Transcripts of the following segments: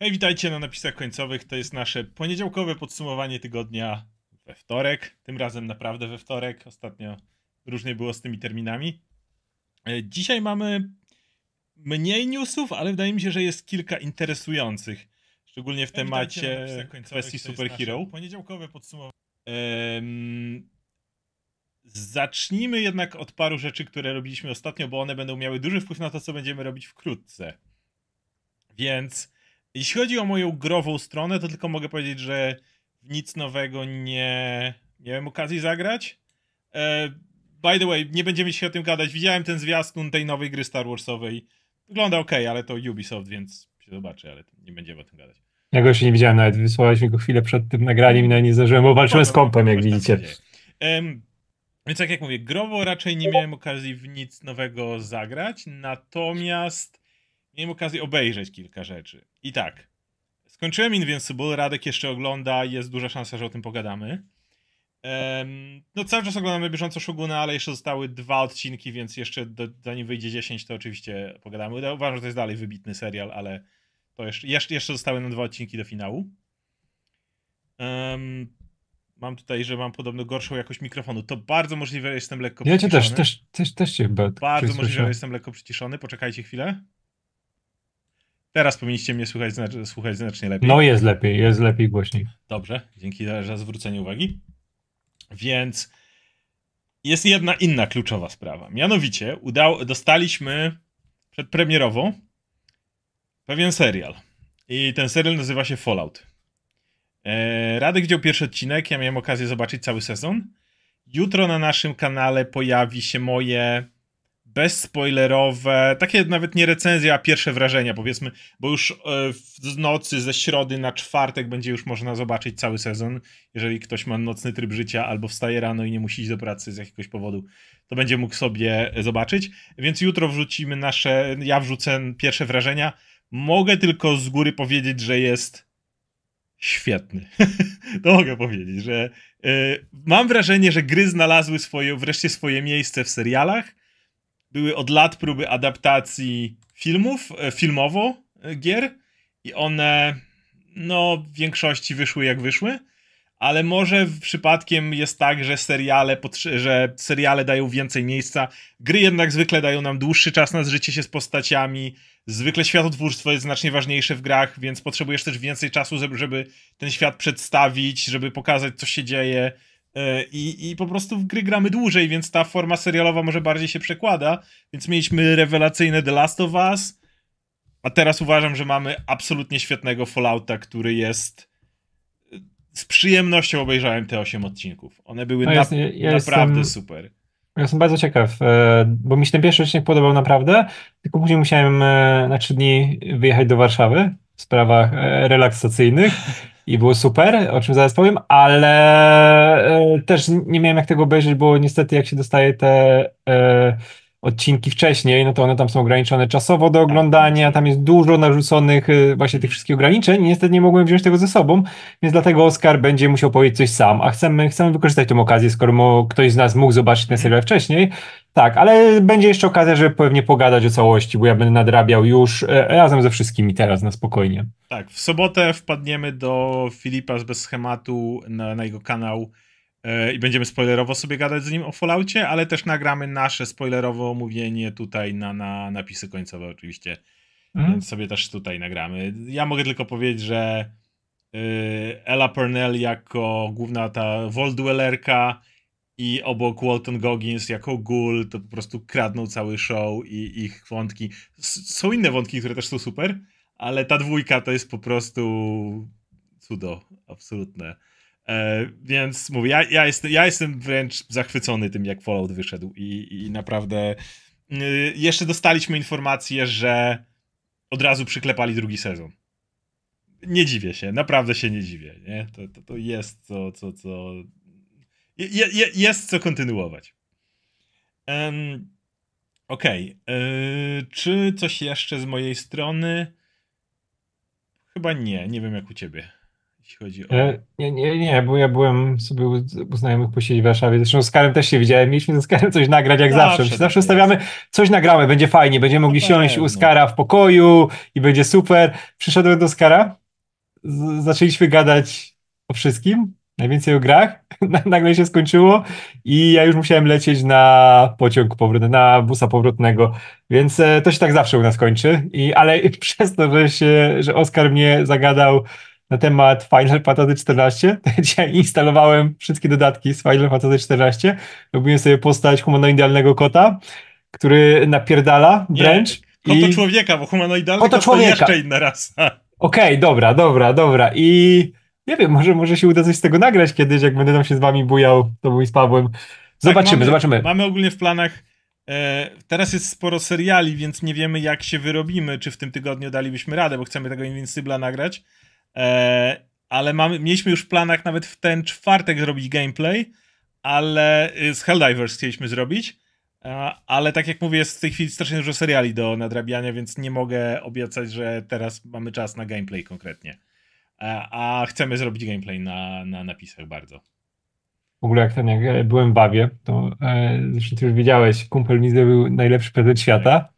Hej, witajcie na napisach końcowych. To jest nasze poniedziałkowe podsumowanie tygodnia we wtorek. Tym razem naprawdę we wtorek. Ostatnio różnie było z tymi terminami. E, dzisiaj mamy mniej newsów, ale wydaje mi się, że jest kilka interesujących. Szczególnie w temacie kwestii superhero. Poniedziałkowe podsumowanie. zacznijmy jednak od paru rzeczy, które robiliśmy ostatnio, bo one będą miały duży wpływ na to, co będziemy robić wkrótce. Więc jeśli chodzi o moją grową stronę, to tylko mogę powiedzieć, że nic nowego nie miałem okazji zagrać. E, by the way, nie będziemy się o tym gadać. Widziałem ten zwiastun tej nowej gry Star Warsowej. Wygląda ok, ale to Ubisoft, więc się zobaczy, ale nie będziemy o tym gadać. Ja go jeszcze nie widziałem nawet. Wysłałeś mi go chwilę przed tym nagraniem i nawet nie zdążyłem, bo walczyłem z kompem, jak widzicie. Um, więc tak jak mówię, growo raczej nie miałem okazji w nic nowego zagrać, natomiast miałem okazję obejrzeć kilka rzeczy. I tak, skończyłem Invincible, Radek jeszcze ogląda, jest duża szansa, że o tym pogadamy. Um, no cały czas oglądamy bieżąco Shogunę, ale jeszcze zostały dwa odcinki, więc jeszcze do, zanim wyjdzie 10, to oczywiście pogadamy. No, uważam, że to jest dalej wybitny serial, ale to jeszcze, jeszcze, zostały nam dwa odcinki do finału. Um, mam tutaj, że mam podobno gorszą jakość mikrofonu. To bardzo możliwe, że jestem lekko ja przyciszony. Ja cię też, też, też, też się Bardzo możliwe, że jestem lekko przyciszony. Poczekajcie chwilę. Teraz powinniście mnie słuchać, znaczy, słuchać znacznie lepiej. No jest lepiej, jest lepiej głośniej. Dobrze, dzięki za zwrócenie uwagi. Więc jest jedna inna kluczowa sprawa. Mianowicie udało, dostaliśmy przedpremierowo pewien serial. I ten serial nazywa się Fallout. E, Radek widział pierwszy odcinek, ja miałem okazję zobaczyć cały sezon. Jutro na naszym kanale pojawi się moje bezspoilerowe, takie nawet nie recenzje, a pierwsze wrażenia powiedzmy, bo już z e, nocy ze środy na czwartek będzie już można zobaczyć cały sezon. Jeżeli ktoś ma nocny tryb życia albo wstaje rano i nie musi iść do pracy z jakiegoś powodu, to będzie mógł sobie e, zobaczyć. Więc jutro wrzucimy nasze, ja wrzucę pierwsze wrażenia. Mogę tylko z góry powiedzieć, że jest świetny. to mogę powiedzieć, że yy, mam wrażenie, że gry znalazły swoje, wreszcie swoje miejsce w serialach były od lat próby adaptacji filmów, e, filmowo e, gier i one no w większości wyszły jak wyszły, ale może przypadkiem jest tak, że seriale, że seriale dają więcej miejsca. Gry jednak zwykle dają nam dłuższy czas na zżycie się z postaciami. Zwykle światotwórstwo jest znacznie ważniejsze w grach, więc potrzebujesz też więcej czasu, żeby, żeby ten świat przedstawić, żeby pokazać, co się dzieje E, I, I po prostu w gry gramy dłużej, więc ta forma serialowa może bardziej się przekłada. Więc mieliśmy rewelacyjne The Last of Us, a teraz uważam, że mamy absolutnie świetnego Fallouta, który jest. E, z przyjemnością obejrzałem te 8 odcinków. One były no jest, na, ja naprawdę jestem, super. Ja jestem bardzo ciekaw, e, bo mi się ten pierwszy odcinek podobał naprawdę, tylko później musiałem na 3 dni wyjechać do Warszawy w sprawach relaksacyjnych i było super, o czym zaraz powiem, ale e, też nie miałem jak tego obejrzeć, bo niestety jak się dostaje te e, odcinki wcześniej, no to one tam są ograniczone czasowo do oglądania, tam jest dużo narzuconych e, właśnie tych wszystkich ograniczeń i niestety nie mogłem wziąć tego ze sobą, więc dlatego Oscar będzie musiał powiedzieć coś sam, a chcemy, chcemy wykorzystać tę okazję, skoro mo, ktoś z nas mógł zobaczyć ten serial wcześniej, tak, ale będzie jeszcze okazja, żeby pewnie pogadać o całości, bo ja będę nadrabiał już e, e, razem ze wszystkimi teraz na spokojnie. Tak, w sobotę wpadniemy do Filipa z bez schematu na, na jego kanał e, i będziemy spoilerowo sobie gadać z nim o Falloutie, ale też nagramy nasze spoilerowe omówienie tutaj na, na napisy końcowe oczywiście, mhm. więc sobie też tutaj nagramy. Ja mogę tylko powiedzieć, że Ella Purnell jako główna ta Voldwellerka i obok Walton Goggins jako ghoul, to po prostu kradną cały show i ich wątki. S są inne wątki, które też są super, ale ta dwójka to jest po prostu cudo absolutne. E, więc mówię, ja, ja, jestem, ja jestem wręcz zachwycony tym, jak Fallout wyszedł i, i naprawdę y, jeszcze dostaliśmy informację, że od razu przyklepali drugi sezon. Nie dziwię się, naprawdę się nie dziwię. Nie? To, to, to jest co, co, co je, je, jest co kontynuować. Um, Okej. Okay. E, czy coś jeszcze z mojej strony? Chyba nie. Nie wiem jak u ciebie. Jeśli chodzi o. E, nie, nie, nie, bo ja byłem sobie u, znajomych posiedzieć w Warszawie. Zresztą z Karem też się widziałem. Mieliśmy z Karem coś nagrać jak zawsze. Zawsze, zawsze tak stawiamy, coś nagramy, będzie fajnie. Będziemy no mogli no siąść u Skara w pokoju i będzie super. Przyszedłem do Skara, zaczęliśmy gadać o wszystkim najwięcej o grach, nagle się skończyło i ja już musiałem lecieć na pociąg powrotny, na busa powrotnego, więc e, to się tak zawsze u nas kończy, I, ale przez to, że, się, że Oskar mnie zagadał na temat Final Fantasy XIV, dzisiaj instalowałem wszystkie dodatki z Final Fantasy 14, robiłem sobie postać humanoidalnego kota, który napierdala wręcz. Nie, koto i... człowieka, bo humanoidalny to, to jeszcze inna rasa. Okej, okay, dobra, dobra, dobra i... Nie wiem, może, może się uda coś z tego nagrać kiedyś, jak będę tam się z wami bujał, to mój z Pawłem. Tak, zobaczymy, tak, mamy, zobaczymy. Mamy ogólnie w planach. E, teraz jest sporo seriali, więc nie wiemy, jak się wyrobimy, czy w tym tygodniu dalibyśmy radę, bo chcemy tego Invincible'a nagrać. E, ale mamy, mieliśmy już w planach nawet w ten czwartek zrobić gameplay, ale y, z Helldivers chcieliśmy zrobić. E, ale tak jak mówię, jest w tej chwili strasznie dużo seriali do nadrabiania, więc nie mogę obiecać, że teraz mamy czas na gameplay konkretnie. E, a chcemy zrobić gameplay na, na napisach bardzo. W ogóle jak ten, jak e, byłem w Bawie, to e, zresztą ty już wiedziałeś, kumpel mi zrobił najlepszy prezent świata,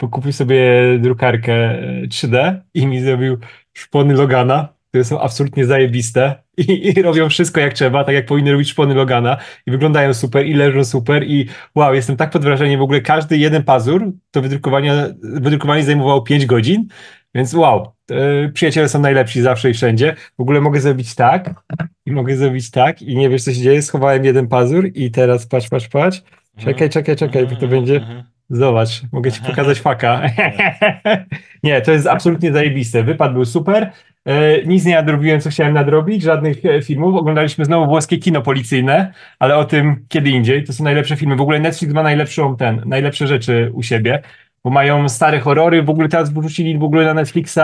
bo kupił sobie drukarkę 3D e, i mi zrobił szpony Logana, które są absolutnie zajebiste i, i, robią wszystko jak trzeba, tak jak powinny robić szpony Logana i wyglądają super i leżą super i wow, jestem tak pod wrażeniem, w ogóle każdy jeden pazur to wydrukowanie, wydrukowanie zajmowało 5 godzin, więc wow, E, przyjaciele są najlepsi zawsze i wszędzie. W ogóle mogę zrobić tak i mogę zrobić tak i nie wiesz, co się dzieje. Schowałem jeden pazur i teraz patrz, patrz, patrz. Mhm. Czekaj, czekaj, czekaj, bo to mhm, będzie... Mhm. Zobacz, mogę ci pokazać faka. nie, to jest absolutnie zajebiste. Wypad był super. E, nic nie nadrobiłem, co chciałem nadrobić, żadnych e, filmów. Oglądaliśmy znowu włoskie kino policyjne, ale o tym kiedy indziej. To są najlepsze filmy. W ogóle Netflix ma najlepszą ten, najlepsze rzeczy u siebie bo mają stare horrory. W ogóle teraz wrzucili w ogóle na Netflixa.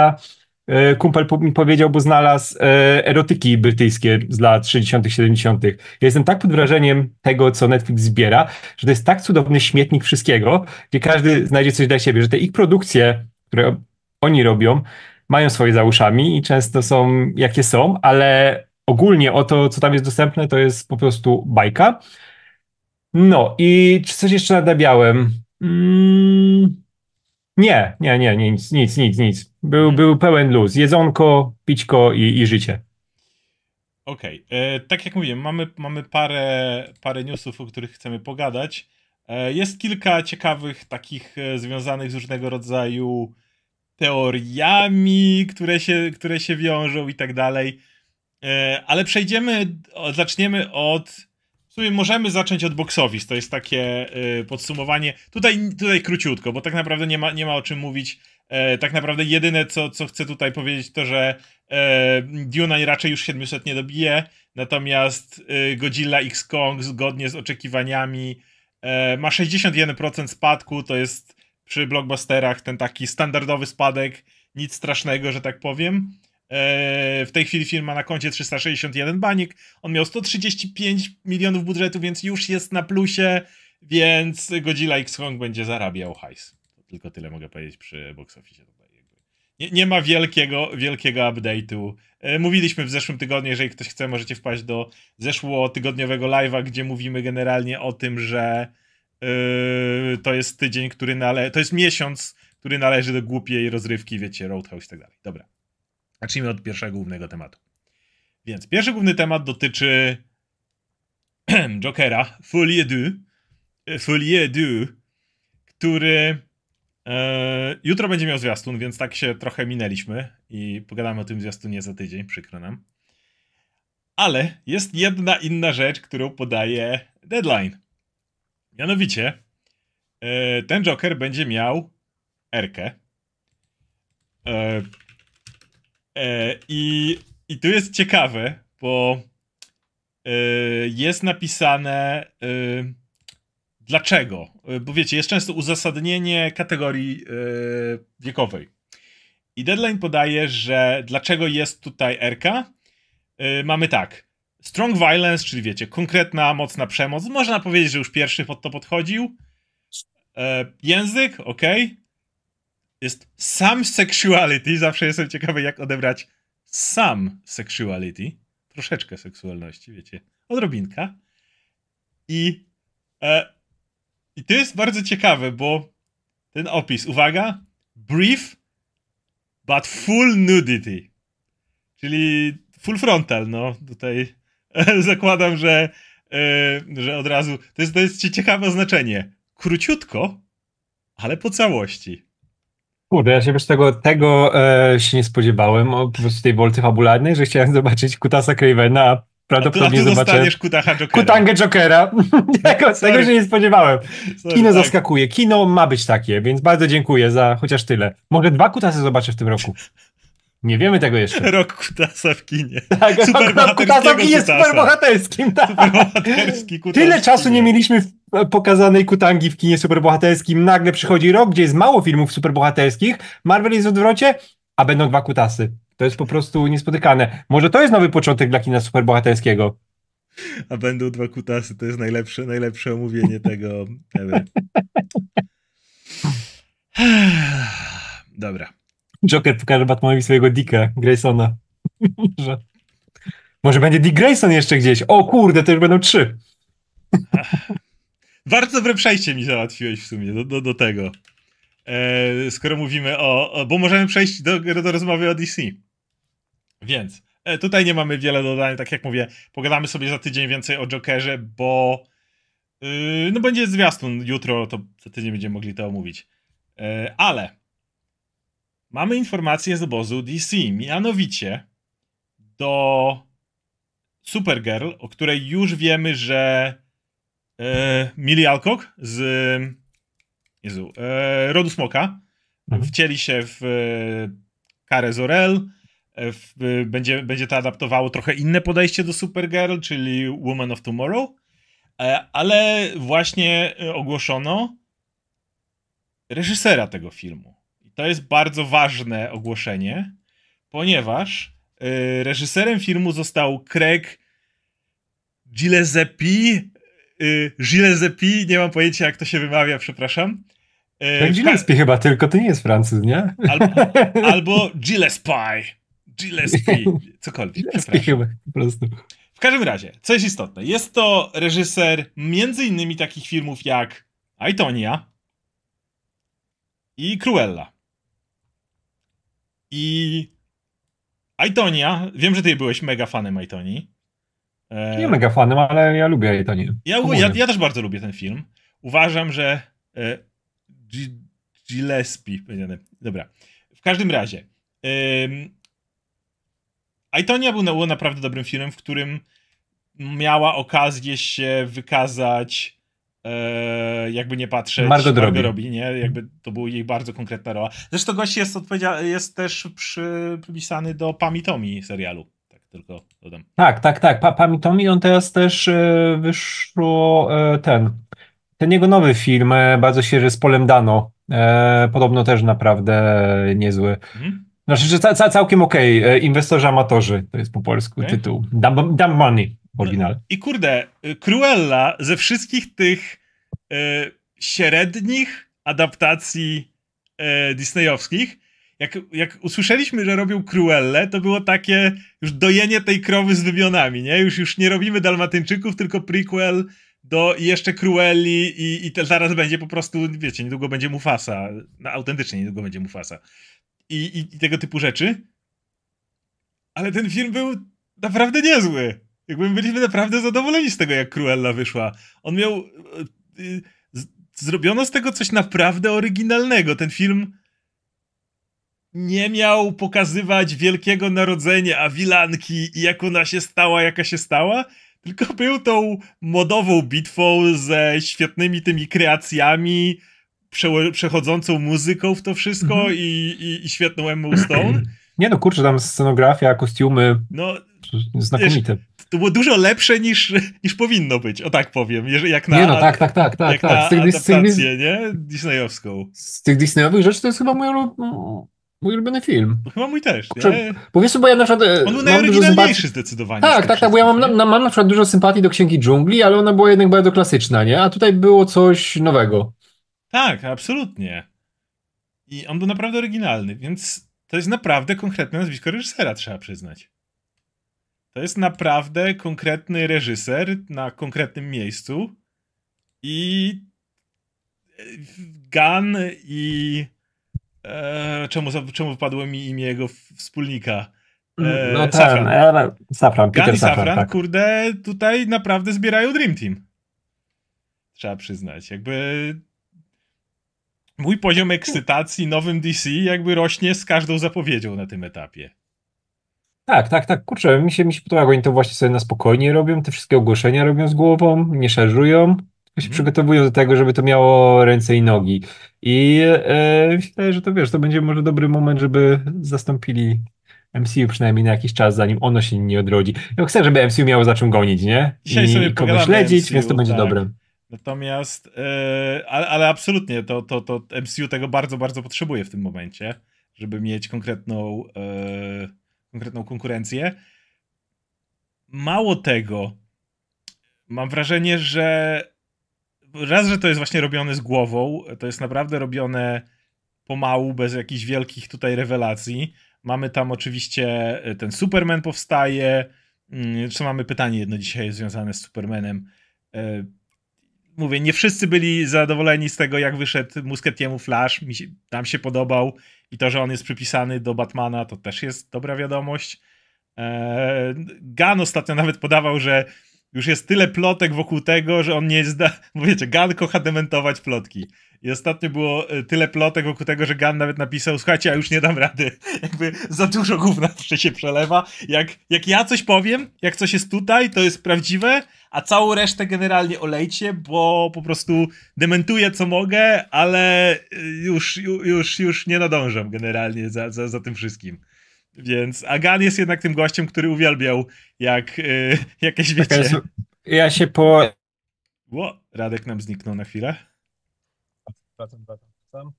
E, kumpel mi powiedział, bo znalazł e, erotyki brytyjskie z lat 60., 70. Ja jestem tak pod wrażeniem tego, co Netflix zbiera, że to jest tak cudowny śmietnik wszystkiego, gdzie każdy znajdzie coś dla siebie, że te ich produkcje, które oni robią, mają swoje za uszami i często są jakie są, ale ogólnie o to, co tam jest dostępne, to jest po prostu bajka. No i czy coś jeszcze nadabiałem? Mm nie, nie, nie, nie, nic, nic, nic, nic. Był, hmm. był pełen luz. Jedzonko, pićko i, i życie. Okej. Okay. E, tak jak mówiłem, mamy, mamy parę, parę newsów, o których chcemy pogadać. E, jest kilka ciekawych takich e, związanych z różnego rodzaju teoriami, które się, które się wiążą i tak dalej. E, ale przejdziemy, zaczniemy od w sumie możemy zacząć od boxowisk, to jest takie y, podsumowanie. Tutaj, tutaj króciutko, bo tak naprawdę nie ma, nie ma o czym mówić. E, tak naprawdę jedyne, co, co chcę tutaj powiedzieć, to że e, Duna raczej już 700 nie dobije, natomiast y, Godzilla X Kong zgodnie z oczekiwaniami e, ma 61% spadku, to jest przy blockbusterach ten taki standardowy spadek, nic strasznego, że tak powiem. E, w tej chwili firm ma na koncie 361 banik. On miał 135 milionów budżetu, więc już jest na plusie, więc Godzilla X Kong będzie zarabiał hajs. Tylko tyle mogę powiedzieć przy box office. Nie, nie, ma wielkiego, wielkiego update'u. E, mówiliśmy w zeszłym tygodniu, jeżeli ktoś chce, możecie wpaść do zeszłotygodniowego live'a, gdzie mówimy generalnie o tym, że yy, to jest tydzień, który należy, to jest miesiąc, który należy do głupiej rozrywki, wiecie, Roadhouse i tak dalej. Dobra. Zacznijmy od pierwszego głównego tematu. Więc pierwszy główny temat dotyczy Jokera, Folie du, e, Folie du, który e, jutro będzie miał zwiastun, więc tak się trochę minęliśmy i pogadamy o tym zwiastunie za tydzień, przykro nam. Ale jest jedna inna rzecz, którą podaje Deadline. Mianowicie, e, ten Joker będzie miał Erkę. E, E, I, i tu jest ciekawe, bo e, jest napisane e, dlaczego. Bo wiecie, jest często uzasadnienie kategorii wiekowej. I deadline podaje, że dlaczego jest tutaj RK. Mamy tak. Strong violence, czyli wiecie, konkretna, mocna przemoc. Można powiedzieć, że już pierwszy pod to podchodził. język, ok jest sam sexuality. Zawsze jestem ciekawy, jak odebrać sam sexuality. Troszeczkę seksualności, wiecie. Odrobinka. I, e, I to jest bardzo ciekawe, bo ten opis, uwaga, brief but full nudity. Czyli full frontal, no tutaj zakładam, że, e, że od razu. To jest, to jest ciekawe oznaczenie. Króciutko, ale po całości. Kurde, ja się wiesz, tego, tego e, się nie spodziewałem, o, po prostu tej wolty fabularnej, że chciałem zobaczyć Kutasa Cravena, a prawdopodobnie a zobaczę Kutaha Jokera. Kutangę Jokera. tego, tego się nie spodziewałem. Sorry, Kino tak. zaskakuje. Kino ma być takie, więc bardzo dziękuję za chociaż tyle. Może dwa Kutasy zobaczę w tym roku. Nie wiemy tego jeszcze. Rok kutasa w kinie. Tak, super rok kutasa w kinie superbohaterskim. Tak. Superbohaterski kutasa Tyle czasu nie mieliśmy e, pokazanej kutangi w kinie superbohaterskim. Nagle przychodzi rok, gdzie jest mało filmów superbohaterskich, Marvel jest w odwrocie, a będą dwa kutasy. To jest po prostu niespotykane. Może to jest nowy początek dla kina superbohaterskiego. A będą dwa kutasy, to jest najlepsze, najlepsze omówienie tego. Dobra. Joker pokaże Batmanowi swojego Dicka Graysona. Że... Może będzie Dick Grayson jeszcze gdzieś. O kurde, to już będą trzy. Bardzo dobre przejście mi załatwiłeś w sumie do, do, do tego. E, skoro mówimy o, o, Bo możemy przejść do, do rozmowy o DC. Więc e, tutaj nie mamy wiele dodań. Tak jak mówię, pogadamy sobie za tydzień więcej o Jokerze, bo. Y, no będzie zwiastun jutro, to za tydzień będziemy mogli to omówić. E, ale Mamy informację z obozu DC, mianowicie do Supergirl, o której już wiemy, że e, Millie Alcock z Jezu, e, Rodu Smoka mhm. wcieli się w e, Karę Zorel. E, w, e, będzie, będzie to adaptowało trochę inne podejście do Supergirl, czyli Woman of Tomorrow. Ale właśnie ogłoszono reżysera tego filmu to jest bardzo ważne ogłoszenie, ponieważ yy, reżyserem filmu został Craig Gillespie. Yy, Gillespie, nie mam pojęcia jak to się wymawia, przepraszam. Yy, Craig Gillespie chyba, tylko to nie jest Francuz, nie? Albo, albo Gillespie. Gillespie, cokolwiek. Gillespie chyba, po prostu. W każdym razie, co jest istotne, jest to reżyser między innymi takich filmów jak Aitonia i Cruella. I Aitonia, wiem, że ty byłeś mega fanem Aitonii. E, Nie mega fanem, ale ja lubię Aitonię. Ja, ja, ja, też bardzo lubię ten film. Uważam, że e, G Gillespie, dobra. W każdym razie, e... Aitonia był naprawdę dobrym filmem, w którym miała okazję się wykazać E, jakby nie patrzeć, Margot, Margot robi. nie? Jakby to była jej bardzo konkretna rola. Zresztą gość jest, jest też przypisany do Pamitomi serialu. Tak, tylko dodam. Tak, tak, tak. Pa on teraz też e, wyszło e, ten. Ten jego nowy film, e, bardzo świeży, z Polem Dano. E, podobno też naprawdę niezły. Mhm. Znaczy, że ca całkiem okej. Okay. Inwestorzy, amatorzy to jest po polsku okay. tytuł. Dumb, dumb Money oryginale. No I kurde, Cruella ze wszystkich tych e, średnich adaptacji e, disneyowskich, jak, jak usłyszeliśmy, że robią Cruelle, to było takie już dojenie tej krowy z wymionami, nie? Już, już nie robimy Dalmatyńczyków, tylko prequel do jeszcze Cruelli i, i te, zaraz będzie po prostu, wiecie, niedługo będzie Mufasa. No, autentycznie niedługo będzie Mufasa. I, i, i tego typu rzeczy. Ale ten film był naprawdę niezły. Jakby byliśmy naprawdę zadowoleni z tego, jak Cruella wyszła. On miał. Y, y, zrobiono z tego coś naprawdę oryginalnego. Ten film nie miał pokazywać wielkiego narodzenia, a wilanki i jak ona się stała, jaka się stała, tylko był tą modową bitwą ze świetnymi tymi kreacjami, przechodzącą muzyką w to wszystko mm -hmm. i, i, i, świetną Emma Stone. Nie no kurczę, tam scenografia, kostiumy, no, znakomite. Wiesz, to było dużo lepsze niż, niż powinno być, o tak powiem, jak na, nie no, tak, tak, tak, tak, tak. z tych adaptację, nie? Disneyowską. Z tych Disneyowych rzeczy to jest chyba mój no, mój ulubiony film. No, chyba mój też. Nie? Powiedzmy, bo ja na przykład. E, on był najoryginalniejszy zdecydowanie. Tak, tak, tak, bo ja mam, na, mam na przykład dużo sympatii do księgi dżungli, ale ona była jednak bardzo klasyczna, nie? A tutaj było coś nowego. Tak, absolutnie. I on był naprawdę oryginalny, więc to jest naprawdę konkretne nazwisko reżysera, trzeba przyznać. To jest naprawdę konkretny reżyser na konkretnym miejscu i e, Gun i e, czemu, czemu wpadło mi imię jego wspólnika? E, mm, no ten, Safran. E, Safran, Gun i Safran, Safran tak. kurde, tutaj naprawdę zbierają Dream Team. Trzeba przyznać, jakby mój poziom ekscytacji nowym DC jakby rośnie z każdą zapowiedzią na tym etapie. Tak, tak, tak, kurczę, mi się, mi się podoba, jak oni to właśnie sobie na spokojnie robią, te wszystkie ogłoszenia robią z głową, nie szarżują, tylko się mhm. przygotowują do tego, żeby to miało ręce i nogi. I e, myślę, że to wiesz, to będzie może dobry moment, żeby zastąpili MCU przynajmniej na jakiś czas, zanim ono się nie odrodzi. Ja no, chcę, żeby MCU miało za czym gonić, nie? Dzisiaj I sobie kogoś śledzić, MCU, więc to będzie tak. dobre. Natomiast, e, ale, ale, absolutnie, to, to, to MCU tego bardzo, bardzo potrzebuje w tym momencie, żeby mieć konkretną... E, konkretną konkurencję. Mało tego, mam wrażenie, że raz, że to jest właśnie robione z głową, to jest naprawdę robione pomału, bez jakichś wielkich tutaj rewelacji. Mamy tam oczywiście e, ten Superman powstaje. Zresztą mm, mamy pytanie jedno dzisiaj związane z Supermanem. E, mówię, nie wszyscy byli zadowoleni z tego, jak wyszedł Musketiemu Flash. Mi się, tam się podobał. I to, że on jest przypisany do Batmana, to też jest dobra wiadomość. Eee, Gan ostatnio nawet podawał, że już jest tyle plotek wokół tego, że on nie zda. Bo wiecie, Gan kocha dementować plotki. I ostatnio było e, tyle plotek wokół tego, że Gan nawet napisał: Słuchajcie, ja już nie dam rady. Jakby za dużo gówna jeszcze się przelewa. Jak, jak ja coś powiem, jak coś jest tutaj, to jest prawdziwe, a całą resztę generalnie olejcie, bo po prostu dementuję co mogę, ale e, już, już, już nie nadążam generalnie za, za, za tym wszystkim. Więc Agan jest jednak tym gościem, który uwielbiał, jak yy, jakieś tak, wiecie... Taka, ja się po... Ło, Radek nam zniknął na chwilę. Wracam, wracam, wracam.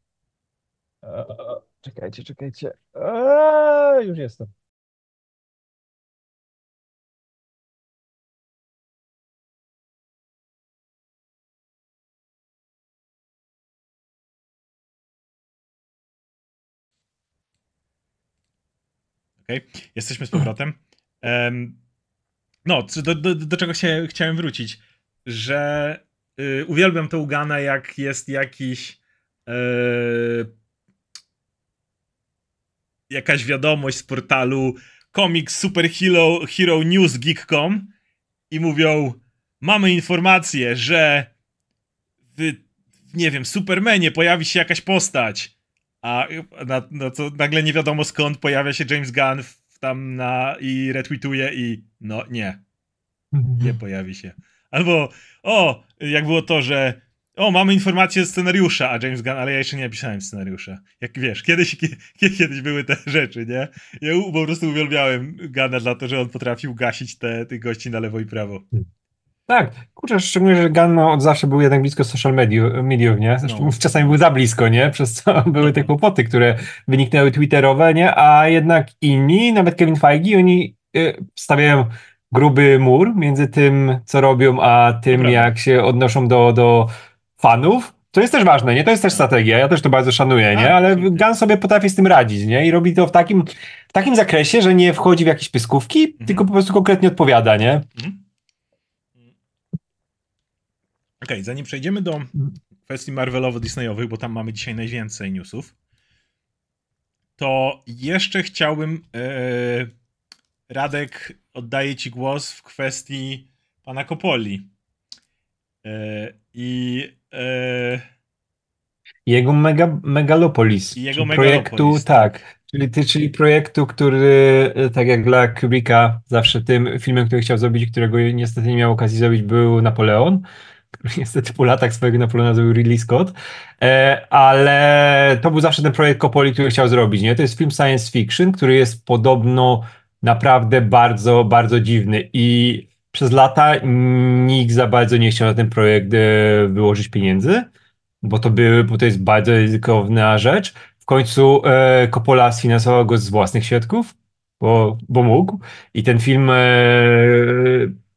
E, e, czekajcie, czekajcie. Eee, już jestem. Okay? Jesteśmy z powrotem. Um, no, do, do, do, czego się chciałem wrócić, że y, uwielbiam to Ugana, jak jest jakiś y, jakaś wiadomość z portalu komiks superhero hero news geek.com i mówią mamy informację, że w, nie wiem, Supermanie pojawi się jakaś postać a na, na no co nagle nie wiadomo skąd pojawia się James Gunn w, tam na, i retweetuje i no nie, nie mhm. pojawi się. Albo o, jak było to, że o, mamy informację z scenariusza, a James Gunn, ale ja jeszcze nie napisałem scenariusza. Jak wiesz, kiedyś, kiedyś były te rzeczy, nie? Ja po prostu uwielbiałem Gunna dlatego, że on potrafił gasić te, tych gości na lewo i prawo. Hmm. Tak, kurczę, szczególnie, że Ganma od zawsze był jednak blisko social media, mediów, nie? Zresztą no. czasami był za blisko, nie? Przez co były te kłopoty, które wyniknęły twitterowe, nie? A jednak inni, nawet Kevin Feige, oni y, stawiają gruby mur między tym, co robią, a tym, jak się odnoszą do, do fanów. To jest też ważne, nie? To jest też strategia, ja też to bardzo szanuję, nie? Tak, Ale Gun sobie potrafi z tym radzić, nie? I robi to w takim, w takim zakresie, że nie wchodzi w jakieś pyskówki, mhm. tylko po prostu konkretnie odpowiada, nie? Mhm. Okej, okay, zanim przejdziemy do kwestii Marvelowo-Disneyowych, bo tam mamy dzisiaj najwięcej newsów, to jeszcze chciałbym. Yy, Radek, oddaję Ci głos w kwestii pana Kopoli. E, I. Yy, jego mega, megalopolis. Jego projektu, megalopolis. tak. Czyli, czyli projektu, który, tak jak dla Kubika, zawsze tym filmem, który chciał zrobić, którego niestety nie miał okazji zrobić, był Napoleon. niestety po latach swojego Napoleona zrobił Ridley Scott, e, ale to był zawsze ten projekt Coppoli, który chciał zrobić. Nie? To jest film science fiction, który jest podobno naprawdę bardzo, bardzo dziwny i przez lata nikt za bardzo nie chciał na ten projekt e, wyłożyć pieniędzy, bo to, były, bo to jest bardzo ryzykowna rzecz. W końcu e, Coppola sfinansował go z własnych środków, bo, bo mógł i ten film e,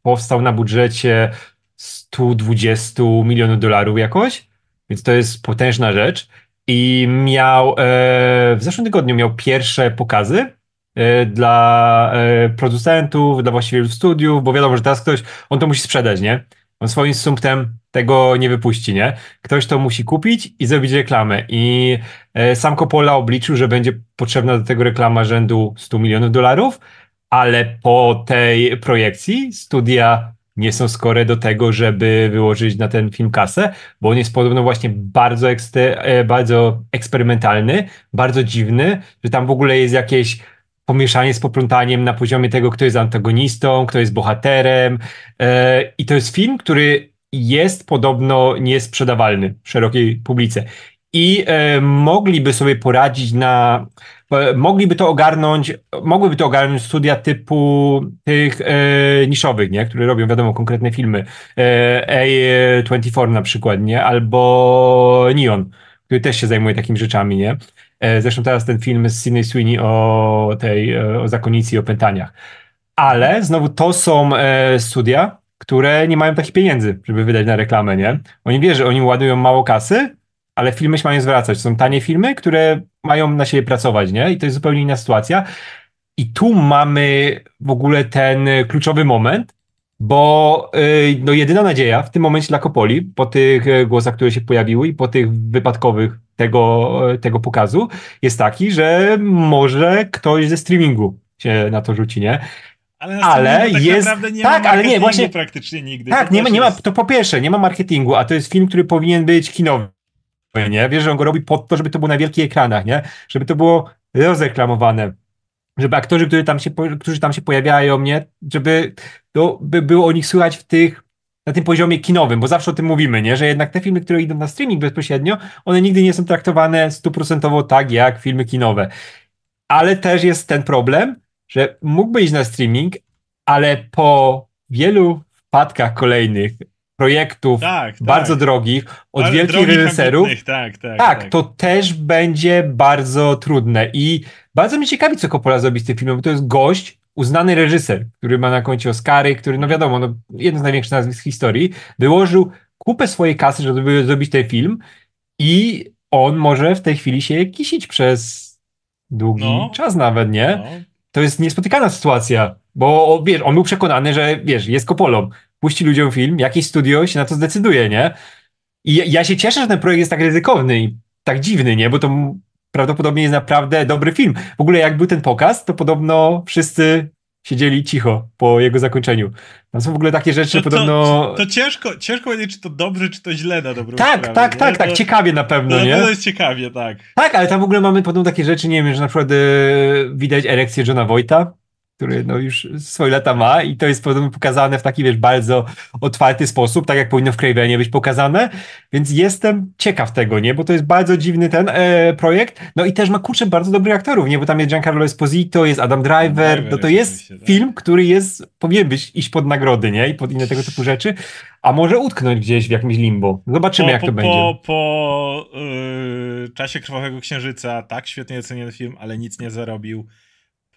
powstał na budżecie 120 milionów dolarów jakoś, więc to jest potężna rzecz. I miał, e, w zeszłym tygodniu miał pierwsze pokazy e, dla e, producentów, dla właścicieli studiów, bo wiadomo, że teraz ktoś, on to musi sprzedać, nie? On swoim sumptem tego nie wypuści, nie? Ktoś to musi kupić i zrobić reklamę. I e, sam Coppola obliczył, że będzie potrzebna do tego reklama rzędu 100 milionów dolarów, ale po tej projekcji studia nie są skore do tego, żeby wyłożyć na ten film kasę, bo on jest podobno właśnie bardzo, e, bardzo eksperymentalny, bardzo dziwny, że tam w ogóle jest jakieś pomieszanie z poplątaniem na poziomie tego, kto jest antagonistą, kto jest bohaterem. E, I to jest film, który jest podobno niesprzedawalny szerokiej publice. I e, mogliby sobie poradzić na E, mogliby to ogarnąć, mogłyby to ogarnąć studia typu tych e, niszowych, nie? które robią, wiadomo, konkretne filmy. E, A24 na przykład, nie? Albo Neon, który też się zajmuje takimi rzeczami, nie? E, zresztą teraz ten film z Sidney Sweeney o tej, e, o zakonnicy i o pętaniach. Ale znowu to są e, studia, które nie mają takich pieniędzy, żeby wydać na reklamę, nie? Oni wie, że oni ładują mało kasy, ale filmy się mają zwracać. To są tanie filmy, które mają na siebie pracować, nie? I to jest zupełnie inna sytuacja. I tu mamy w ogóle ten kluczowy moment, bo y, no, jedyna nadzieja w tym momencie dla Kopoli, po tych y, głosach, które się pojawiły i po tych wypadkowych tego, y, tego pokazu, jest taki, że może ktoś ze streamingu się na to rzuci, nie? Ale, ale tak jest. nie tak, ale nie, właśnie. Praktycznie nigdy. Tak, nie ma, nie ma, to po pierwsze, nie ma marketingu, a to jest film, który powinien być kinowy nie? Wiesz, że on go robi po to, żeby to było na wielkich ekranach, nie? Żeby to było rozreklamowane, Żeby aktorzy, którzy tam się, którzy tam się pojawiają, nie? Żeby to by było o nich słychać w tych na tym poziomie kinowym, bo zawsze o tym mówimy, nie? że jednak te filmy, które idą na streaming bezpośrednio, one nigdy nie są traktowane stuprocentowo tak jak filmy kinowe. Ale też jest ten problem, że mógłby iść na streaming, ale po wielu wpadkach kolejnych projektów tak, tak. bardzo tak. drogich od Ale wielkich drogich reżyserów, tak, tak, tak, tak, to też będzie bardzo trudne i bardzo mnie ciekawi, co Coppola zrobi z tym filmem, bo to jest gość, uznany reżyser, który ma na koncie Oscary, który, no wiadomo, no, jeden z największych nazwisk historii, wyłożył kupę swojej kasy, żeby zrobić ten film i on może w tej chwili się kisić przez długi no. czas nawet, nie? No. To jest niespotykana sytuacja, bo wiesz, on był przekonany, że wiesz, jest Kopolą puści ludziom film, jakieś studio się na to zdecyduje, nie? I ja, ja się cieszę, że ten projekt jest tak ryzykowny i tak dziwny, nie? Bo to prawdopodobnie jest naprawdę dobry film. W ogóle jak był ten pokaz, to podobno wszyscy siedzieli cicho po jego zakończeniu. Tam są w ogóle takie rzeczy, to, podobno... To, to ciężko, ciężko powiedzieć, czy to dobrze, czy to źle na dobrą Tak, sprawę, tak, nie? tak, tak, to, ciekawie na pewno, to nie? To jest ciekawie, tak. Tak, ale tam w ogóle mamy podobno takie rzeczy, nie wiem, że na przykład e, widać erekcję Johna Wojta, który no już swoje lata ma i to jest pokazane w taki, wiesz, bardzo otwarty sposób, tak jak powinno w Cravenie być pokazane, więc jestem ciekaw tego, nie, bo to jest bardzo dziwny ten e, projekt, no i też ma, kurczę, bardzo dobrych aktorów, nie, bo tam jest Giancarlo Esposito, jest Adam Driver, Driver no to jest tak. film, który jest, powinien być, iść pod nagrody, nie, i pod inne tego typu rzeczy, a może utknąć gdzieś w jakimś limbo. Zobaczymy, po, jak to po, będzie. Po, po yy, czasie Krwawego Księżyca tak świetnie oceniony film, ale nic nie zarobił.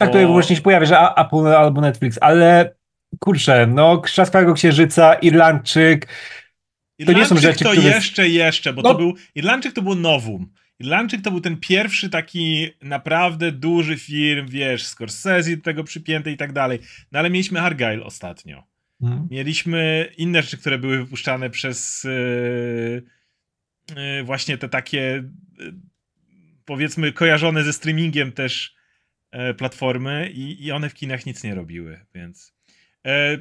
Tak to bo... właśnie się pojawia, że Apple albo Netflix, ale kurczę, no Krzaskowego Księżyca, Irlandczyk, Irlandczyk to nie są rzeczy, to które... jeszcze, jeszcze, bo no. to był, Irlandczyk to był nowum. Irlandczyk to był ten pierwszy taki naprawdę duży film, wiesz, Scorsese do tego przypięty i tak dalej. No ale mieliśmy Argyle ostatnio. Hmm. Mieliśmy inne rzeczy, które były wypuszczane przez yy, yy, właśnie te takie yy, powiedzmy kojarzone ze streamingiem też E, platformy i, i one w kinach nic nie robiły, więc e,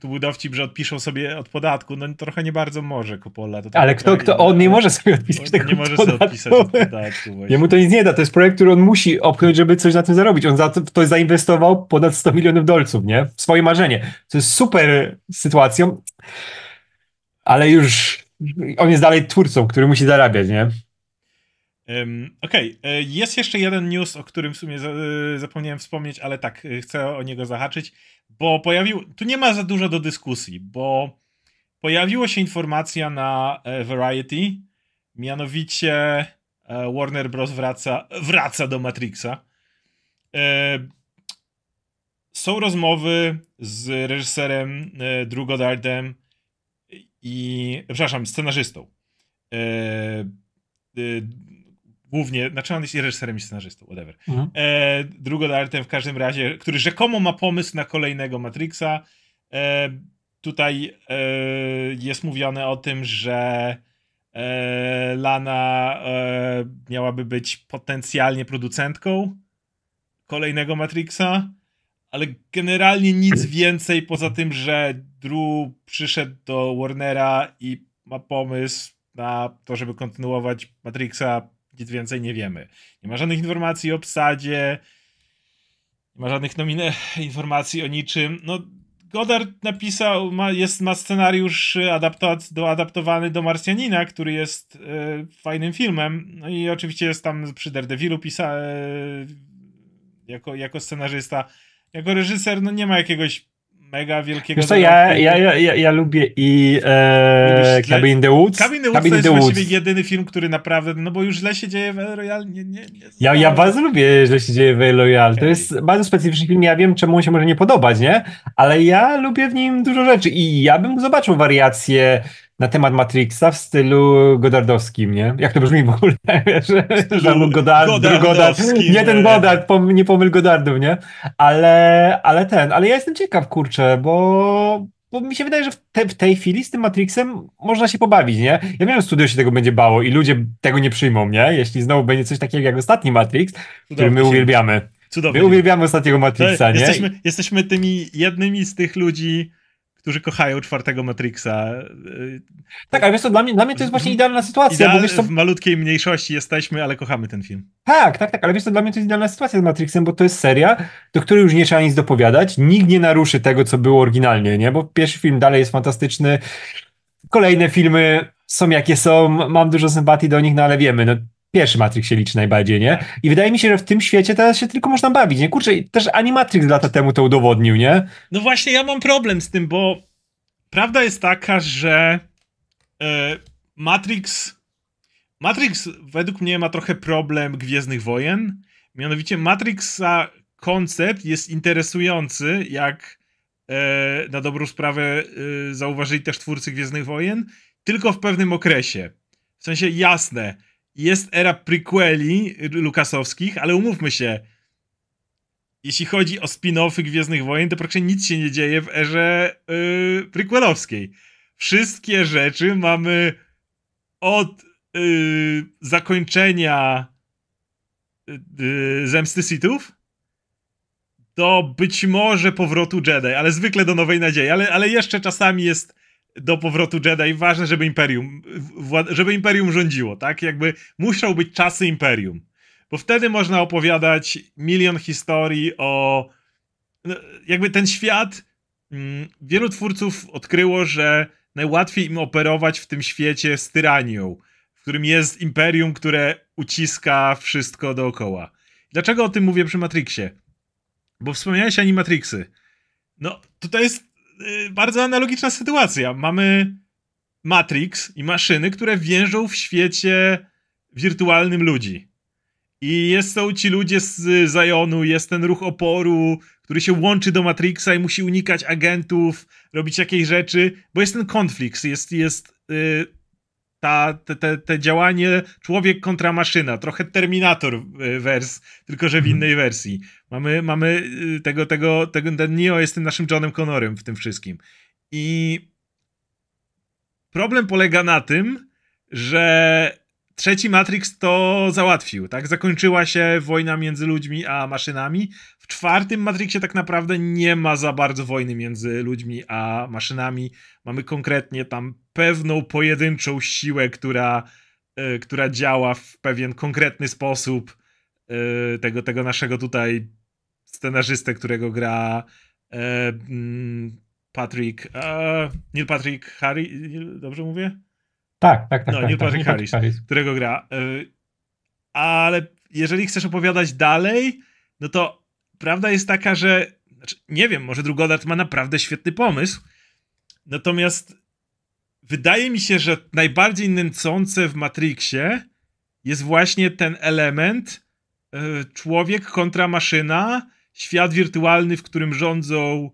tu był dowcip, że odpiszą sobie od podatku, no trochę nie bardzo może Coppola. To tak Ale kto, kto, on nie może sobie odpisać tego Nie może podatku. sobie odpisać od podatku. Właśnie. Jemu to nic nie da, to jest projekt, który on musi opchnąć, żeby coś na tym zarobić. On za to, to zainwestował ponad 100 milionów dolców, nie? W swoje marzenie, co jest super sytuacją, ale już on jest dalej twórcą, który musi zarabiać, nie? Okej, okay. E, jest jeszcze jeden news, o którym w sumie e, zapomniałem wspomnieć, ale tak, e, chcę o niego zahaczyć, bo pojawił, tu nie ma za dużo do dyskusji, bo pojawiła się informacja na Variety, mianowicie Warner Bros. wraca, wraca do Matrixa. Są rozmowy z reżyserem Drew Goddardem i, przepraszam, scenarzystą Głównie, znaczy on jest reżyserem i scenarzystą, whatever. Mhm. E, drugodartem w każdym razie, który rzekomo ma pomysł na kolejnego Matrixa. E, tutaj e, jest mówione o tym, że e, Lana e, miałaby być potencjalnie producentką kolejnego Matrixa, ale generalnie nic więcej poza tym, że Drew przyszedł do Warnera i ma pomysł na to, żeby kontynuować Matrixa nic więcej nie wiemy. Nie ma żadnych informacji o obsadzie, nie ma żadnych nomine informacji o niczym. No, Godard napisał, ma, jest, ma scenariusz adaptat do, adaptowany do Marsjanina, który jest e, fajnym filmem. No i oczywiście jest tam przy Daredevilu pisa, e, jako, jako scenarzysta. Jako reżyser no nie ma jakiegoś mega wielkiego... Wiesz co, ja, ja, ja, ja, lubię i e, Cabin in the Woods. Cabin in the Woods to jest właściwie jedyny film, który naprawdę, no bo już źle się dzieje w El Royale, nie, nie, ja, ja bardzo lubię źle się dzieje w El Royale. To jest bardzo specyficzny film, ja wiem czemu on się może nie podobać, nie? Ale ja lubię w nim dużo rzeczy i ja bym zobaczył wariacje na temat Matrixa w stylu godardowskim, nie? Jak to brzmi w ogóle, wiesz? Godard, Godard, Godard, nie ten Godard, pom, nie pomyl Godardów, nie? Ale, ale ten, ale ja jestem ciekaw, kurczę, bo, bo mi się wydaje, że w, te, w, tej chwili z tym Matrixem można się pobawić, nie? Ja wiem, że studio się tego będzie bało i ludzie tego nie przyjmą, nie? Jeśli znowu będzie coś takiego jak ostatni Matrix, który my uwielbiamy. Cudownie. My uwielbiamy ostatniego Matrixa, nie? Jesteśmy, jesteśmy tymi jednymi z tych ludzi, którzy kochają czwartego Matrixa. E, tak, ale wiesz co, dla mnie, dla mnie to jest właśnie idealna sytuacja. Ideal, bo wiesz co... W malutkiej mniejszości jesteśmy, ale kochamy ten film. Tak, tak, tak, ale wiesz co, dla mnie to jest idealna sytuacja z Matrixem, bo to jest seria, do której już nie trzeba nic dopowiadać, nikt nie naruszy tego, co było oryginalnie, nie? Bo pierwszy film dalej jest fantastyczny, kolejne filmy są jakie są, mam dużo sympatii do nich, no ale wiemy, no Pierwszy Matrix się liczy najbardziej, nie? Tak. I wydaje mi się, że w tym świecie teraz się tylko można bawić, nie? Kurczę, też Animatrix lata temu to udowodnił, nie? No właśnie, ja mam problem z tym, bo prawda jest taka, że yy, Matrix... Matrix według mnie ma trochę problem Gwiezdnych Wojen. Mianowicie Matrixa koncept jest interesujący, jak e, na dobrą sprawę e, zauważyli też twórcy Gwiezdnych Wojen, tylko w pewnym okresie. W sensie jasne, jest era prequeli lukasowskich, ale umówmy się, jeśli chodzi o spin-offy Gwiezdnych Wojen, to praktycznie nic się nie dzieje w erze yy, prequelowskiej. Wszystkie rzeczy mamy od yy, zakończenia yy, Zemsty Sithów do być może powrotu Jedi, ale zwykle do Nowej Nadziei, ale, ale jeszcze czasami jest do powrotu Jedi ważne, żeby Imperium, żeby Imperium rządziło, tak? Jakby muszą być czasy Imperium. Bo wtedy można opowiadać milion historii o... No, jakby ten świat... Mm, wielu twórców odkryło, że najłatwiej im operować w tym świecie z tyranią, w którym jest imperium, które uciska wszystko dookoła. Dlaczego o tym mówię przy Matrixie? Bo wspomniałeś ani Matrixy. No, tutaj jest Y, bardzo analogiczna sytuacja. Mamy Matrix i maszyny, które więżą w świecie wirtualnym ludzi. I jest, są ci ludzie z Zionu, jest ten ruch oporu, który się łączy do Matrixa i musi unikać agentów, robić jakieś rzeczy, bo jest ten konflikt, jest, jest yy, ta, te, te, te działanie człowiek kontra maszyna, trochę Terminator y, wers, tylko że w mhm. innej wersji. Mamy, mamy y, tego, tego, tego, ten Neo jest tym naszym Johnem Connorem w tym wszystkim. I problem polega na tym, że trzeci Matrix to załatwił, tak? Zakończyła się wojna między ludźmi a maszynami. W czwartym Matrixie tak naprawdę nie ma za bardzo wojny między ludźmi a maszynami. Mamy konkretnie tam pewną pojedynczą siłę, która, y, która działa w pewien konkretny sposób y, tego, tego naszego tutaj scenarzystę, którego gra y, Patrick, Neil Patrick Harris, dobrze mówię? Tak, tak, tak. No, tak, Neil tak, Patrick, tak, Harris, Harris, którego gra. ale jeżeli chcesz opowiadać dalej, no to prawda jest taka, że znaczy, nie wiem, może Drugodart ma naprawdę świetny pomysł, natomiast wydaje mi się, że najbardziej nęcące w Matrixie jest właśnie ten element e, człowiek kontra maszyna, świat wirtualny, w którym rządzą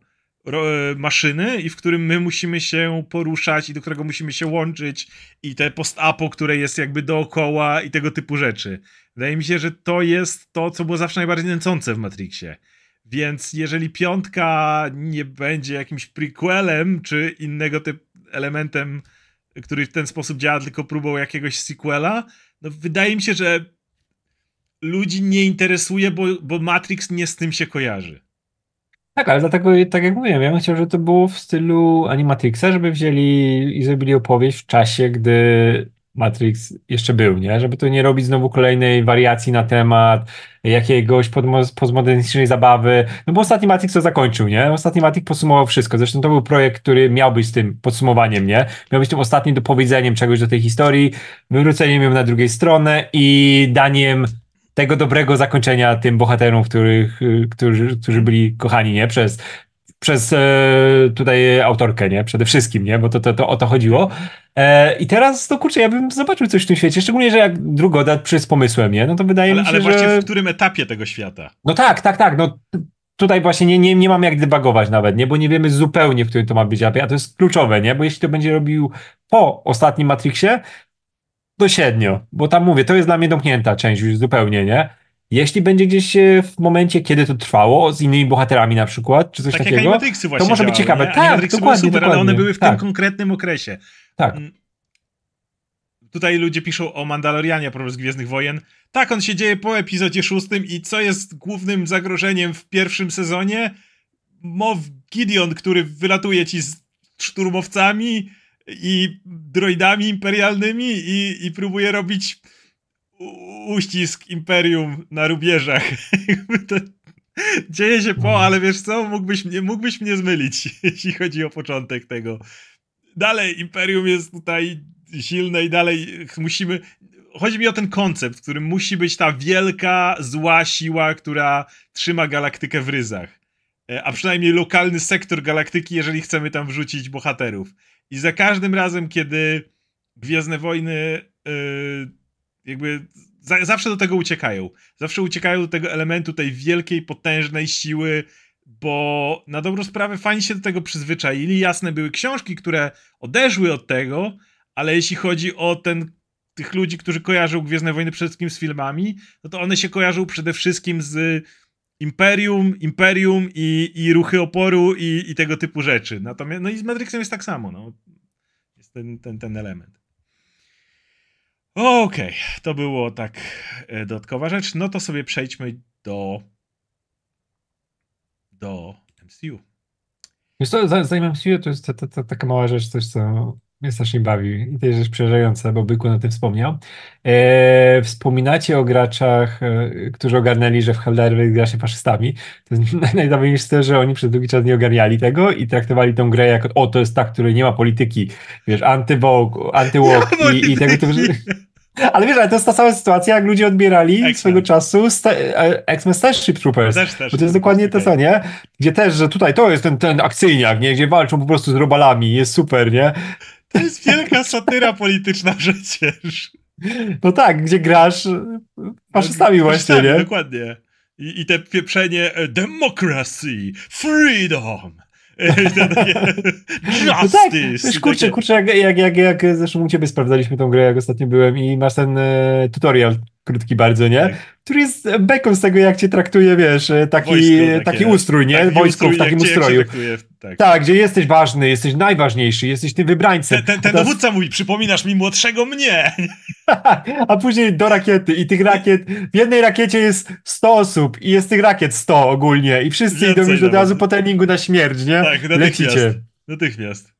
e, maszyny i w którym my musimy się poruszać i do którego musimy się łączyć i te post-apo, które jest jakby dookoła i tego typu rzeczy. Wydaje mi się, że to jest to, co było zawsze najbardziej nęcące w Matrixie. Więc jeżeli piątka nie będzie jakimś prequelem czy innego typu elementem, który w ten sposób działa, tylko próbą jakiegoś sequela. No, wydaje mi się, że ludzi nie interesuje, bo, bo Matrix nie z tym się kojarzy. Tak, ale dlatego, tak jak mówiłem, ja bym chciał, żeby to było w stylu Animatrixa, żeby wzięli i zrobili opowieść w czasie, gdy Matrix jeszcze był, nie? Żeby tu nie robić znowu kolejnej wariacji na temat jakiegoś postmodernistycznej zabawy. No bo ostatni Matrix to zakończył, nie? Ostatni Matrix podsumował wszystko. Zresztą to był projekt, który miał być tym podsumowaniem, nie? Miał być tym ostatnim dopowiedzeniem czegoś do tej historii, wywróceniem ją na drugiej stronę i daniem tego dobrego zakończenia tym bohaterom, których, którzy, którzy byli kochani, nie? Przez przez e, tutaj autorkę, nie? Przede wszystkim, nie? Bo to, to, to o to chodziło. E, I teraz, no kurczę, ja bym zobaczył coś w tym świecie, szczególnie, że jak Drugoda przy z pomysłem, nie? No to wydaje ale, mi się, Ale właśnie że... w którym etapie tego świata? No tak, tak, tak, no tutaj właśnie nie, nie, nie mam jak debagować nawet, nie? Bo nie wiemy zupełnie, w którym to ma być etapie, a to jest kluczowe, nie? Bo jeśli to będzie robił po ostatnim Matrixie, do średnio, bo tam mówię, to jest dla mnie domknięta część już zupełnie, nie? Jeśli będzie gdzieś e, w momencie, kiedy to trwało, z innymi bohaterami na przykład, czy coś tak takiego, to może być ciekawe. Nie? Tak, dokładnie, były super, dokładnie. ale one były w tak. tym konkretnym okresie. Tak. Mm. Tutaj ludzie piszą o Mandalorianie, problem z Gwiezdnych Wojen. Tak, on się dzieje po epizodzie szóstym i co jest głównym zagrożeniem w pierwszym sezonie? Mow Gideon, który wylatuje ci z szturmowcami i droidami imperialnymi i, i próbuje robić uścisk imperium na rubieżach. to dzieje się po, mm. ale wiesz co, mógłbyś mnie, mógłbyś mnie zmylić, jeśli chodzi o początek tego. Dalej, imperium jest tutaj silne i dalej musimy. Chodzi mi o ten koncept, w którym musi być ta wielka, zła siła, która trzyma galaktykę w ryzach. E, a przynajmniej lokalny sektor galaktyki, jeżeli chcemy tam wrzucić bohaterów. I za każdym razem, kiedy Gwiezdne Wojny. Yy, jakby za, zawsze do tego uciekają. Zawsze uciekają do tego elementu tej wielkiej, potężnej siły, bo na dobrą sprawę fani się do tego przyzwyczaili. Jasne były książki, które odeszły od tego, ale jeśli chodzi o ten tych ludzi, którzy kojarzą Gwiezdne Wojny przede wszystkim z filmami, no to one się kojarzą przede wszystkim z Imperium, Imperium i, i ruchy oporu i, i tego typu rzeczy. Natomiast, no i z Matrixem jest tak samo, no. Jest ten, ten, ten element. Okej, okay, to było tak e, dodatkowa rzecz. No to sobie przejdźmy do do MCU. Wiesz co, zanim MCU to jest ta, ta, ta, taka mała rzecz, coś co mnie strasznie bawi i to jest rzecz przerażająca, bo Byku na tym wspomniał. Eee, wspominacie o graczach, e, którzy ogarnęli, że w Helderwy gra się faszystami. To jest najważniejsze, że oni przez długi czas nie ogarniali tego i traktowali tą grę jako, o to jest ta, której nie ma polityki, wiesz, antywok, antywok ja i, i tego typu rzeczy. Ale wiesz, ale to jest ta sama sytuacja, jak ludzie odbierali x swego czasu e, X-Men Starship Troopers. Też, też, bo to jest dokładnie to samo, nie? Gdzie też, że tutaj to jest ten, ten akcyjniak, nie? Gdzie walczą po prostu z robalami, jest super, nie? To jest wielka satyra polityczna przecież. No tak, gdzie grasz faszystami no, właśnie, faszystami, nie? Dokładnie. I, I, te pieprzenie e, democracy, freedom, justice. No tak, wiesz, kurczę, kurczę, jak, jak, jak, jak zresztą u ciebie sprawdzaliśmy tą grę, jak ostatnio byłem i masz ten e, tutorial krótki bardzo, nie? Tak. Który jest beką z tego, jak cię traktuje, wiesz, e, taki, Wojsko, taki ustrój, nie? Taki Wojsko ustrój, w takim ustroju. Traktuje, tak. tak. gdzie jesteś ważny, jesteś najważniejszy, jesteś tym wybrańcem. Ten, ten, ten Teraz... dowódca mówi, przypominasz mi młodszego mnie. A później do rakiety i tych rakiet, w jednej rakiecie jest 100 osób i jest tych rakiet 100 ogólnie i wszyscy idą już od razu po treningu na śmierć, nie? Tak, natychmiast. Lecicie. Natychmiast.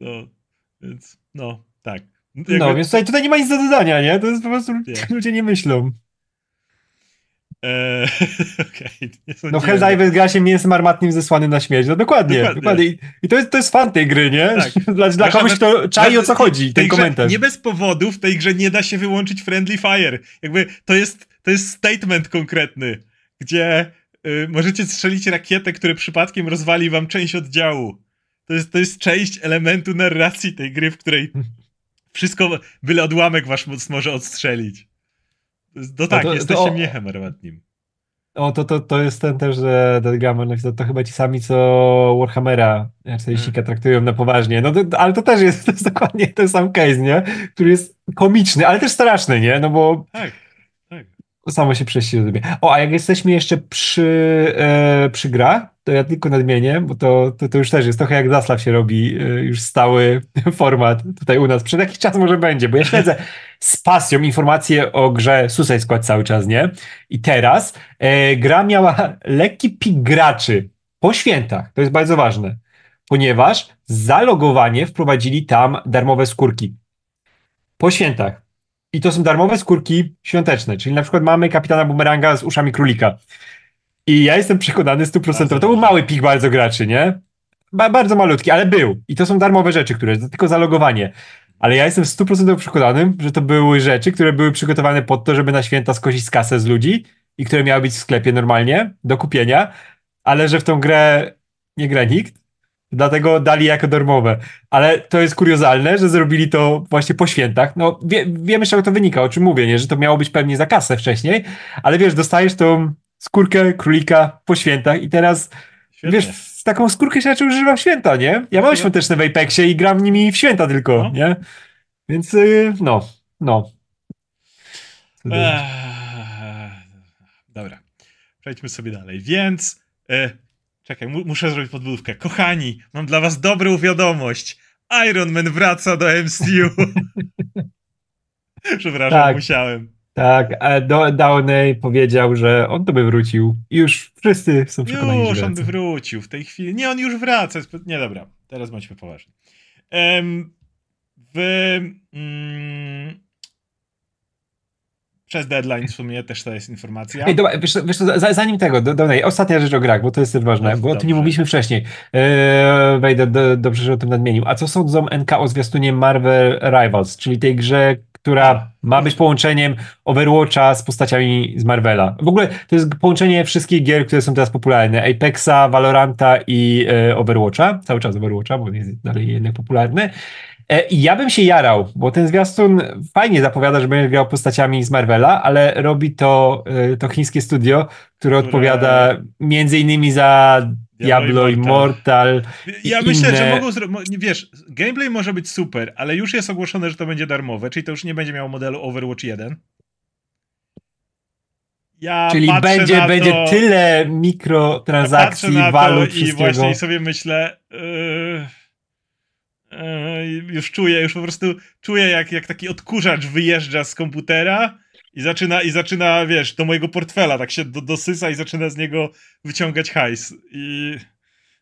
No, więc, no, tak. No, Jakby... No, więc tutaj, tutaj nie ma nic do dodania, nie? To jest po prostu, ludzie nie myślą. Eee, okay, nie no Helldiver gra się mięsem armatnym zesłanym na śmierć. No dokładnie, dokładnie. dokładnie. I, I to jest, to jest fan tej gry, nie? Tak. Dla, dla kogoś, kto czai o co chodzi, ten komentarz. Nie bez powodu w tej grze nie da się wyłączyć Friendly Fire. Jakby to jest, to jest statement konkretny, gdzie y, możecie strzelić rakietę, który przypadkiem rozwali wam część oddziału. To jest, to jest część elementu narracji tej gry, w której Wszystko, byle odłamek wasz moc może odstrzelić. Tak, no tak, to, jesteście to, o... miechem armatnim. O, to, to, to jest ten też Deadgamon, no, to, to chyba ci sami, co Warhammera 40 hmm. traktują na poważnie. No to, ale to też jest, to jest dokładnie ten sam case, nie? Który jest komiczny, ale też straszny, nie? No bo tak. Samo się prześciło do mnie. O, a jak jesteśmy jeszcze przy, e, przy grach, to ja tylko nadmienię, bo to, to, to już też jest trochę jak Zaslaw się robi, e, już stały format tutaj u nas. Przez jakiś czas może będzie, bo ja śledzę z pasją informacje o grze Suicide Squad cały czas, nie? I teraz e, gra miała lekki pik graczy po świętach. To jest bardzo ważne, ponieważ zalogowanie wprowadzili tam darmowe skórki. Po świętach. I to są darmowe skórki świąteczne, czyli na przykład mamy kapitana bumeranga z uszami królika. I ja jestem przekonany 100%, to był mały pik bardzo graczy, nie? Ba bardzo malutki, ale był. I to są darmowe rzeczy, które tylko zalogowanie. Ale ja jestem 100% przekonany, że to były rzeczy, które były przygotowane pod to, żeby na święta skosić kasę z ludzi i które miały być w sklepie normalnie do kupienia, ale że w tą grę nie gra nikt Dlatego dali jako darmowe. Ale to jest kuriozalne, że zrobili to właśnie po świętach. No wie, wiemy, z czego to wynika, o czym mówię, nie? że to miało być pewnie za kasę wcześniej, ale wiesz, dostajesz tą skórkę królika po świętach i teraz Świetnie. wiesz, z taką skórkę się raczej używa w święta, nie? Ja mam świąteczne w Apexie i gram nimi w święta tylko, no. nie? Więc y, no, no. dobra, przejdźmy sobie dalej. Więc... Y, Czekaj, mu muszę zrobić podbudówkę. Kochani, mam dla was dobrą wiadomość. Iron Man wraca do MCU. Przepraszam, tak, musiałem. Tak, do, Downey powiedział, że on to by wrócił. już wszyscy są przekonani, już, że on by wrócił w tej chwili. Nie, on już wraca. Nie, dobra, teraz bądźmy poważni. Um, w... Mm, przez deadline w sumie też to jest informacja. Ej, dobra, wiesz, wiesz zanim tego, do, dobra, ostatnia rzecz o grach, bo to jest też ważne, bo o tym nie mówiliśmy wcześniej. Eee, Wejdę, do, dobrze, że o tym nadmienił. A co sądzą NK o zwiastunie Marvel Rivals, czyli tej grze, która ma być połączeniem Overwatcha z postaciami z Marvela. W ogóle to jest połączenie wszystkich gier, które są teraz popularne. Apexa, Valoranta i e, Overwatcha. Cały czas Overwatcha, bo on jest dalej jednak popularny. E, I ja bym się jarał, bo ten zwiastun fajnie zapowiada, że będzie grał postaciami z Marvela, ale robi to, e, to chińskie studio, które odpowiada między innymi za Diablo Immortal. I ja myślę, inne... że mogą zrobić. Wiesz, gameplay może być super, ale już jest ogłoszone, że to będzie darmowe, czyli to już nie będzie miało modelu Overwatch 1. Ja czyli będzie, będzie tyle mikrotransakcji, walut i wszystkiego. I właśnie sobie myślę. Yy E, już czuję, już po prostu czuję, jak, jak taki odkurzacz wyjeżdża z komputera i zaczyna, i zaczyna, wiesz, do mojego portfela tak się do, dosysa i zaczyna z niego wyciągać hajs. I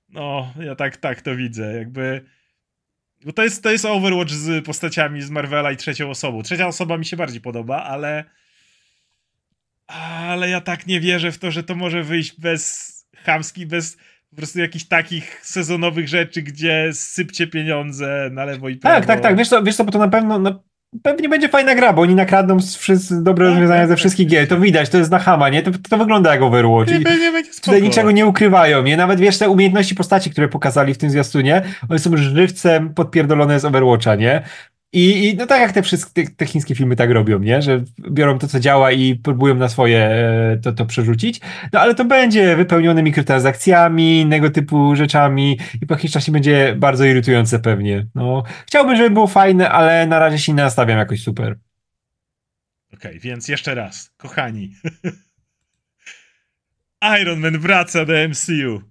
no, ja tak, tak to widzę, jakby... Bo to jest, to jest Overwatch z postaciami z Marvela i trzecią osobą. Trzecia osoba mi się bardziej podoba, ale... Ale ja tak nie wierzę w to, że to może wyjść bez chamski, bez po prostu jakichś takich sezonowych rzeczy, gdzie sypcie pieniądze na lewo i tak, prawo. Tak, tak, tak. Wiesz co, wiesz co bo to na pewno, na... No, pewnie będzie fajna gra, bo oni nakradną wszyscy, dobre tak, rozwiązania tak, ze tak. wszystkich tak, gier. To widać, to jest na hama, nie? To, to wygląda jak Overwatch. Nie, nie będzie spoko. Tutaj niczego nie ukrywają, nie? Nawet wiesz, te umiejętności postaci, które pokazali w tym zwiastunie, one są żywcem podpierdolone z Overwatcha, nie? I, I, no tak jak te wszystkie te, te chińskie filmy tak robią, nie? Że biorą to, co działa i próbują na swoje e, to, to przerzucić. No ale to będzie wypełnione mikrotransakcjami, innego typu rzeczami i po jakimś czasie będzie bardzo irytujące pewnie. No, chciałbym, żeby było fajne, ale na razie się nie nastawiam jakoś super. Okej, okay, więc jeszcze raz, kochani. Iron Man wraca do MCU.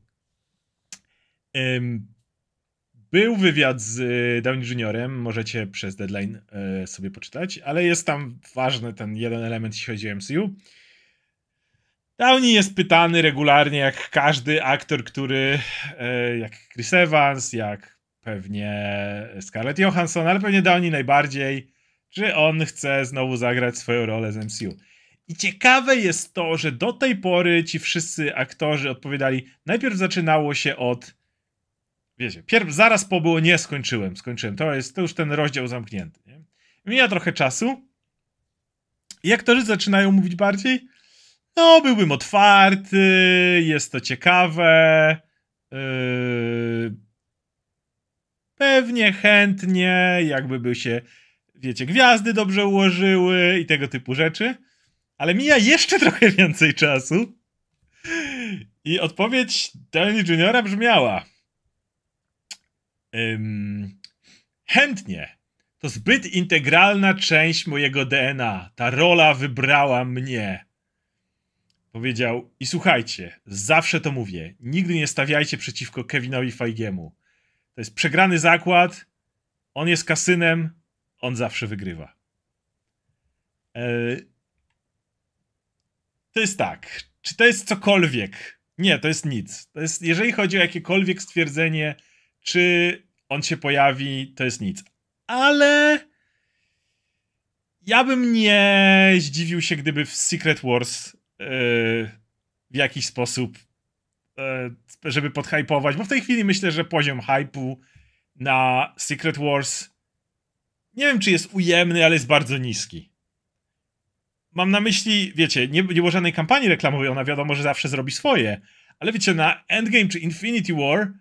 Um, był wywiad z y, Down Juniorem, możecie przez deadline y, sobie poczytać, ale jest tam ważny ten jeden element, jeśli chodzi o MCU. Downey jest pytany regularnie, jak każdy aktor, który, y, jak Chris Evans, jak pewnie Scarlett Johansson, ale pewnie Downey najbardziej, czy on chce znowu zagrać swoją rolę z MCU. I ciekawe jest to, że do tej pory ci wszyscy aktorzy odpowiadali, najpierw zaczynało się od wiecie, zaraz po było nie skończyłem, skończyłem. To jest to już ten rozdział zamknięty. Nie? Mija trochę czasu. I aktorzy zaczynają mówić bardziej. No, byłbym otwarty, jest to ciekawe. Yy, pewnie chętnie, jakby by się, wiecie, gwiazdy dobrze ułożyły i tego typu rzeczy. Ale mija jeszcze trochę więcej czasu. I odpowiedź Daniel Juniora brzmiała. Ym, chętnie. To zbyt integralna część mojego DNA. Ta rola wybrała mnie. Powiedział, i słuchajcie, zawsze to mówię, nigdy nie stawiajcie przeciwko Kevinowi Feigiemu. To jest przegrany zakład, on jest kasynem, on zawsze wygrywa. Eee, to jest tak. Czy to jest cokolwiek? Nie, to jest nic. To jest, jeżeli chodzi o jakiekolwiek stwierdzenie, czy on się pojawi, to jest nic. Ale ja bym nie zdziwił się, gdyby w Secret Wars yy, w jakiś sposób, yy, żeby podhypować, bo w tej chwili myślę, że poziom hypu na Secret Wars nie wiem, czy jest ujemny, ale jest bardzo niski. Mam na myśli, wiecie, nie, nie było żadnej kampanii reklamowej, ona wiadomo, że zawsze zrobi swoje, ale wiecie, na Endgame czy Infinity War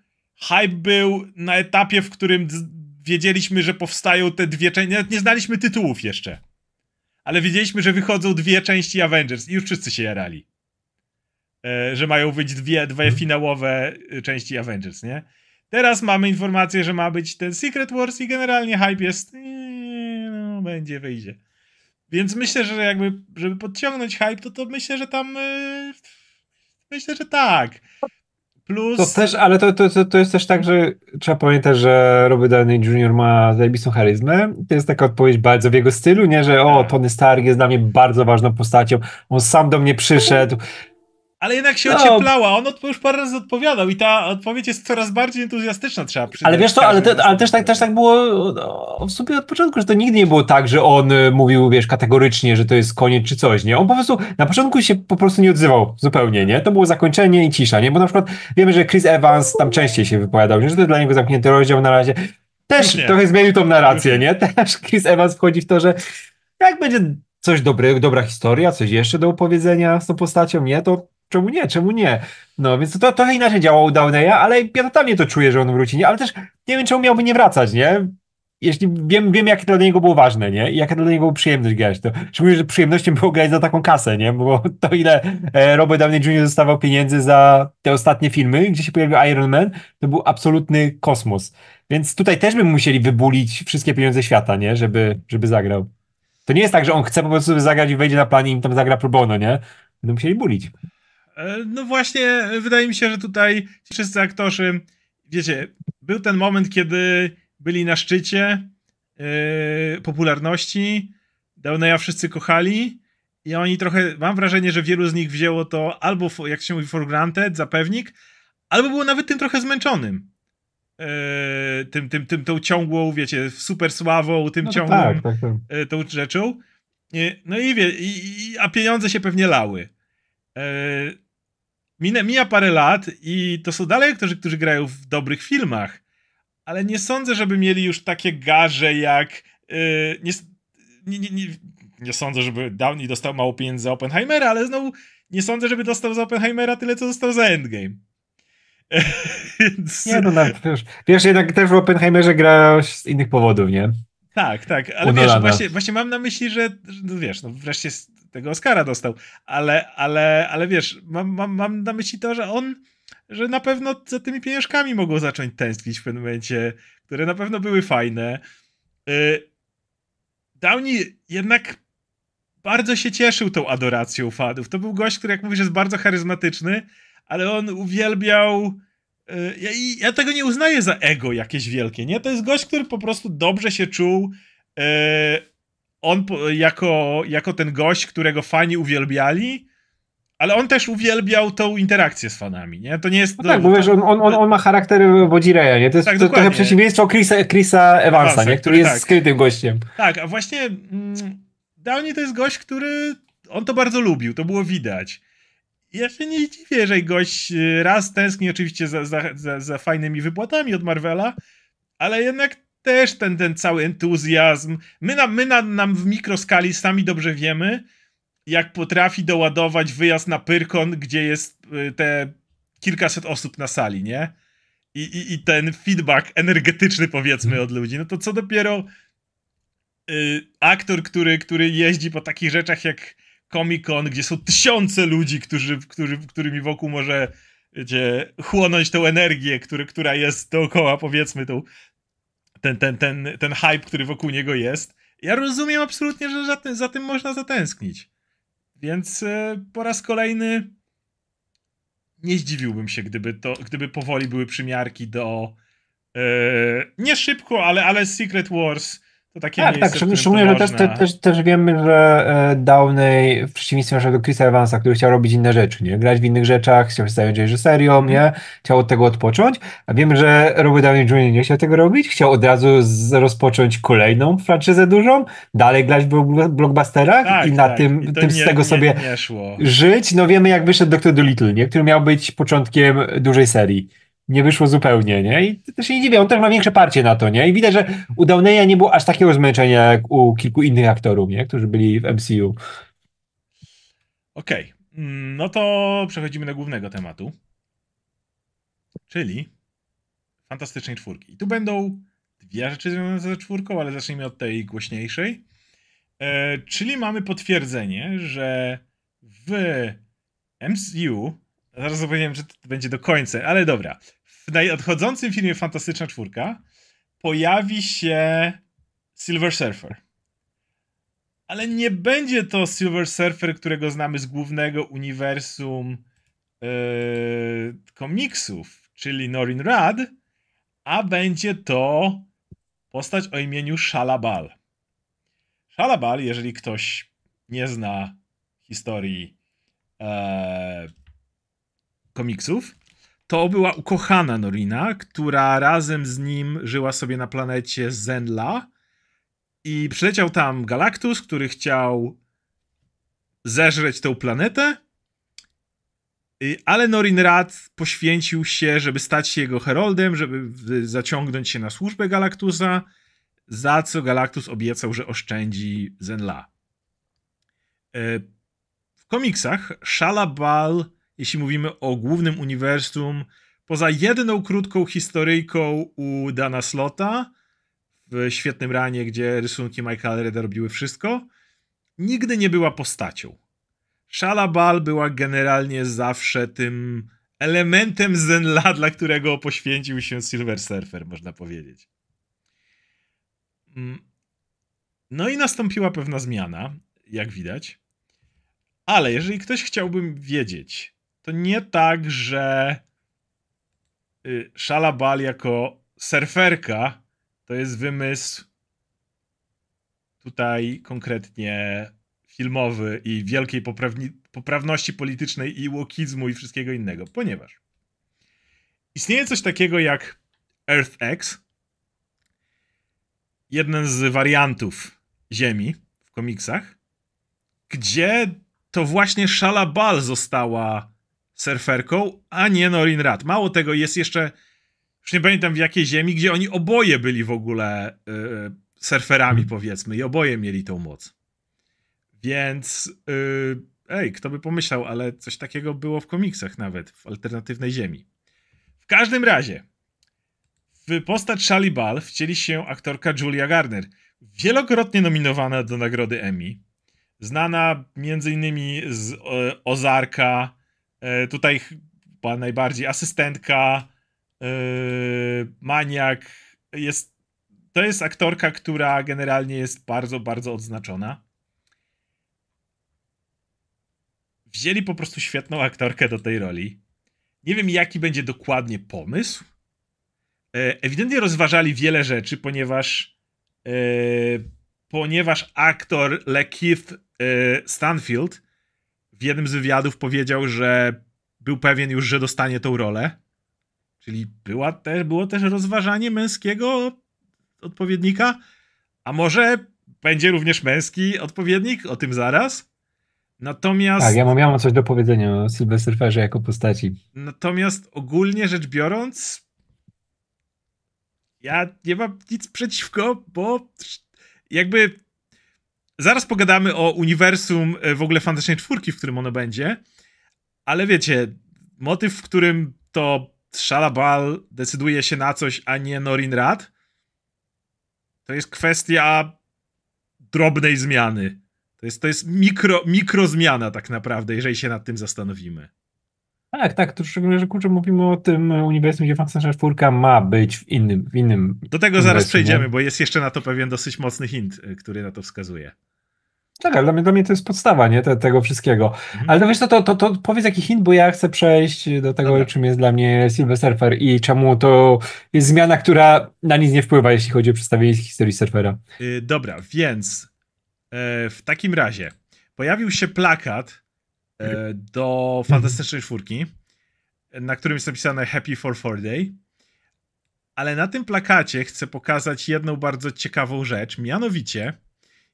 hype był na etapie, w którym wiedzieliśmy, że powstają te dwie części. nie znaliśmy tytułów jeszcze. Ale wiedzieliśmy, że wychodzą dwie części Avengers i już wszyscy się jarali. E, że mają być dwie, dwie mhm. finałowe e, części Avengers, nie? Teraz mamy informację, że ma być ten Secret Wars i generalnie hype jest Nie, no, będzie, wyjdzie. Więc myślę, że jakby, żeby podciągnąć hype, to, to myślę, że tam yy, myślę, że tak. Plus... To też, ale to, to, to, jest też tak, że trzeba pamiętać, że Robert Downey Jr. ma zajebistą charyzmę. To jest taka odpowiedź bardzo w jego stylu, nie? Że o, tak. Tony Stark jest dla mnie bardzo ważną postacią. On sam do mnie przyszedł. Ale jednak się no. ocieplała, on od, już parę razy odpowiadał i ta odpowiedź jest coraz bardziej entuzjastyczna, trzeba przyznać. Ale wiesz to, ale, te, tak, ale też, tak, też tak było no, w sumie od początku, że to nigdy nie było tak, że on y, mówił, wiesz, kategorycznie, że to jest koniec czy coś, nie? On po prostu na początku się po prostu nie odzywał zupełnie, nie? To było zakończenie i cisza, nie? Bo na przykład wiemy, że Chris Evans tam częściej się wypowiadał, że to dla niego zamknięty rozdział na razie. Też trochę zmienił tą narrację, nie? Też Chris Evans wchodzi w to, że jak będzie coś dobrego, dobra historia, coś jeszcze do opowiedzenia z tą postacią, nie? To czemu nie, czemu nie? No, więc to trochę inaczej działał u Downeya, ale ja totalnie to czuję, że on wróci, nie? Ale też nie wiem, czemu miałby nie wracać, nie? Jeśli wiem, wiem jakie dla niego było ważne, nie? I jaka dla niego była przyjemność grać. To szczególnie, że przyjemnością było grać za taką kasę, nie? Bo to ile e, Robert Downey Jr. dostawał pieniędzy za te ostatnie filmy, gdzie się pojawił Iron Man, to był absolutny kosmos. Więc tutaj też by musieli wybulić wszystkie pieniądze świata, nie? Żeby, żeby zagrał. To nie jest tak, że on chce po prostu zagrać i wejdzie na plan i im tam zagra pro bono, nie? Będą musieli bulić. E, no właśnie, e, wydaje mi się, że tutaj wszyscy aktorzy, wiecie, był ten moment, kiedy byli na szczycie yy, popularności, Downeya wszyscy kochali i oni trochę, mam wrażenie, że wielu z nich wzięło to albo, jak się mówi, for granted, zapewnik, albo było nawet tym trochę zmęczonym. Yy, tym, tym, tym, tą ciągłą, wiecie, super sławą, tym no ciągłą tak, tak, tak. Yy, tą rzeczą. no i wie, i, a pieniądze się pewnie lały. Minę, mija parę lat i to są dalej aktorzy, którzy grają w dobrych filmach, ale nie sądzę, żeby mieli już takie garze jak... Yy, nie, nie, nie, nie, sądzę, żeby Downey dostał mało pieniędzy za Oppenheimera, ale znowu nie sądzę, żeby dostał za Oppenheimera tyle, co dostał za Endgame. Więc... Nie, no, no, wiesz, wiesz, jednak też w Oppenheimerze grałeś z innych powodów, nie? Tak, tak, ale wiesz, właśnie, właśnie mam na myśli, że, no, wiesz, no, wreszcie tego Oscara dostał, ale, ale, ale wiesz, mam, mam, mam na myśli to, że on, że na pewno za tymi pieniążkami mogło zacząć tęsknić w pewnym momencie, które na pewno były fajne. Yy, Downey jednak bardzo się cieszył tą adoracją fanów. To był gość, który, jak mówisz, jest bardzo charyzmatyczny, ale on uwielbiał. Y, ja, ja tego nie uznaję za ego jakieś wielkie, nie? To jest gość, który po prostu dobrze się czuł y, on jako, jako ten gość, którego fani uwielbiali, ale on też uwielbiał tą interakcję z fanami, nie? To nie jest... No tak, bo wiesz, on, on, on ma charakter Wodzireja, nie? To jest tak, to, trochę przeciwieństwo Chrisa, Chrisa Evansa, Evansa nie? Który jest tak. skrytym gościem. Tak, a właśnie mm, Downey to jest gość, który... On to bardzo lubił, to było widać. Ja się nie dziwię, że gość y, raz tęskni oczywiście za, za, za, za fajnymi wypłatami od Marvela, ale jednak też ten, ten cały entuzjazm. My, na, my na, nam w mikroskali sami dobrze wiemy, jak potrafi doładować wyjazd na Pyrkon, gdzie jest y, te kilkaset osób na sali, nie? I, i, i ten feedback energetyczny, powiedzmy, mhm. od ludzi. No to co dopiero y, aktor, który, który jeździ po takich rzeczach jak Comic Con, gdzie są tysiące ludzi, którzy, którzy, którymi wokół może wiecie, y, chłonąć tą energię, który, która jest dookoła, powiedzmy, tą, ten, ten, ten, ten hype, który wokół niego jest. Ja rozumiem absolutnie, że za, tym, za tym można zatęsknić. Więc e, po raz kolejny nie zdziwiłbym się, gdyby, to, gdyby powoli były przymiarki do. E, nie szybko, ale, ale Secret Wars takie tak, tak miejsce, tak, szczególnie, że też, też, też wiemy, że e, Downey w przeciwieństwie do Chrisa Evansa, który chciał robić inne rzeczy, nie? Grać w innych rzeczach, chciał się zająć reżyserią, mhm. nie? Chciał od tego odpocząć, a wiemy, że Robert Downey Jr. nie chciał tego robić, chciał od razu rozpocząć kolejną franczyzę dużą, dalej grać w blockbusterach tak, i na tak. tym, I tym nie, z tego nie, sobie nie żyć. No wiemy, jak wyszedł Dr. Dolittle, nie? Który miał być początkiem dużej serii nie wyszło zupełnie, nie? I też nie dziwię, on też ma większe parcie na to, nie? I widać, że u Downeya nie było aż takiego zmęczenia jak u kilku innych aktorów, nie? Którzy byli w MCU. Okej, okay. Mm, no to przechodzimy do głównego tematu, czyli Fantastycznej Czwórki. I tu będą dwie rzeczy związane ze czwórką, ale zacznijmy od tej głośniejszej. E, czyli mamy potwierdzenie, że w MCU Zaraz zapomniałem, że to będzie do końca, ale dobra w nadchodzącym filmie Fantastyczna Czwórka pojawi się Silver Surfer. Ale nie będzie to Silver Surfer, którego znamy z głównego uniwersum yy, komiksów, czyli Norin Rad, a będzie to postać o imieniu Shalabal. Shalabal, jeżeli ktoś nie zna historii e, komiksów, to była ukochana Norina, która razem z nim żyła sobie na planecie Zenla. I przyleciał tam Galactus, który chciał zeżreć tę planetę. Ale Norin Rad poświęcił się, żeby stać się jego heroldem, żeby zaciągnąć się na służbę Galactusa, za co Galactus obiecał, że oszczędzi Zenla. E, w komiksach Shalabal jeśli mówimy o głównym uniwersum, poza jedną krótką historyjką u Dana Slota w świetnym ranie, gdzie rysunki Michaela Reda robiły wszystko, nigdy nie była postacią. Szalabal była generalnie zawsze tym elementem Zenla, dla którego poświęcił się Silver Surfer, można powiedzieć. Mm. No i nastąpiła pewna zmiana, jak widać. Ale jeżeli ktoś chciałby wiedzieć, to nie tak, że y, Szalabal jako surferka to jest wymysł tutaj konkretnie filmowy i wielkiej poprawni- poprawności politycznej i łokizmu i wszystkiego innego, ponieważ istnieje coś takiego jak EarthX, jeden z wariantów Ziemi w komiksach, gdzie to właśnie Shala Bal została surferką, a nie Norin Rad. Mało tego, jest jeszcze, już nie pamiętam w jakiej ziemi, gdzie oni oboje byli w ogóle yy, surferami, mhm. powiedzmy, i oboje mieli tą moc. Więc, yy, ej, kto by pomyślał, ale coś takiego było w komiksach nawet, w alternatywnej ziemi. W każdym razie, w postać Shali Ball wcieli się aktorka Julia Garner, wielokrotnie nominowana do nagrody Emmy, znana m.in. z e, Ozarka, E, tutaj chyba najbardziej asystentka, e, maniak. Jest, to jest aktorka, która generalnie jest bardzo, bardzo odznaczona. Wzięli po prostu świetną aktorkę do tej roli. Nie wiem, jaki będzie dokładnie pomysł. E, ewidentnie rozważali wiele rzeczy, ponieważ ponieważ aktor Lakeith Stanfield w jednym z wywiadów powiedział, że był pewien już, że dostanie tą rolę. Czyli była te, było też rozważanie męskiego odpowiednika. A może będzie również męski odpowiednik? O tym zaraz. Natomiast. Tak, ja mam, ja mam coś do powiedzenia o Sylwester jako postaci. Natomiast ogólnie rzecz biorąc, ja nie mam nic przeciwko, bo jakby Zaraz pogadamy o uniwersum e, w ogóle fantastycznej czwórki, w którym ono będzie. Ale wiecie, motyw, w którym to Szalabal decyduje się na coś, a nie Norin Rad, to jest kwestia drobnej zmiany. To jest, to jest mikro, mikrozmiana tak naprawdę, jeżeli się nad tym zastanowimy. Tak, tak, to szczególnie, że kurczę, mówimy o tym uniwersum, gdzie Fantastyczna Czwórka ma być w innym, w innym. Do tego zaraz przejdziemy, bo jest jeszcze na to pewien dosyć mocny hint, e, który na to wskazuje. Tak, dla mnie, dla mnie to jest podstawa, nie? Te, tego wszystkiego. Mhm. Ale to wiesz, to, to, to, to powiedz jaki hint, bo ja chcę przejść do tego, Dobra. czym jest dla mnie Silver Surfer i czemu to jest zmiana, która na nic nie wpływa, jeśli chodzi o przedstawienie historii surfera. Yy, dobra, więc yy, w takim razie pojawił się plakat yy, do Fantastycznej Czwórki, na którym jest napisane Happy for Four Day. Ale na tym plakacie chcę pokazać jedną bardzo ciekawą rzecz, mianowicie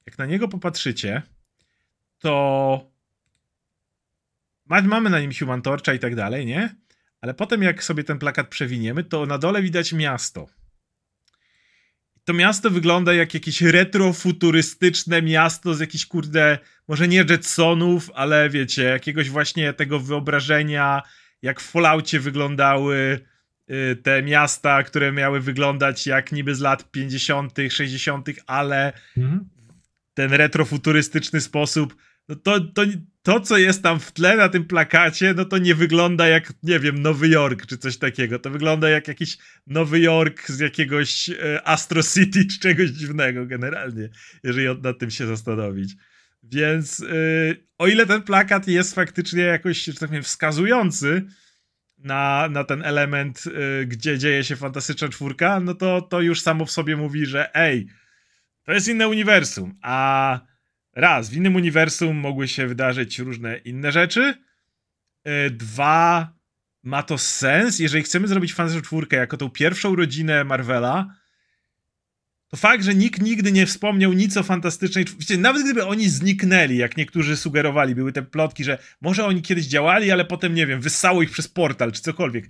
jak na niego popatrzycie, to mamy na nim Human Torcha i tak dalej, nie? Ale potem jak sobie ten plakat przewiniemy, to na dole widać miasto. To miasto wygląda jak jakieś retrofuturystyczne miasto z jakichś kurde, może nie Jetsonów, ale wiecie, jakiegoś właśnie tego wyobrażenia, jak w Falloutie wyglądały y, te miasta, które miały wyglądać jak niby z lat 50., 60., ale mhm ten retrofuturystyczny sposób. No to, to, to, co jest tam w tle na tym plakacie, no to nie wygląda jak, nie wiem, Nowy Jork czy coś takiego. To wygląda jak jakiś Nowy Jork z jakiegoś e, Astro City czy czegoś dziwnego generalnie, jeżeli nad tym się zastanowić. Więc e, o ile ten plakat jest faktycznie jakoś, że tak powiem, wskazujący na, na ten element, e, gdzie dzieje się fantastyczna czwórka, no to to już samo w sobie mówi, że ej, to jest inne uniwersum, a raz, w innym uniwersum mogły się wydarzyć różne inne rzeczy. Yy, dwa, ma to sens, jeżeli chcemy zrobić Fantasy 4 jako tą pierwszą rodzinę Marvela, to fakt, że nikt nigdy nie wspomniał nic o fantastycznej. Wiecie, nawet gdyby oni zniknęli, jak niektórzy sugerowali, były te plotki, że może oni kiedyś działali, ale potem, nie wiem, wysało ich przez portal czy cokolwiek,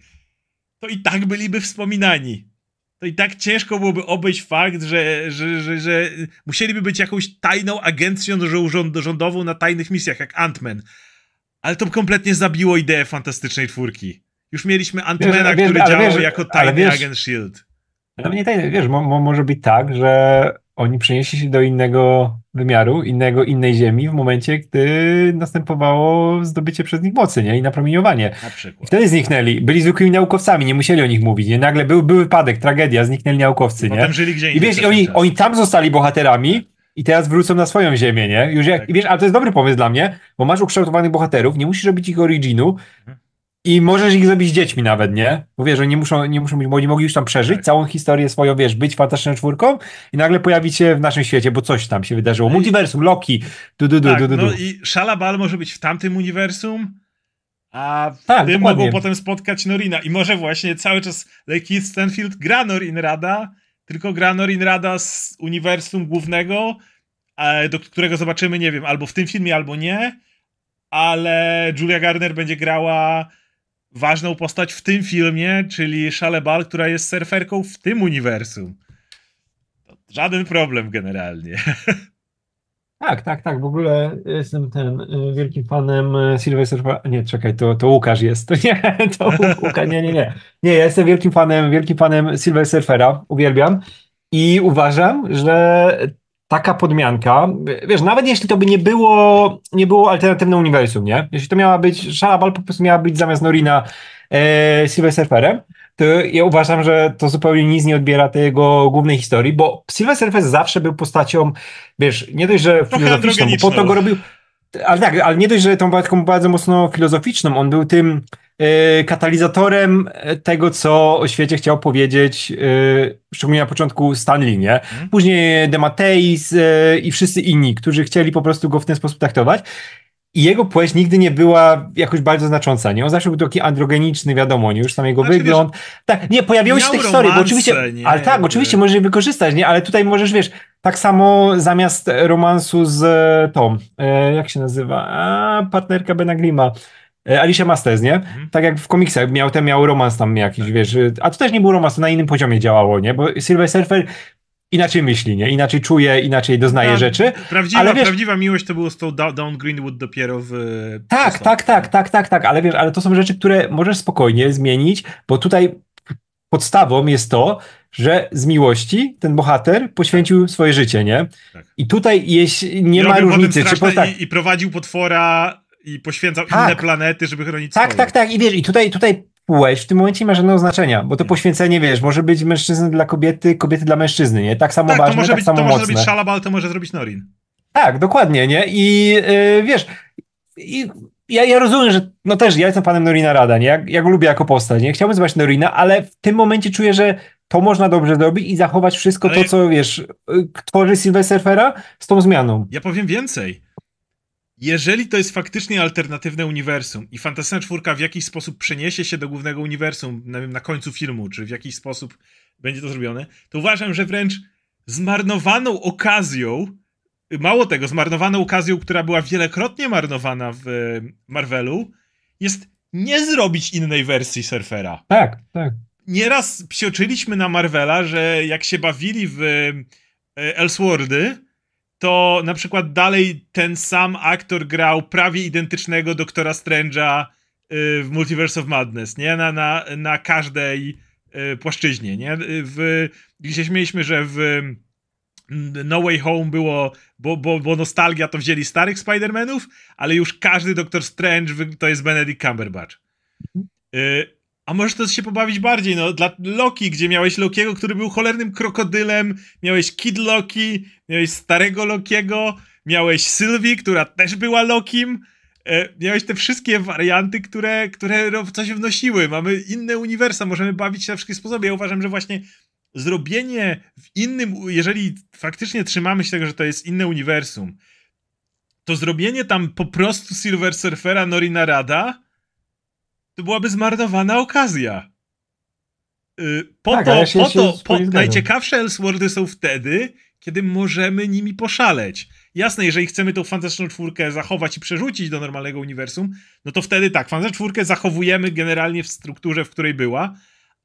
to i tak byliby wspominani to no i tak ciężko byłoby obejść fakt, że, że, że, że musieliby być jakąś tajną agencją rządową na tajnych misjach, jak Ant-Man. Ale to kompletnie zabiło ideę fantastycznej twórki. Już mieliśmy Ant-Mana, który działał wiesz, jako tajny wiesz, agent Shield. Ale nie tajny, wiesz, mo, mo, może być tak, że oni przenieśli się do innego wymiaru, innego, innej ziemi w momencie, gdy następowało zdobycie przez nich mocy, nie? I napromieniowanie. Na przykład. wtedy zniknęli. Byli zwykłymi naukowcami, nie musieli o nich mówić, nie? Nagle był, był wypadek, tragedia, zniknęli naukowcy, I nie? Potem żyli gdzie I wiesz, oni, oni tam zostali bohaterami, i teraz wrócą na swoją ziemię, nie? Już jak, tak. wiesz, ale to jest dobry pomysł dla mnie, bo masz ukształtowanych bohaterów, nie musisz robić ich originu, mhm. I możesz ich zrobić dziećmi nawet, nie? Mówię, że nie muszą, nie muszą być młodzi, mogli już tam przeżyć tak. całą historię swoją, wiesz, być fantastyczną czwórką i nagle pojawić się w naszym świecie, bo coś tam się wydarzyło. No Multiversum, Loki, du, du, du, tak, du, du, no du. No i Szalabal może być w tamtym uniwersum, a w tak, tym mogą potem spotkać Norina. I może właśnie cały czas Leki Stanfield gra Norin Rada, tylko gra Rada z uniwersum głównego, e, do którego zobaczymy, nie wiem, albo w tym filmie, albo nie, ale Julia Garner będzie grała ważną postać w tym filmie, czyli Szalebal, która jest surferką w tym uniwersum. Żaden problem generalnie. Tak, tak, tak. W ogóle jestem ten y, wielkim fanem y, Sylwester. Nie, czekaj, to, to Łukasz jest. Nie, to Łukasz, nie, nie, nie. Nie, ja jestem wielkim fanem, wielkim fanem Sylwester Uwielbiam. I uważam, że taka podmianka, wiesz, nawet jeśli to by nie było, nie było alternatywne uniwersum, nie? Jeśli to miała być, Szalabal po prostu miała być zamiast Norina e, Silver Surferem, to ja uważam, że to zupełnie nic nie odbiera tej jego głównej historii, bo Silver Surfer zawsze był postacią, wiesz, nie dość, że filozoficzną, bo po to go robił, ale tak, ale nie dość, że tą walką bardzo mocno filozoficzną, on był tym Y, katalizatorem e, tego, co o świecie chciał powiedzieć, y, szczególnie na początku Stanley, nie? Mhm. Później Demateis y, i wszyscy inni, którzy chcieli po prostu go w ten sposób traktować. I jego płeć nigdy nie była jakoś bardzo znacząca, nie? On zawsze był taki androgeniczny, wiadomo, nie? Już tam jego znaczy, wygląd. Wiesz, tak, nie, pojawiały się te romanse, historie, bo oczywiście, nie, ale tak, nie. oczywiście możesz je wykorzystać, nie? Ale tutaj możesz, wiesz, tak samo zamiast romansu z tą, e, jak się nazywa? A, partnerka Bena Grima. E, Alicia Masters, nie? Mhm. Tak jak w komiksach, miał ten miał romans tam jakiś, tak. wiesz, a to też nie był romans, to na innym poziomie działało, nie? Bo Silver Surfer inaczej myśli, nie? Inaczej czuje, inaczej doznaje Ta, rzeczy. Prawdziwa, ale wiesz, prawdziwa miłość to było z tą Down Greenwood dopiero w... Tak, tak, tak, tak, tak, tak, tak, ale wiesz, ale to są rzeczy, które możesz spokojnie zmienić, bo tutaj podstawą jest to, że z miłości ten bohater poświęcił swoje życie, nie? Tak. I tutaj jeśli nie I ma różnicy. Czy po, tak... I, I prowadził potwora i poświęcał tak. inne planety, żeby chronić Tak, swoje. tak, tak. I wiesz, i tutaj, tutaj płeć w tym momencie nie ma żadnego znaczenia, bo to poświęcenie, wiesz, może być mężczyzny dla kobiety, kobiety dla mężczyzny, nie? Tak samo tak, ważne, to może tak samo to może zrobić zrobić Szalabal, to może zrobić Norin. Tak, dokładnie, nie? I yy, wiesz, i ja, ja rozumiem, że no też ja jestem panem Norina Rada, nie? Ja, ja go lubię jako postać, nie? Chciałbym zobaczyć Norina, ale w tym momencie czuję, że to można dobrze zrobić i zachować wszystko ale to, co wiesz, y, tworzy Sylwester Fera z tą zmianą. Ja powiem więcej jeżeli to jest faktycznie alternatywne uniwersum i Fantastyczna Czwórka w jakiś sposób przeniesie się do głównego uniwersum, na, na końcu filmu, czy w jakiś sposób będzie to zrobione, to uważam, że wręcz zmarnowaną okazją, mało tego, zmarnowaną okazją, która była wielokrotnie marnowana w e, Marvelu, jest nie zrobić innej wersji surfera. Tak, tak. Nieraz psioczyliśmy na Marvela, że jak się bawili w e, Elswordy to na przykład dalej ten sam aktor grał prawie identycznego doktora Strange'a y, w Multiverse of Madness, nie? Na, na, na każdej y, płaszczyźnie, nie? W, dzisiaj mieliśmy, że w mm, no Way Home było, bo, bo, bo nostalgia to wzięli starych Spider-Manów, ale już każdy Doktor Strange to jest Benedict Cumberbatch. Y, a może to się pobawić bardziej, no, dla Loki, gdzie miałeś Lokiego, który był cholernym krokodylem, miałeś Kid Loki, miałeś starego Lokiego, miałeś Sylwii, która też była Lokim, e, miałeś te wszystkie warianty, które, które coś wnosiły, mamy inne uniwersa, możemy bawić się na wszystkie sposoby, ja uważam, że właśnie zrobienie w innym, jeżeli faktycznie trzymamy się tego, że to jest inne uniwersum, to zrobienie tam po prostu Silver Surfera Norina Rada to byłaby zmarnowana okazja. Y, po tak, to, ja się, po się to po, najciekawsze Elseworldy są wtedy, kiedy możemy nimi poszaleć. Jasne, jeżeli chcemy tą fantastyczną czwórkę zachować i przerzucić do normalnego uniwersum, no to wtedy tak, fantastyczną czwórkę zachowujemy generalnie w strukturze, w której była,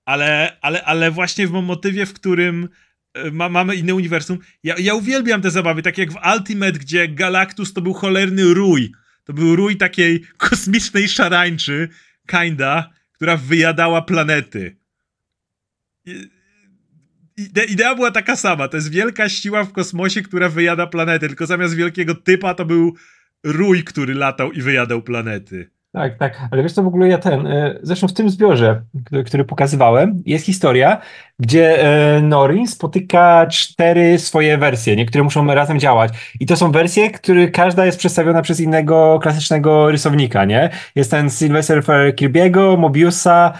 ale, ale, ale właśnie w motywie, w którym y, ma, mamy inne uniwersum. Ja, ja uwielbiam te zabawy, tak jak w Ultimate, gdzie Galactus to był cholerny rój. To był rój takiej kosmicznej szarańczy, kinda, która wyjadała planety. ide, idea była taka sama. To jest wielka siła w kosmosie, która wyjada planety. Tylko zamiast wielkiego typa to był rój, który latał i wyjadał planety. Tak, tak. Ale wiesz co, w ogóle ja ten, e, zresztą w tym zbiorze, który, który pokazywałem, jest historia, gdzie e, Norin spotyka cztery swoje wersje, niektóre muszą razem działać. I to są wersje, które każda jest przedstawiona przez innego klasycznego rysownika, nie? Jest ten Sylvester Kirby'ego, Mobiusa,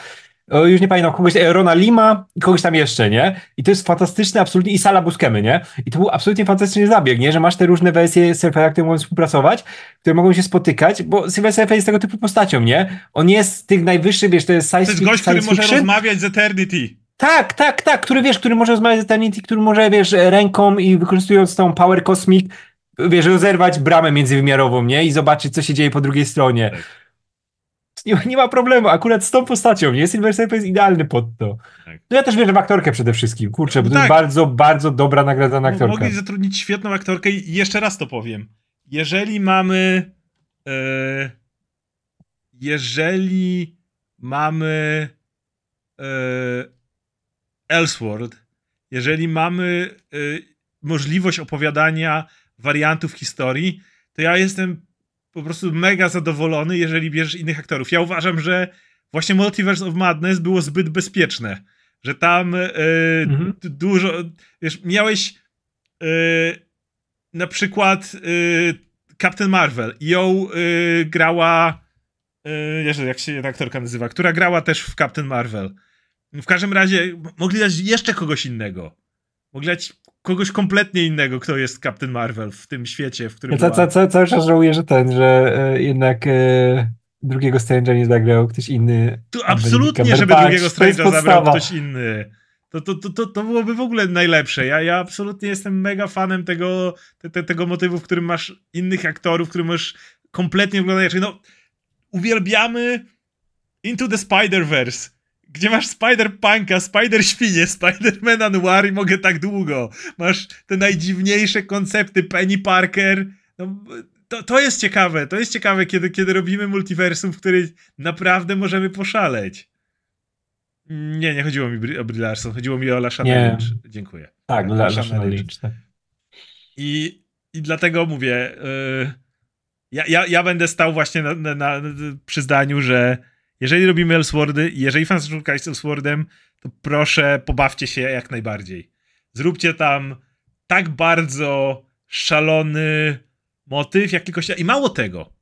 już nie pamiętam, kogoś, e, Rona Lima i kogoś tam jeszcze, nie? I to jest fantastyczne, absolutnie, i Sala Buskemy, nie? I to był absolutnie fantastyczny zabieg, nie? Że masz te różne wersje surfera, które mogą współpracować, które mogą się spotykać, bo Sylwester jest tego typu postacią, nie? On jest tych najwyższych, wiesz, to jest science fiction. To jest gość, który może rozmawiać z Eternity. Tak, tak, tak, który wiesz, który może rozmawiać z Eternity, który może, wiesz, ręką i wykorzystując tą power cosmic, wiesz, rozerwać bramę międzywymiarową, nie? I zobaczyć, co się dzieje po drugiej stronie. Tak nie ma, nie ma problemu, akurat z tą postacią, nie? Silver to jest idealny pod to. Tak. No ja też wierzę w aktorkę przede wszystkim, kurczę, bo to jest tak. bardzo, bardzo dobra nagradzana aktorka. Mogli zatrudnić świetną aktorkę i jeszcze raz to powiem. Jeżeli mamy... Yy, jeżeli mamy yy, Elseworld, jeżeli mamy yy, możliwość opowiadania wariantów historii, to ja jestem po prostu mega zadowolony, jeżeli bierzesz innych aktorów. Ja uważam, że właśnie Multiverse of Madness było zbyt bezpieczne, że tam yy, mhm. dużo, wiesz, miałeś yy, na przykład yy, Captain Marvel ją grała jeszcze jak się ta aktorka nazywa, która grała też w Captain Marvel. W każdym razie mogli dać jeszcze kogoś innego. Mogę grać kogoś kompletnie innego, kto jest Captain Marvel w tym świecie, w którym. Ja była. ca, ca, cały czas żałuję, że ten, że e, jednak e, drugiego Strange'a nie zagrał ktoś inny. Tu absolutnie, żeby drugiego tak, Strange'a zabrał ktoś inny. To, to, to, to byłoby w ogóle najlepsze. Ja, ja absolutnie jestem mega fanem tego, te, te, tego motywu, w którym masz innych aktorów, w którym masz kompletnie wyglądać. No, uwielbiamy Into the Spider-Verse gdzie masz Spider-Punka, Spider-Świnie, Spider-Man Noir i mogę tak długo. Masz te najdziwniejsze koncepty, Penny Parker. No, to, to jest ciekawe, to jest ciekawe, kiedy, kiedy robimy multiversum, w którym naprawdę możemy poszaleć. Nie, nie chodziło mi o Brie Larson, chodziło mi o Lashana Lynch. Dziękuję. Tak, no, Lashana Lynch. Tak. I, I dlatego mówię, yy, ja, ja, ja będę stał właśnie na, na, na, przy zdaniu, że jeżeli robimy Elswordy, jeżeli fansztuka jest Elseworldem, to proszę pobawcie się jak najbardziej. Zróbcie tam tak bardzo szalony motyw, jak tylko się... I mało tego.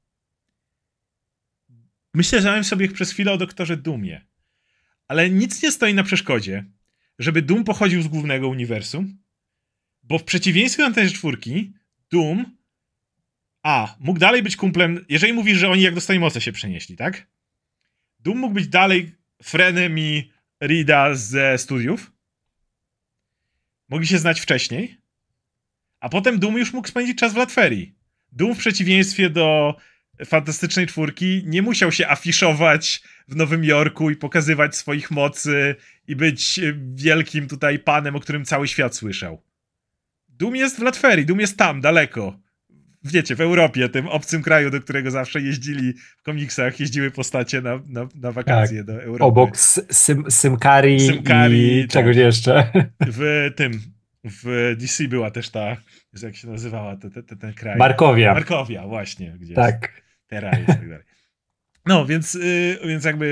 Myślę, że sobie przez chwilę o doktorze Dumie. Ale nic nie stoi na przeszkodzie, żeby Dum pochodził z głównego uniwersum, bo w przeciwieństwie do tej czwórki, Dum. a, mógł dalej być kumplem, jeżeli mówisz, że oni jak dostali moce się przenieśli, tak? Doom mógł być dalej i Rida ze studiów. Mogli się znać wcześniej. A potem Doom już mógł spędzić czas w Latferii. Doom w przeciwieństwie do Fantastycznej Czwórki nie musiał się afiszować w Nowym Jorku i pokazywać swoich mocy i być wielkim tutaj panem, o którym cały świat słyszał. Doom jest w Latferii, Doom jest tam, daleko wiecie, w Europie, tym obcym kraju, do którego zawsze jeździli w komiksach, jeździły postacie na, na, na wakacje tak. do Europy. Obok sym, Symkari, Symkari i tak. czegoś jeszcze. W tym, w DC była też ta, jak się nazywała te, te, ten kraj. Markowia. Markowia, właśnie. gdzie? Tak. Teraz i tak dalej. No, więc, y, więc jakby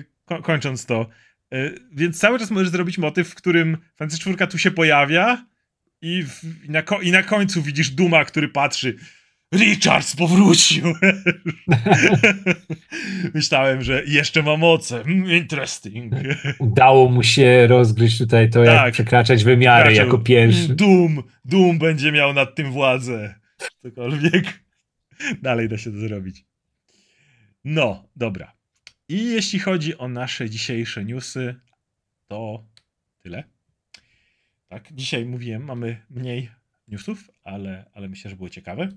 y, ko kończąc to, y, więc cały czas możesz zrobić motyw, w którym Fantasy tu się pojawia, i, w, i, na, i na końcu widzisz Duma, który patrzy. Richards powrócił. Myślałem, że jeszcze ma moce. Mm, interesting. Udało mu się rozgryźć tutaj to, tak, jak przekraczać wymiary jako pierwszy. Dum, Doom będzie miał nad tym władzę. Cokolwiek. Dalej da się to zrobić. No, dobra. I jeśli chodzi o nasze dzisiejsze newsy, to tyle. Tak, dzisiaj mówiłem, mamy mniej newsów, ale, ale myślę, że było ciekawe.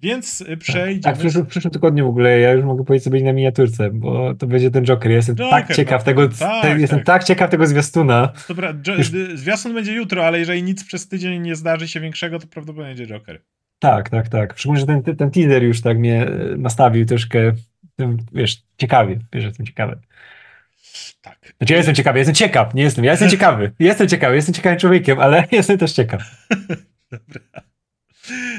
Więc y, tak. przejdziemy. Tak, w, przyszłym, w przyszłym tygodniu w ogóle ja już mogę powiedzieć sobie na miniaturce, bo to będzie ten Joker. jestem Joker, tak no. ciekaw tego. Tak, te, tak. jestem tak ciekaw tego zwiastuna. Dobra, jo- już... Y, zwiastun będzie jutro, ale jeżeli nic przez tydzień nie zdarzy się większego, to prawdopodobnie będzie Joker. Tak, tak, tak. Szczególnie, że ten, ten, teaser już tak mnie y, nastawił troszkę, wiesz, ciekawie, wiesz, jestem ciekawy. Tak. Znaczy ja jestem ciekawy, jestem ciekaw, nie jestem, ja jestem ciekawy, jestem ciekawy, jestem ciekawym człowiekiem, ale jestem też ciekaw. Dobra.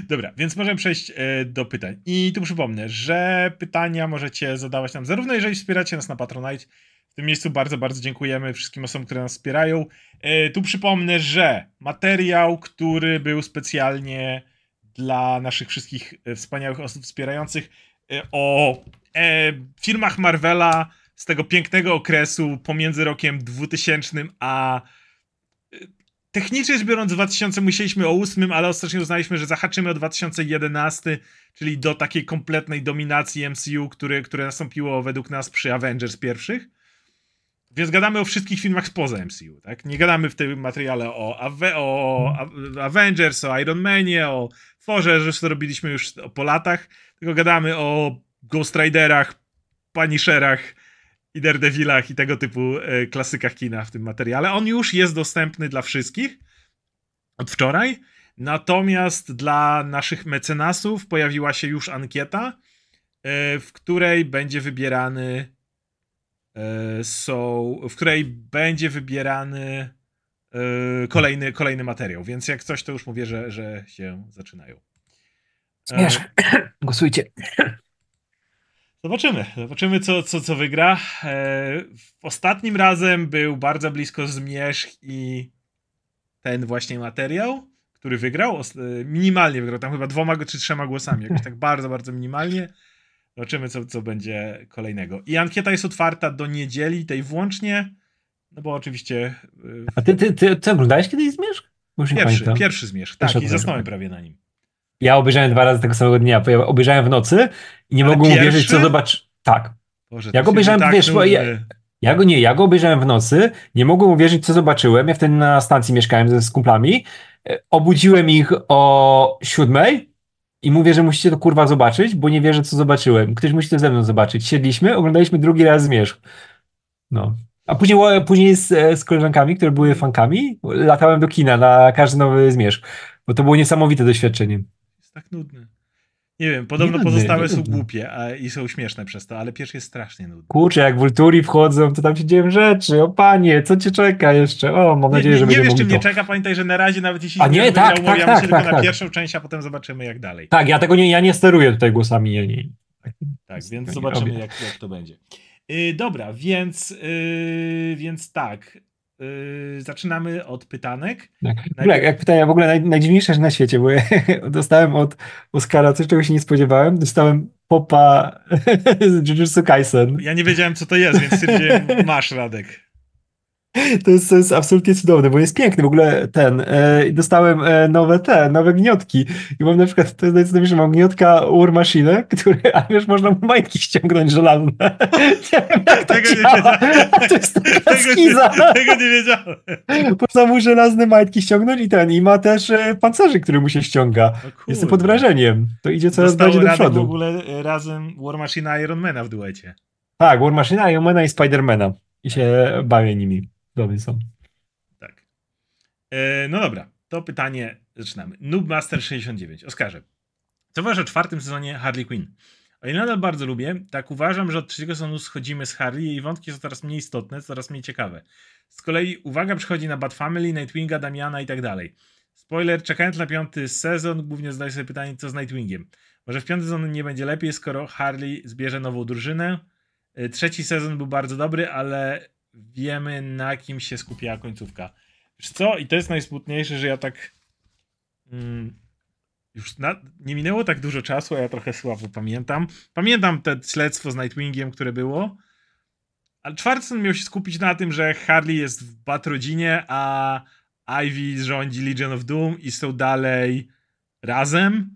Dobra, więc możemy przejść e, do pytań. I tu przypomnę, że pytania możecie zadawać nam zarówno jeżeli wspieracie nas na Patronite, w tym miejscu bardzo, bardzo dziękujemy wszystkim osobom, które nas wspierają. E, tu przypomnę, że materiał, który był specjalnie dla naszych wszystkich e, wspaniałych osób wspierających o firmach Marvela, z tego pięknego okresu pomiędzy rokiem 2000 a y, technicznie rzecz biorąc 2000 musieliśmy o 8, ale ostatecznie uznaliśmy, że zahaczymy o 2011, czyli do takiej kompletnej dominacji MCU, które, które nastąpiło według nas przy Avengers pierwszych. Więc gadamy o wszystkich filmach spoza MCU, tak? Nie gadamy w tym materiale o, Ave o Avengers, o Iron Manie, o Thorze, że to robiliśmy już po latach, tylko gadamy o Ghost Riderach, Punisherach, i Daredevilach i tego typu e, klasykach kina w tym materiale. On już jest dostępny dla wszystkich od wczoraj. Natomiast dla naszych mecenasów pojawiła się już ankieta, e, w której będzie wybierany e, są, w której będzie wybierany kolejny, kolejny materiał. Więc jak coś, to już mówię, że, że się zaczynają. Śmiesz, głosujcie. Zobaczymy, zobaczymy co, co, co wygra. Eee, ostatnim razem był bardzo blisko zmierzch i ten właśnie materiał, który wygrał, e, minimalnie wygrał, tam chyba dwoma czy trzema głosami, jakoś tak bardzo, bardzo minimalnie. Zobaczymy, co, co będzie kolejnego. I ankieta jest otwarta do niedzieli, tej włącznie, no bo oczywiście... E, A ty, ty, ty, ty oglądałeś kiedyś zmierzch? Pierwszy, pierwszy zmierzch, tak, Też i zasnąłem prawie na nim. Ja obejrzałem dwa razy tego samego dnia, bo ja obejrzałem w nocy i nie mogłem uwierzyć, co zobacz. Tak. Boże, ja go obejrzałem, tak wiesz, ja, ja, go nie, ja go obejrzałem w nocy, nie mogłem uwierzyć, co zobaczyłem. Ja wtedy na stacji mieszkałem ze, z kumplami. E, obudziłem ich o siódmej i mówię, że musicie to kurwa zobaczyć, bo nie wierzę, co zobaczyłem. Ktoś musi to ze mną zobaczyć. Siedliśmy, oglądaliśmy drugi raz zmierzch. No. A później, później z, e, z koleżankami, które były fankami, latałem do kina na każdy nowy zmierzch, bo to było niesamowite doświadczenie tak nudny. Nie wiem, podobno nie pozostałe nie, nie, są głupie a, i są śmieszne przez to, ale pierwszy jest strasznie nudny. Kurczę, jak wulturi wchodzą, to tam się dzieją rzeczy. O panie, co cię czeka jeszcze? O, mam nadzieję, że nie, nie wiesz, czym mnie czeka. Pamiętaj, że na razie nawet jeśli a nie, nie tak, tak, tak, tak, tylko tak, na pierwszą część, a potem zobaczymy jak dalej. Tak, ja tego nie, ja nie steruję tutaj głosami. Ja nie, tak, tak więc zobaczymy jak, jak to będzie. Yy, dobra, więc, yy, więc tak. Yy, zaczynamy od pytanek. Tak. Najpierw... Jak pytania w ogóle naj, najdziwniejsze na świecie, bo ja dostałem od Oscara coś, czego się nie spodziewałem. Dostałem popa z Jujutsu Kaisen. Ja nie wiedziałem, co to jest, więc stwierdziłem, masz Radek. To jest, to jest absolutnie cudowne, bo jest piękny w ogóle ten. E, dostałem e, nowe te, nowe gniotki. I mam na przykład, to jest najcudowniejsze, mam gniotka War Machine, który, a wiesz, można mu majtki ściągnąć żelazne. Nie wiem, jak to tego nie to jest taka tego, skiza. Nie, tego nie wiedziałem. Można mu żelazne majtki ściągnąć i ten, i ma też e, pancerzy, który mu się ściąga. Jestem pod wrażeniem. To idzie coraz Dostał bardziej do przodu. w ogóle razem War Machine Ironmana w duecie. Tak, War Machine Ironmana i Spidermana. I się bawię nimi. Dobry są. Tak. E, no dobra, to pytanie zaczynamy. Noobmaster69. Oskarze, co uważasz o czwartym sezonie Harley Quinn? O ile nadal bardzo lubię, tak uważam, że od trzeciego sezonu schodzimy z Harley i wątki są coraz mniej istotne, coraz mniej ciekawe. Z kolei uwaga przychodzi na Bat Family, Nightwinga, Damiana i tak dalej. Spoiler, czekając na piąty sezon, głównie zadaję sobie pytanie, co z Nightwingiem. Może w piąty sezon nie będzie lepiej, skoro Harley zbierze nową drużynę. E, trzeci sezon był bardzo dobry, ale wiemy, na kim się skupiała końcówka. Wiesz co? I to jest najsmutniejsze, że ja tak. Mm, już na, nie minęło tak dużo czasu, a ja trochę słabo pamiętam. Pamiętam te śledztwo z Nightwingiem, które było. Ale Schwarzen miał się skupić na tym, że Harley jest w Batrodzinie, a Ivy rządzi Legion of Doom i są dalej razem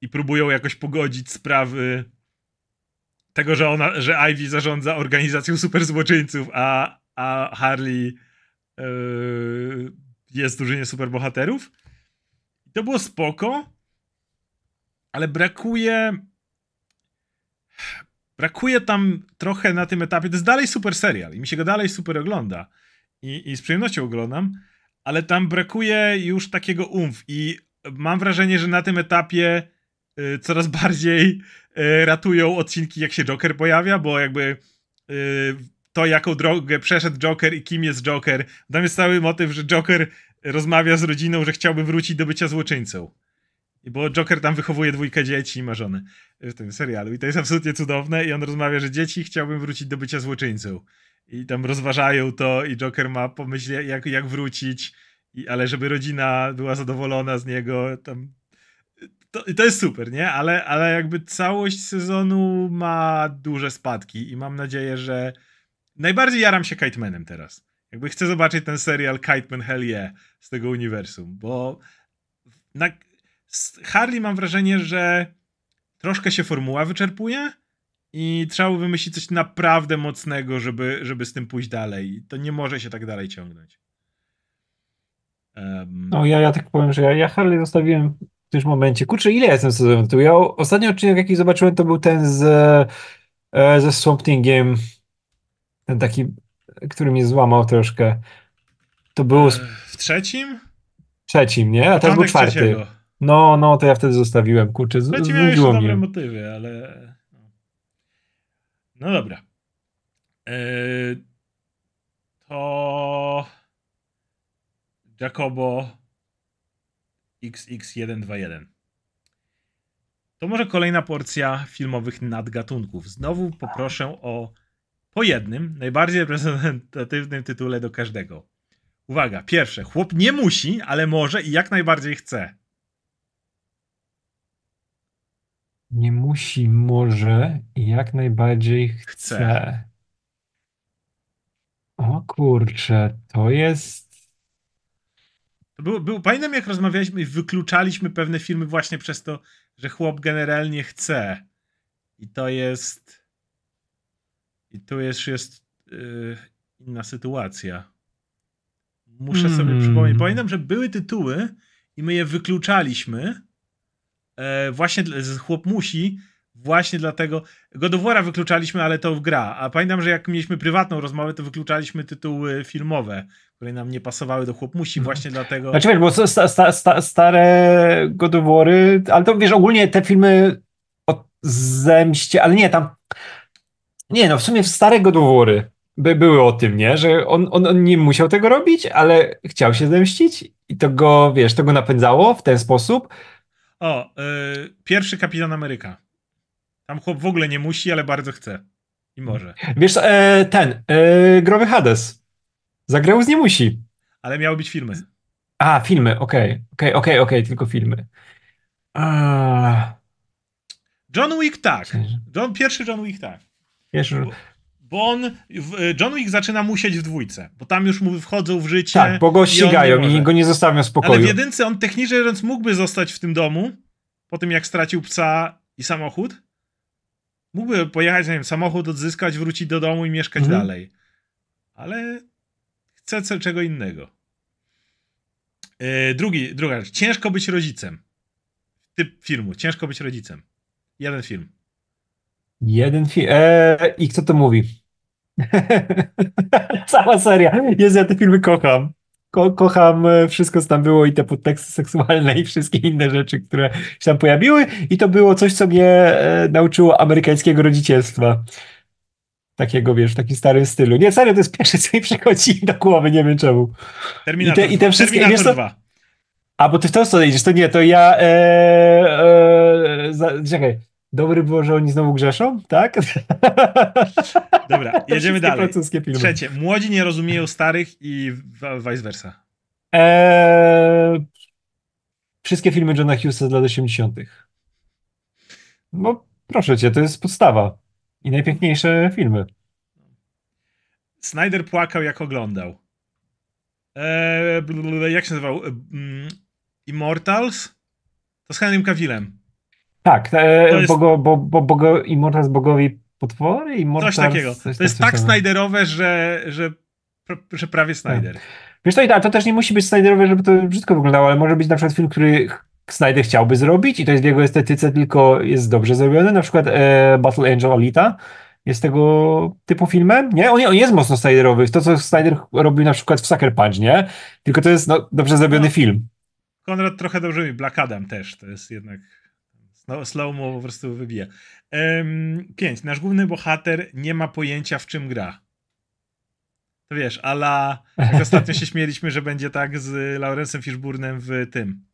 i próbują jakoś pogodzić sprawy tego, że, ona, że Ivy zarządza organizacją superzłoczyńców, a, a Harley yy, jest drużynie superbohaterów. To było spoko, ale brakuje brakuje tam trochę na tym etapie. To jest dalej super serial i mi się go dalej super ogląda i, i z przyjemnością oglądam, ale tam brakuje już takiego umf i mam wrażenie, że na tym etapie y, coraz bardziej E, ratują odcinki, jak się Joker pojawia, bo jakby e, to, jaką drogę przeszedł Joker i kim jest Joker. Tam jest cały motyw, że Joker rozmawia z rodziną, że chciałby wrócić do bycia złoczyńcą. Bo Joker tam wychowuje dwójkę dzieci i ma żonę e, w tym serialu. I to jest absolutnie cudowne. I on rozmawia, że dzieci chciałbym wrócić do bycia złoczyńcą. I tam rozważają to i Joker ma pomyśleć jak, jak wrócić. I, ale żeby rodzina była zadowolona z niego, tam to, to jest super, nie? Ale, ale jakby całość sezonu ma duże spadki i mam nadzieję, że najbardziej jaram się Kitemanem teraz. Jakby chcę zobaczyć ten serial Kiteman Hell Yeah z tego uniwersum, bo na... z Harley mam wrażenie, że troszkę się formuła wyczerpuje i trzeba by wymyślić coś naprawdę mocnego, żeby, żeby z tym pójść dalej. To nie może się tak dalej ciągnąć. No ja, ja tak powiem, że ja, ja Harley zostawiłem w którymś momencie. Kurczę, ile ja jestem sezonów Tu Ja ostatni odcinek, jaki zobaczyłem, to był ten z, e, ze Swamp Thingiem. Ten taki, który mnie złamał troszkę. To był... E, w trzecim? Trzecim, nie? A ten był czwarty. Trzeciego. No, no, to ja wtedy zostawiłem, kurczę, Trzeci miał jeszcze dobre motywy, ale... No dobra. Eee, to... Jacobo XX121. To może kolejna porcja filmowych nadgatunków. Znowu poproszę o po jednym, najbardziej reprezentatywnym tytule do każdego. Uwaga, pierwsze. Chłop nie musi, ale może i jak najbardziej chce. Nie musi, może i jak najbardziej chce. chce. O kurczę, to jest było, było, pamiętam jak rozmawialiśmy i wykluczaliśmy pewne filmy właśnie przez to, że chłop generalnie chce. I to jest... I tu jest, jest yy, inna sytuacja. Muszę mm. sobie hmm. przypomnieć. Pamiętam, że były tytuły i my je wykluczaliśmy. E, właśnie chłop musi, Właśnie dlatego Godowora wykluczaliśmy, ale to w gra. A pamiętam, że jak mieliśmy prywatną rozmowę, to wykluczaliśmy tytuły filmowe, które nam nie pasowały do chłop mhm. właśnie dlatego. Znaczy wiesz, bo sta, sta, sta, stare Godowory, ale to wiesz, ogólnie te filmy o zemście, ale nie tam. Nie, no w sumie w stare Godowory by, były o tym, nie? Że on, on, on nie musiał tego robić, ale chciał się zemścić i to go, wiesz, to go napędzało w ten sposób. O, yy, pierwszy kapitan Ameryka. Tam chłop w ogóle nie musi, ale bardzo chce. I może. Wiesz, e, ten, e, Growy Hades. Zagrał z nie musi. Ale miały być filmy. A, filmy, okej, okay. okej, okay, okej, okay, okay, tylko filmy. A... John Wick tak. John, pierwszy John Wick tak. Pierwszy... Bo, bo on, John Wick zaczyna musieć w dwójce, bo tam już mu wchodzą w życie. Tak, bo go ścigają i, i go nie zostawią w spokoju. Ale w jedynce on technicznie rzecz mógłby zostać w tym domu, po tym jak stracił psa i samochód, Mógłby pojechać, nie wiem, samochód odzyskać, wrócić do domu i mieszkać mhm. dalej. Ale chce czego innego. Yy, drugi, druga rzecz. Ciężko być rodzicem. Typ filmu. Ciężko być rodzicem. Jeden film. Jeden film. Eee, I kto to mówi? Cała seria. Jezu, ja te filmy kocham. Ko kocham e, wszystko, co tam było i te podteksty seksualne i wszystkie inne rzeczy, które się tam pojawiły i to było coś, co mnie e, nauczyło amerykańskiego rodzicielstwa. Takiego, wiesz, w takim starym stylu. Nie, serio, to jest pierwsze, co mi przychodzi do głowy, nie wiem czemu. Terminator, I te, i te wszystkie, Terminator wiesz, 2. A, bo ty w tą stronę idziesz, to nie, to ja... E, e, za, czekaj, Dobry było, że oni znowu grzeszą, tak? Dobra, jedziemy dalej. Trzecie, młodzi nie rozumieją starych i vice versa. Eee, wszystkie filmy Johna Hughesa z lat 80. No, proszę cię, to jest podstawa. I najpiękniejsze filmy. Snyder płakał, jak oglądał. Eee, jak się nazywał? Eee, mm, Immortals? To z Henrym Cavillem. Tak, e, jest... bogo, bo, bo, bogo, Immortals bogowi potwory? coś takiego. Coś to jest tak takiego. Snyderowe, że, że, że prawie tak. Snyder. Tak. Wiesz to, ale to też nie musi być Snyderowe, żeby to brzydko wyglądało, ale może być na przykład film, który Snyder chciałby zrobić i to jest w jego estetyce, tylko jest dobrze zrobione. Na przykład e, Battle Angel Alita jest tego typu filmem, nie? On, on jest mocno Snyderowy. To, co Snyder robił na przykład w Sucker Punch, nie? Tylko to jest no, dobrze zrobiony no, film. Konrad trochę dobrze mi Black Adam też, to jest jednak Slow, slow mu po prostu wybija. Um, pięć. Nasz główny bohater nie ma pojęcia, w czym gra. To wiesz, ale ostatnio się śmieliśmy, że będzie tak z Laurensem Fishburnem w tym.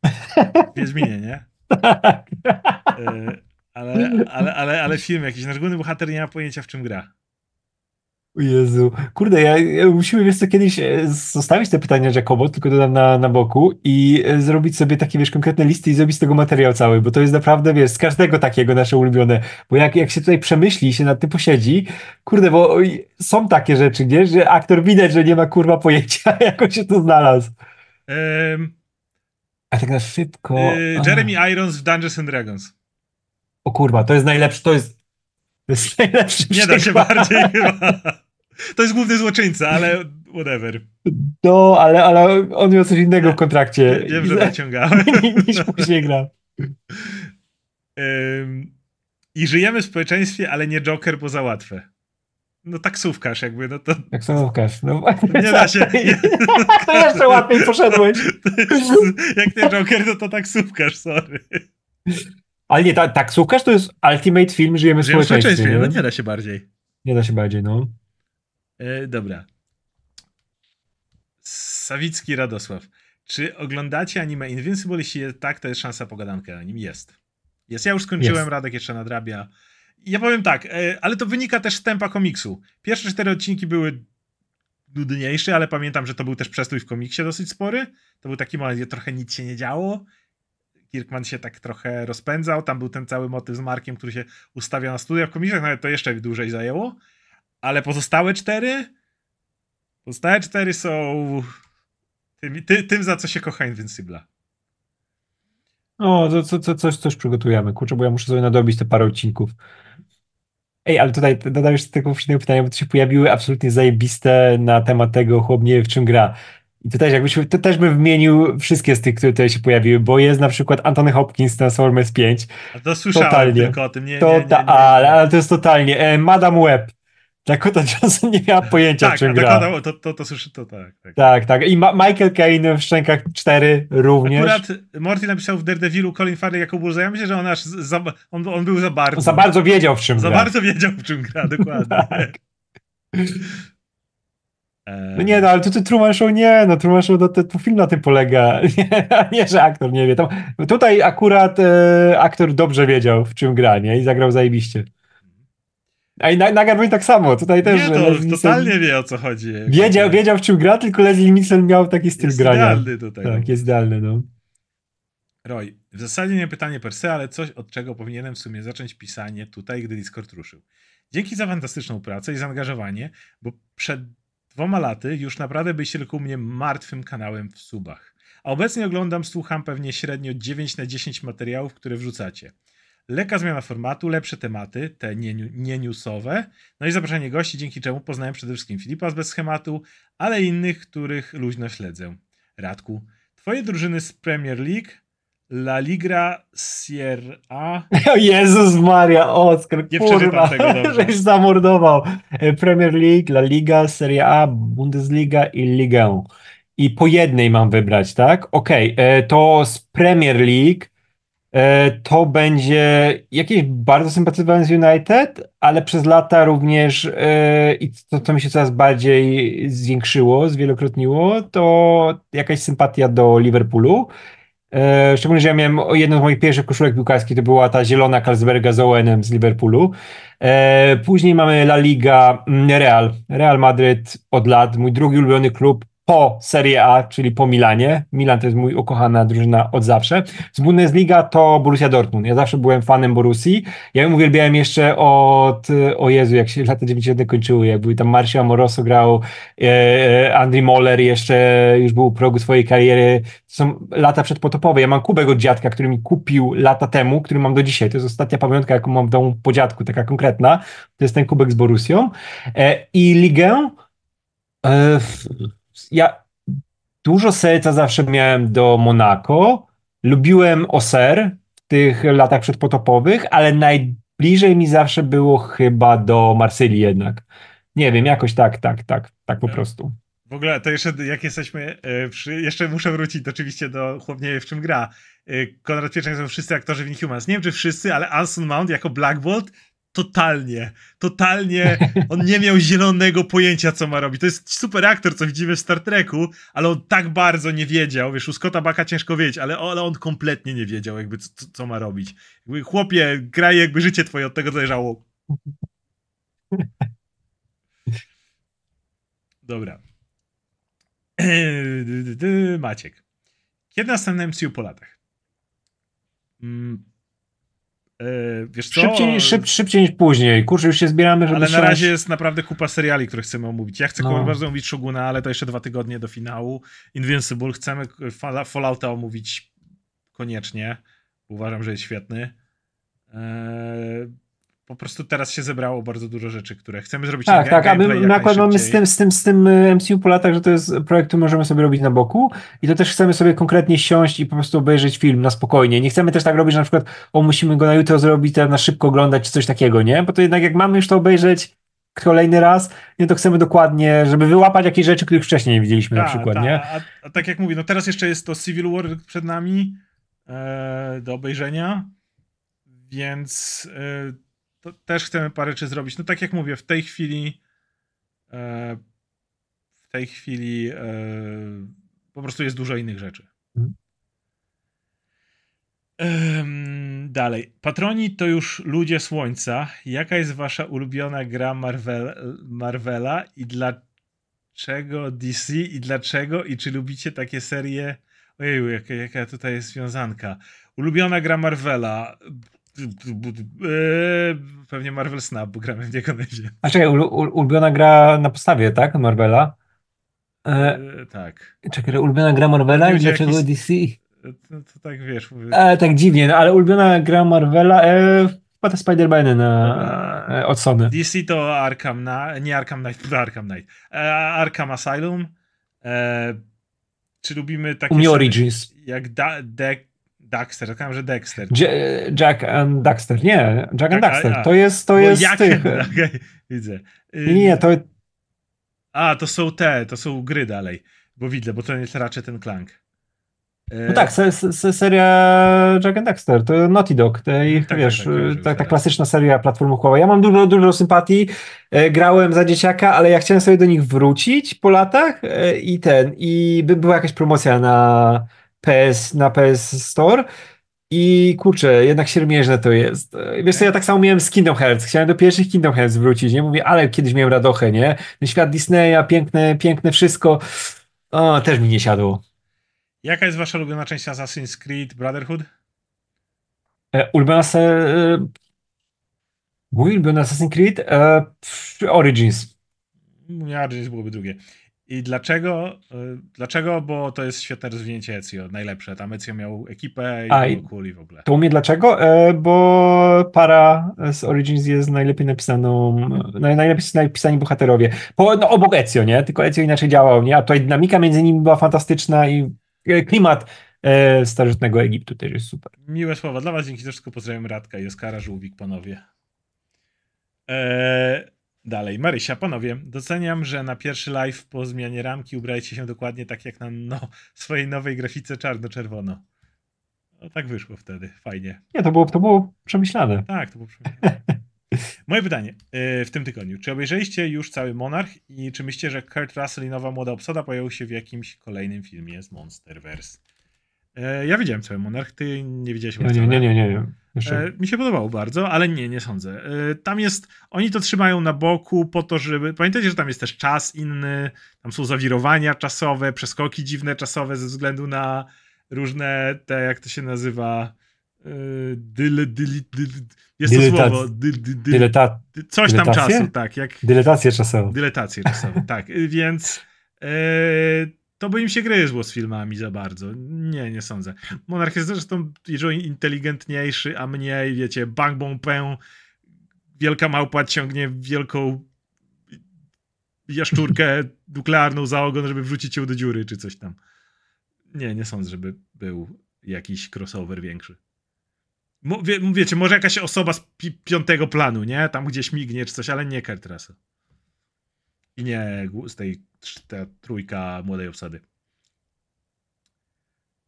W Wiedźminie, nie? Tak. E, ale, ale, ale, ale film jakiś. Nasz główny bohater nie ma pojęcia, w czym gra. Jezu. Kurde, ja, ja musimy wiesz co, kiedyś e, zostawić te pytania Jacobo, tylko dodam na, na boku i e, zrobić sobie takie, wiesz, konkretne listy i zrobić z tego materiał cały, bo to jest naprawdę, wiesz, z każdego takiego nasze ulubione, bo jak, jak się tutaj przemyśli i się nad tym posiedzi, kurde, bo są takie rzeczy, nie, że aktor widać, że nie ma kurwa pojęcia, jak on się tu znalazł. Um, A tak na szybko... Y, Jeremy Irons w Dungeons and Dragons. O kurwa, to jest najlepszy, to jest to jest najlepszy Nie przykład. da się bardziej chyba. To jest główny złoczyńca, ale whatever. No, ale, ale on miał coś innego w kontrakcie. Wiem, że naciągałem. Niż później gra. I żyjemy w społeczeństwie, ale nie Joker, bo za łatwe. No taksówkarz jakby, no to... Taksówkarz, no Nie da się... Nie... to jeszcze łatwiej poszedłeś. Jest, jak nie Joker, no to taksówkarz, sorry. Ale nie, ta, taksówkarz to jest ultimate film Żyjemy, żyjemy w społeczeństwie. Nie? No nie da się bardziej. Nie da się bardziej, no. E, dobra. Sawicki Radosław. Czy oglądacie anime Invincible? Jeśli tak, to jest szansa pogadankę o nim. Jest. Jest. Ja już skończyłem, jest. Radek jeszcze nadrabia. Ja powiem tak, e, ale to wynika też z tempa komiksu. Pierwsze cztery odcinki były nudniejsze, ale pamiętam, że to był też przestój w komiksie dosyć spory. To był taki moment, gdzie trochę nic się nie działo. Kirkman się tak trochę rozpędzał. Tam był ten cały motyw z Markiem, który się ustawia na studiach. W komiksach nawet no to jeszcze dłużej zajęło ale pozostałe cztery? Pozostałe cztery są tym, ty, tym za co się kocha Invincible. O, to, to, to, coś, coś przygotujemy. Kurczę, bo ja muszę sobie nadobić te parę odcinków. Ej, ale tutaj jeszcze tego poprzedniego pytania, bo to się pojawiły absolutnie zajebiste na temat tego chłop nie wie w czym gra. I to też to też bym wymienił wszystkie z tych, które tutaj się pojawiły, bo jest na przykład Antony Hopkins Transformers 5. A to słyszałem totalnie. tylko o tym, nie, to, nie, nie, nie, nie. Ale, ale to jest totalnie. E, Madame Web, Dakota Johnson nie miała pojęcia, tak, czym gra. Dakota, to, to, to, słyszy, to tak, tak. Tak, tak. I Ma Michael Caine w Szczękach 4 również. Akurat Morty napisał w Daredevilu Colin Farley jako Burza. Ja myślę, że on, aż za, on, on był za bardzo. Za bardzo wiedział, w czym za gra. Za bardzo wiedział, w czym gra, dokładnie. tak. E. No nie, no ale tutaj Truman Show nie, no Truman Show, no, to, to film na tym polega, nie, nie że aktor nie wie. Tam, tutaj akurat e, aktor dobrze wiedział, w czym gra, nie? I zagrał zajebiście. A i Nagar mówi tak samo, tutaj też. Nie, to Leslie totalnie Nielsen... wie o co chodzi. Wiedział, wiedział w czym gra, tylko Leslie Nielsen miał taki styl jest grania. Jest idealny tutaj. Tak, jest idealny, no. Roy, w zasadzie nie pytanie per se, ale coś od czego powinienem w sumie zacząć pisanie tutaj, gdy Discord ruszył. Dzięki za fantastyczną pracę i zaangażowanie, bo przed dwoma laty już naprawdę byś tylko u mnie martwym kanałem w subach. A obecnie oglądam, słucham pewnie średnio 9 na 10 materiałów, które wrzucacie lekka zmiana formatu, lepsze tematy, te nieniusowe. nie no i zapraszanie gości, dzięki czemu poznałem przede wszystkim Filipa z bez schematu, ale innych, których luźno śledzę. Radku, twoje drużyny z Premier League, La Liga, Sierra... A. Jezus Maria, Oskar, nie kurwa, żeś zamordował. E, Premier League, La Liga, Serie A, Bundesliga i Ligę. I po jednej mam wybrać, tak? Okej, okay, e, to z Premier League E, to będzie jakieś bardzo sympatyzowanie z United, ale przez lata również e, i to, co mi się coraz bardziej zwiększyło, zwielokrotniło, to jakaś sympatia do Liverpoolu. E, szczególnie, że ja miałem jedną z moich pierwszych koszulek piłkarskich, to była ta zielona Carlsberga z Owenem z Liverpoolu. Później mamy La Liga, mm, Real, Real Madryt od lat, mój drugi ulubiony klub, po Serie A, czyli po Milanie. Milan to jest mój ukochana drużyna od zawsze. Z Bundesliga to Borussia Dortmund. Ja zawsze byłem fanem Borussii. Ja ją uwielbiałem jeszcze od, o Jezu, jak się lata 90. kończyły, jak były tam Marcia Moroso grał, e, e, Andri Moller jeszcze już był u progu swojej kariery. To są lata przedpotopowe. Ja mam kubek od dziadka, który mi kupił lata temu, który mam do dzisiaj. To jest ostatnia pamiątka, jaką mam w domu po dziadku, taka konkretna. To jest ten kubek z Borussią. E, I ligę e, ja dużo serca zawsze miałem do Monako. Lubiłem Oser w tych latach przedpotopowych, ale najbliżej mi zawsze było chyba do Marsylii jednak. Nie wiem, jakoś tak, tak, tak, tak po tak. prostu. W ogóle to jeszcze jak jesteśmy, e, przy, jeszcze muszę wrócić oczywiście do Chłop w czym gra. E, Konrad Pieczek są wszyscy aktorzy w Inhumans. Nie wiem czy wszyscy, ale Anson Mount jako Black Bolt totalnie, totalnie on nie miał zielonego pojęcia, co ma robić. To jest super aktor, co widzimy w Star Treku, ale on tak bardzo nie wiedział, wiesz, u Scotta Baka ciężko wiedzieć, ale, ale on kompletnie nie wiedział, jakby co, co ma robić. Jakby, chłopie, graj jakby życie twoje od tego zależało. Dobra. Maciek. Kiedy następny MCU po latach? Mm. E, wiesz co? Szybciej, szyb, szybciej niż później. Kurczę, już się zbieramy, żeby Ale na razie jest naprawdę kupa seriali, które chcemy omówić. Ja chcę no. bardzo omówić Shoguna, ale to jeszcze dwa tygodnie do finału. Invincible chcemy Fallouta omówić koniecznie. Uważam, że jest świetny. Eee, po prostu teraz się zebrało bardzo dużo rzeczy, które chcemy zrobić. Tak, tak, a my nakład mamy z tym, z, tym, z tym e, MCU po latach, że to jest projekt, który możemy sobie robić na boku i to też chcemy sobie konkretnie siąść i po prostu obejrzeć film na spokojnie. Nie chcemy też tak robić, że na przykład o, musimy go na jutro zrobić, na szybko oglądać czy coś takiego, nie? Bo to jednak jak mamy już to obejrzeć kolejny raz, nie, to chcemy dokładnie, żeby wyłapać jakieś rzeczy, których wcześniej nie widzieliśmy ta, na tak, przykład, ta. nie? A, a, tak jak mówię, no teraz jeszcze jest to Civil War przed nami e, do obejrzenia, więc... E, to też chcemy parę rzeczy zrobić. No tak jak mówię, w tej chwili e, w tej chwili e, po prostu jest dużo innych rzeczy. Um, dalej. Patroni to już ludzie słońca. Jaka jest wasza ulubiona gra Marvel, Marvela i dlaczego DC i dlaczego i czy lubicie takie serie? Ojeju, jaka, jaka tutaj jest związanka. Ulubiona gra Marvela. Eee, pewnie Marvel Snap, bo gramy w niego będzie. A czekaj, ulubiona gra na podstawie, tak? Marvela? E, tak. Czekaj, ulubiona gra Marvela i dlaczego jakiś... DC? E, to, to, tak wiesz. Mówię. E, tak dziwnie, no, ale ulubiona gra Marvela e, wpada Spider-Man na e, od Sony. DC to Arkham, na, nie Arkham Knight, to Arkham Knight. E, Arkham Asylum. E, czy lubimy takie... Umi Origins. Jak da, Deck Daxter, zakładam, że Dexter. J- tak. Jack and Daxter, nie, Jack and tak, Daxter, to jest, to jest jak, tych... Okay, widzę. nie, to... A, to są te, to są gry dalej, bo widzę, bo to jest raczej ten klank. E, no tak, se, se, seria Jack and Dexter, to Naughty Dog, te ich, tak, tak wiesz, tak, tak klasyczna seria platformówkowa. Ja mam dużo, dużo sympatii, e, grałem za dzieciaka, ale ja chciałem sobie do nich wrócić po latach e, i ten, i by była jakaś promocja na PS, na PS Store. I kurczę, jednak siermierzne to jest. Wiesz co, ja tak samo miałem z Kingdom Hearts. Chciałem do pierwszych Kingdom Hearts wrócić, nie? Mówię, ale kiedyś miałem radochę, nie? świat Disneya, piękne, piękne wszystko. O, też mi nie siadło. Jaka jest wasza ulubiona część Assassin's Creed Brotherhood? E, ulubiona se... E, mój ulubiony Assassin's Creed? E, Origins. Nie, Origins byłoby drugie. I dlaczego? Y, dlaczego? Bo to jest świetne rozwinięcie Ezio, najlepsze. Tam Ezio miał ekipę i A, cool i w ogóle. To u mnie dlaczego? E, bo para z Origins jest najlepiej napisaną, naj, najlepiej napisani bohaterowie. Po, no, obok Ezio, nie? Tylko Ezio inaczej działał, nie? A tutaj dynamika między nimi była fantastyczna i e, klimat e, starożytnego Egiptu też jest super. Miłe słowa dla was, dzięki za wszystko pozdrawiam Radka i Oskara Żółwik, panowie. Eee, Dalej, Marysia, panowie, doceniam, że na pierwszy live po zmianie ramki ubrajcie się dokładnie tak jak na no, swojej nowej grafice czarno-czerwono. No tak wyszło wtedy, fajnie. Nie, to było, to było przemyślane. Tak, to było przemyślane. Moje pytanie e, w tym tygodniu. Czy obejrzeliście już cały Monarch i czy myślicie, że Kurt Russell i nowa młoda obsada pojawią się w jakimś kolejnym filmie z Monsterverse? E, ja widziałem cały Monarch, ty nie widziałeś no nie, nie, nie, nie, nie, nie. Mi się podobało bardzo, ale nie, nie sądzę. E, tam jest, oni to trzymają na boku po to, żeby, pamiętajcie, że tam jest też czas inny, tam są zawirowania czasowe, przeskoki dziwne czasowe ze względu na różne te, jak to się nazywa, dyle, dyli, dyli, jest Dyletac... słowo. Dyleta... Coś tam dyletacje? czasu, tak. Jak... Dyletacje czasowe. Dyletacje czasowe, tak. E, więc to by im się gryzło z filmami za bardzo. Nie, nie sądzę. Monarch jest zresztą dużo inteligentniejszy, a mniej, wiecie, bang bong pę, wielka małpa ciągnie wielką jaszczurkę nuklearną za ogon, żeby wrzucić ją do dziury czy coś tam. Nie, nie sądzę, żeby był jakiś crossover większy. Wie, wiecie, może jakaś osoba z pi piątego planu, nie? Tam gdzieś mignie czy coś, ale nie Kurt Russell. I nie z tej ta trójka młodej obsady.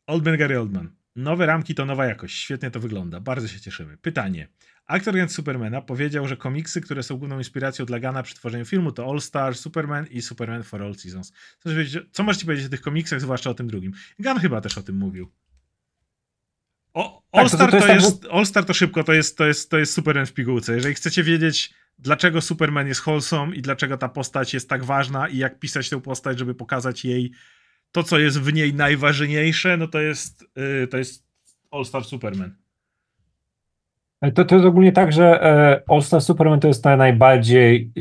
Oldman Gary Oldman. Nowe ramki to nowa jakość. Świetnie to wygląda. Bardzo się cieszymy. Pytanie. Aktor Gent Supermana powiedział, że komiksy, które są główną inspiracją dla Gana przy tworzeniu filmu to All Star, Superman i Superman for All Seasons. Co, co możecie powiedzieć o tych komiksach, zwłaszcza o tym drugim? Gan chyba też o tym mówił. O, tak, All, tak, Star to, to, to, jest, to tak, jest... All Star to szybko, to jest, to jest, to jest Superman w pigułce. Jeżeli chcecie wiedzieć dlaczego Superman jest wholesome i dlaczego ta postać jest tak ważna i jak pisać tę postać, żeby pokazać jej to, co jest w niej najważniejsze, no to jest, yy, to jest All Star Superman. To, to jest ogólnie tak, że e, All Star Superman to jest ta najbardziej,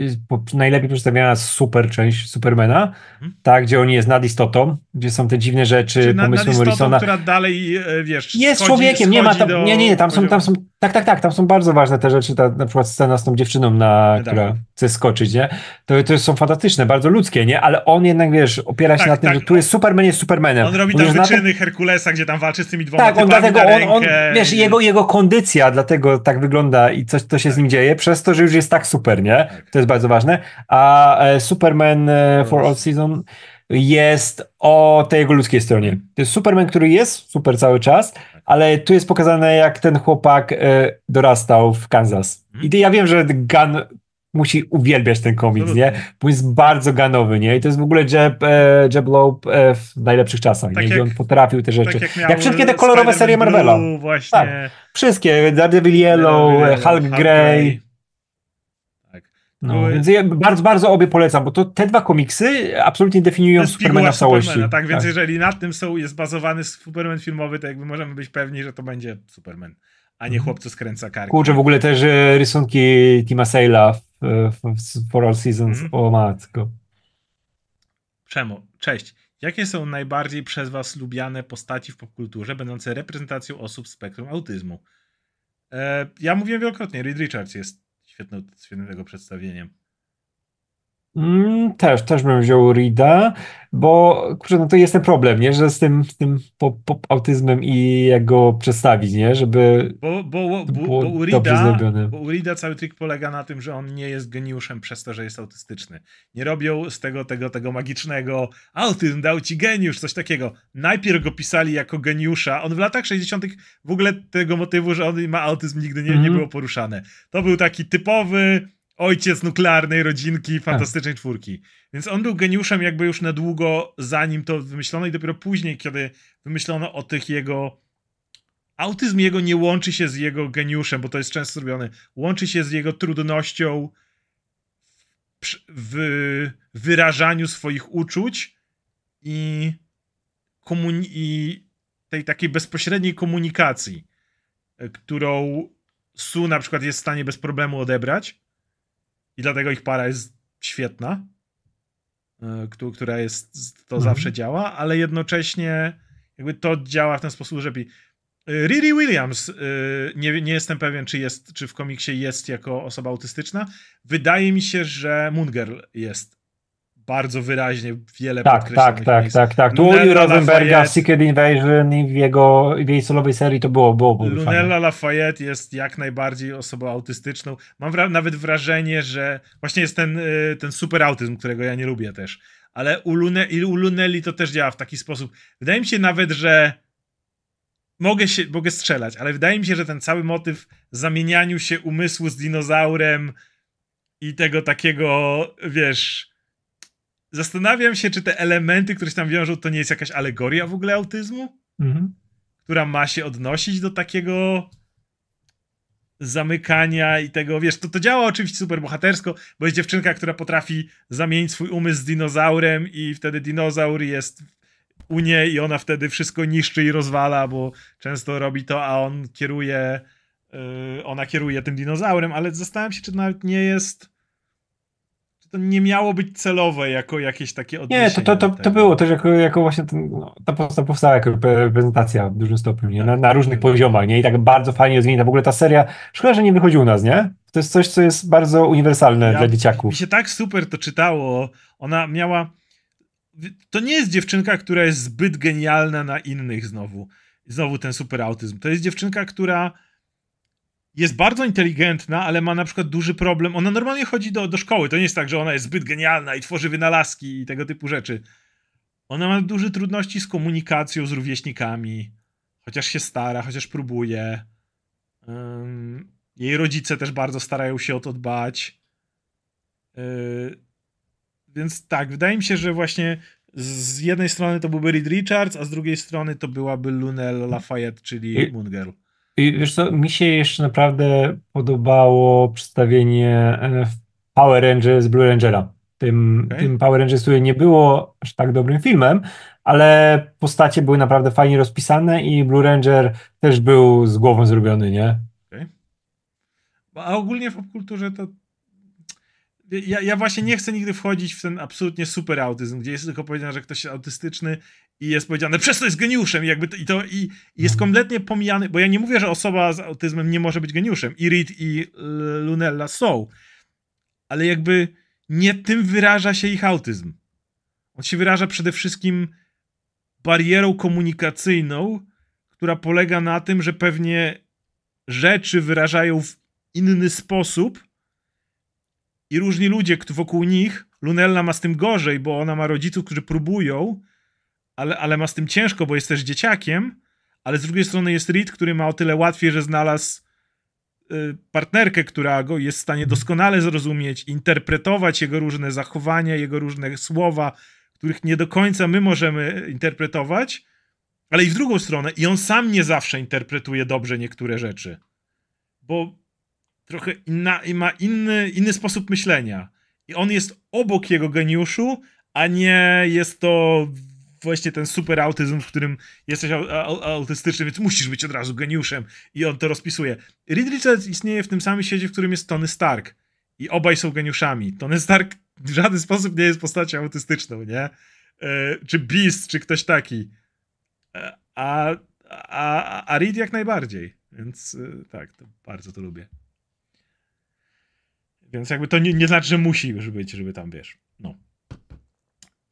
najlepiej przedstawiona super część Supermana, hmm. tak, gdzie on jest nad istotą, gdzie są te dziwne rzeczy, Czy pomysły nad, nad istotą, Morrisona. która dalej, e, wiesz... Jest schodzi, człowiekiem, schodzi nie ma tam, do... nie, nie, tam są, tam są tak, tak, tak, tam są bardzo ważne te rzeczy, ta na przykład scena z tą dziewczyną, na, która chce skoczyć, nie? To, to są fantastyczne, bardzo ludzkie, nie? Ale on jednak, wiesz, opiera tak, się na tym, tak. że tu jest Superman, jest Supermanem. On robi te wyczyny Herkulesa, gdzie tam walczy z tymi dwoma Tak, on dlatego, on, on, wiesz, jego, jego kondycja dlatego tak wygląda i coś, co się z nim tak. dzieje, przez to, że już jest tak super, nie? Tak. To jest bardzo ważne. A e, Superman e, for All Season jest o tej jego ludzkiej stronie. To jest Superman, który jest super cały czas, ale tu jest pokazane, jak ten chłopak y, dorastał w Kansas. Mhm. I ja wiem, że Gun musi uwielbiać ten komiks, nie? Bo jest bardzo ganowy, nie? I to jest w ogóle Jeb, e, Jeb Loeb e, w najlepszych czasach, tak nie? Jak, I on potrafił te tak rzeczy. Tak jak, jak, wszystkie te kolorowe serie Marvela. Tak, wszystkie. Daredevil Yellow, Hulk, Hulk Grey. No, więc ja bardzo, bardzo obie polecam, bo to te dwa komiksy absolutnie definiują Supermana w całości. Supermana, tak, więc tak. jeżeli na tym są, jest bazowany Superman filmowy, to jakby możemy być pewni, że to będzie Superman, a nie mhm. chłopcu skręca karki. Kurczę, w ogóle też rysunki Tima Sale'a w, w, For All Seasons, mm. o matko. Przemo, cześć. Jakie są najbardziej przez was lubiane postaci w popkulturze, będące reprezentacją osób z spektrum autyzmu? E, ja mówiłem wielokrotnie, Reed Richards jest świetne, świetnego przedstawienia. Mm, też, też bym wziął Rida, bo kurczę, no to jest ten problem, nie? Że z tym, z tym pop, pop autyzmem i jak go przedstawić, nie? Żeby bo, bo, bo, bo, u Rida, bo cały trik polega na tym, że on nie jest geniuszem przez to, że jest autystyczny. Nie robią z tego, tego, tego magicznego autyzm dał ci geniusz, coś takiego. Najpierw go pisali jako geniusza. On w latach 60. w ogóle tego motywu, że on ma autyzm nigdy nie, mm. nie mhm. było poruszane. To był taki typowy ojciec nuklearnej rodzinki Fantastycznej tak. Czwórki. Więc on był geniuszem jakby już na długo, zanim to wymyślono i dopiero później, kiedy wymyślono o tych jego... Autyzm jego nie łączy się z jego geniuszem, bo to jest często robione. Łączy się z jego trudnością w, wyrażaniu swoich uczuć i, i tej takiej bezpośredniej komunikacji, e, którą Su na przykład jest w stanie bez problemu odebrać i dlatego ich para jest świetna, e, która jest, to mhm. zawsze działa, ale jednocześnie jakby to działa w ten sposób, że e, Riri Williams, e, nie, nie jestem pewien, czy, jest, czy w komiksie jest jako osoba autystyczna. Wydaje mi się, że Moon Girl jest bardzo wyraźnie wiele tak, tak, tak, miejsc. tak, tak. Tu Lunella Rosenberga, w Secret Invasion i w jego w jej solowej serii to było, było było Lunella Lafayette jest jak najbardziej osobą autystyczną. Mam nawet wrażenie, że właśnie jest ten, y, ten super autyzm, którego ja nie lubię też. Ale u, Lune, u Lunelli to też działa w taki sposób. Wydaje mi się nawet, że mogę, się, mogę strzelać, ale wydaje mi się, że ten cały motyw zamienianiu się umysłu z dinozaurem i tego takiego, wiesz, Zastanawiam się, czy te elementy, które się tam wiążą, to nie jest jakaś alegoria w ogóle autyzmu, mhm. która ma się odnosić do takiego zamykania i tego, wiesz, to, to działa oczywiście super bohatersko, bo jest dziewczynka, która potrafi zamienić swój umysł z dinozaurem i wtedy dinozaur jest u niej i ona wtedy wszystko niszczy i rozwala, bo często robi to, a on kieruje, yy, ona kieruje tym dinozaurem, ale zastanawiam się, czy to nawet nie jest to nie miało być celowe jako jakieś takie odniesienie. Nie, to, to, to, to było też jako, jako właśnie ten, no, ta powstała jako prezentacja w dużym stopniu, nie? Na, na, różnych poziomach, nie? I tak bardzo fajnie rozwinięta. W ogóle ta seria, szkoda, że nie wychodzi u nas, nie? To jest coś, co jest bardzo uniwersalne ja, dla dzieciaków. Mi się tak super to czytało. Ona miała... To nie jest dziewczynka, która jest zbyt genialna na innych znowu. Znowu ten super autyzm. To jest dziewczynka, która jest bardzo inteligentna, ale ma na przykład duży problem. Ona normalnie chodzi do, do szkoły. To nie jest tak, że ona jest zbyt genialna i tworzy wynalazki i tego typu rzeczy. Ona ma duże trudności z komunikacją z rówieśnikami, chociaż się stara, chociaż próbuje. Um, jej rodzice też bardzo starają się o to dbać. Yy, więc tak, wydaje mi się, że właśnie z jednej strony to byłby Reed Richards, a z drugiej strony to byłaby Lunel Lafayette, czyli Moon Girl. I wiesz co, mi się jeszcze naprawdę podobało przedstawienie e, Power Rangers Blue Rangera. Tym, okay. tym Power Rangers, który nie było aż tak dobrym filmem, ale postacie były naprawdę fajnie rozpisane i Blue Ranger też był z głową zrobiony, nie? Okay. A ogólnie w popkulturze to ja, ja, właśnie nie chcę nigdy wchodzić w ten absolutnie super autyzm, gdzie jest tylko powiedziane, że ktoś jest autystyczny i jest powiedziane, przez to jest geniuszem, jakby to, i to i, i jest mhm. kompletnie pomijany, bo ja nie mówię, że osoba z autyzmem nie może być geniuszem. I Reed i y, Lunella są, ale jakby nie tym wyraża się ich autyzm. On się wyraża przede wszystkim barierą komunikacyjną, która polega na tym, że pewnie rzeczy wyrażają w inny sposób i różni ludzie wokół nich, Lunella ma z tym gorzej, bo ona ma rodziców, którzy próbują, ale, ale ma z tym ciężko, bo jest też dzieciakiem, ale z drugiej strony jest Reed, który ma o tyle łatwiej, że znalazł y, partnerkę, która go jest w stanie mhm. doskonale zrozumieć, interpretować jego różne zachowania, jego różne słowa, których nie do końca my możemy interpretować, ale i w drugą stronę, i on sam nie zawsze interpretuje dobrze niektóre rzeczy. Bo trochę inna, ma inny, inny sposób myślenia. I on jest obok jego geniuszu, a nie jest to właśnie ten super autyzm, w którym jesteś autystyczny, więc musisz być od razu geniuszem. I on to rozpisuje. Reed Richards istnieje w tym samym świecie, w którym jest Tony Stark. I obaj są geniuszami. Tony Stark w żaden sposób nie jest postacią autystyczną, nie? E, czy Beast, czy ktoś taki. E, a, a, a Reed jak najbardziej. Więc e, tak, to bardzo to lubię. Więc jakby to nie, nie znaczy, że musi już być, żeby tam, wiesz, no.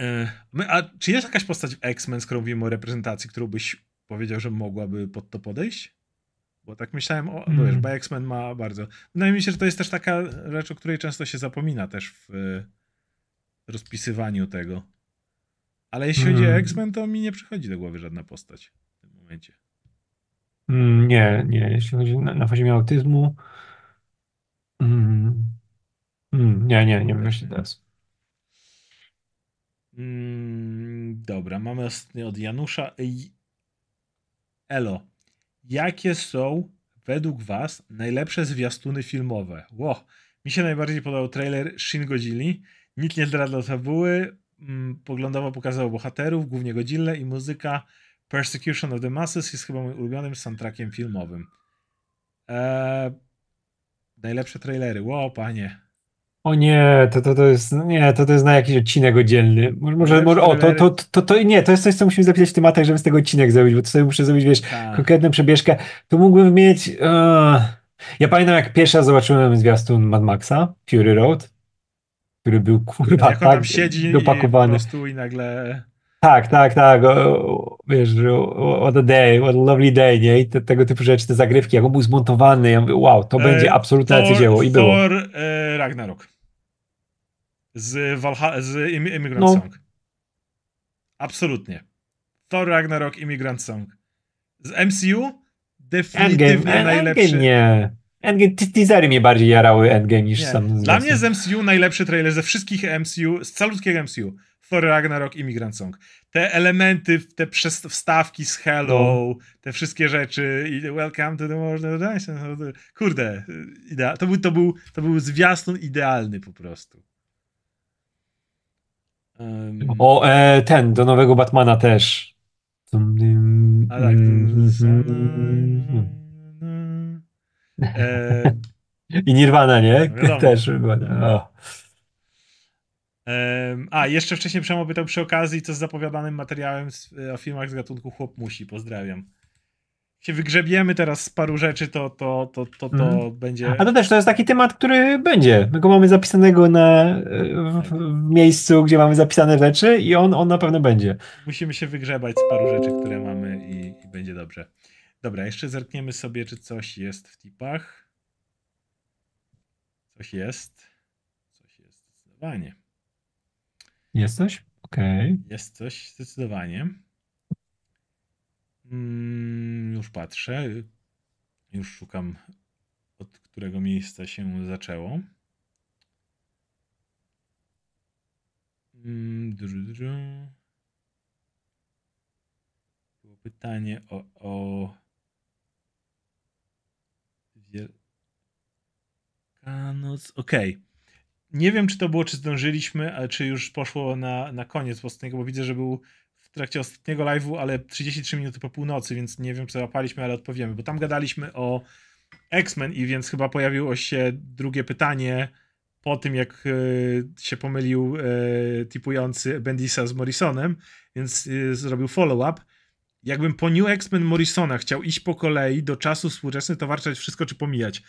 E, a czy jest jakaś postać w X-Men, skoro mówimy o reprezentacji, którą byś powiedział, że mogłaby pod to podejść? Bo tak myślałem, o, mm. wiesz, hmm. bo X-Men ma bardzo... Wydaje mi się, że to jest też taka rzecz, o której często się zapomina też w e, rozpisywaniu tego. Ale jeśli mm. chodzi o hmm. X-Men, to mi nie przychodzi do głowy żadna postać w tym momencie. Mm, nie, nie. Jeśli chodzi na, na poziomie autyzmu, mm, Mm, nie, nie, nie wymyśli teraz. Mm, dobra, mamy ostatni od Janusza. Elo, jakie są według Was najlepsze zwiastuny filmowe? Ło, Mi się najbardziej podobał trailer Shin Godzilli. Nikt nie zdradzał tabuły. Mm, poglądowo pokazał bohaterów, głównie Godzilla i muzyka Persecution of the Masses jest chyba moim ulubionym soundtrackiem filmowym. Eee, najlepsze trailery, ło, panie. O nie, to, to, to jest, nie, to, to jest na jakiś odcinek oddzielny. Może, może, może o, to, to, to, to, nie, to jest coś, co musimy zapisać w tematach, żeby z tego odcinek zrobić, bo to sobie muszę zrobić, wiesz, tak. konkretną przebieżkę. Tu mógłbym mieć, uh, ja pamiętam jak pierwszy raz zobaczyłem zwiastun Mad Maxa, Fury Road, który był, kurwa, jak on tak tam siedzi dopakowany. prostu i nagle... Tak, tak, tak. O, wiesz, what a day, what a lovely day, nie? I te, tego typu rzeczy, te zagrywki, jak on był zmontowany, ja mówię, wow, to e, będzie absolutnie Thor, dzieło i było. Thor e, Ragnarok z, Walha z Immigrant no. Song. Absolutnie. Thor Ragnarok, Immigrant Song. Z MCU definitywnie Endgame. najlepszy. Endgame nie. Endgame, teasery mnie bardziej jarały Endgame niż nie. sam. Dla mnie z MCU najlepszy trailer ze wszystkich MCU, z całutkiego MCU. Thor Ragnarok, Immigrant Song. Te elementy, te wstawki z Hello, no. te wszystkie rzeczy i Welcome to the world Kurde, idea. To, był, to, był, to był zwiastun idealny po prostu. Um, o, e, ten, do nowego Batmana też. A tak. Mm, mm, mm, e, I Nirvana, nie? No wiadomo. Też. wygląda. A, jeszcze wcześniej Przemo przy okazji, co z zapowiadanym materiałem e, o filmach z gatunku Chłop musi. Pozdrawiam się wygrzebiemy teraz z paru rzeczy, to to, to, to, to mm. będzie... A to też to jest taki temat, który będzie. My go mamy zapisanego na, w, w, miejscu, gdzie mamy zapisane rzeczy i on, on na pewno będzie. Musimy się wygrzebać z paru rzeczy, które mamy i, i będzie dobrze. Dobra, jeszcze zerkniemy sobie, czy coś jest w tipach. Coś jest. Coś jest zdecydowanie. Jest coś? Okej. Okay. Jest coś zdecydowanie. Mm, już patrzę, już szukam od którego miejsca się zaczęło. Mm, dru, Było pytanie o, o Wielkanoc. Okej. Okay. Nie wiem, czy to było, czy zdążyliśmy, ale czy już poszło na, na koniec tego, bo widzę, że był trakcie ostatniego live'u, ale 33 minuty po północy, więc nie wiem, co łapaliśmy, ale odpowiemy, bo tam gadaliśmy o X-Men i więc chyba pojawiło się drugie pytanie po tym, jak y, się pomylił y, typujący Bendisa z Morrisonem, więc y, zrobił follow-up. Jakbym po New X-Men Morrisona chciał iść po kolei do czasu współczesnych to warczać wszystko czy pomijać.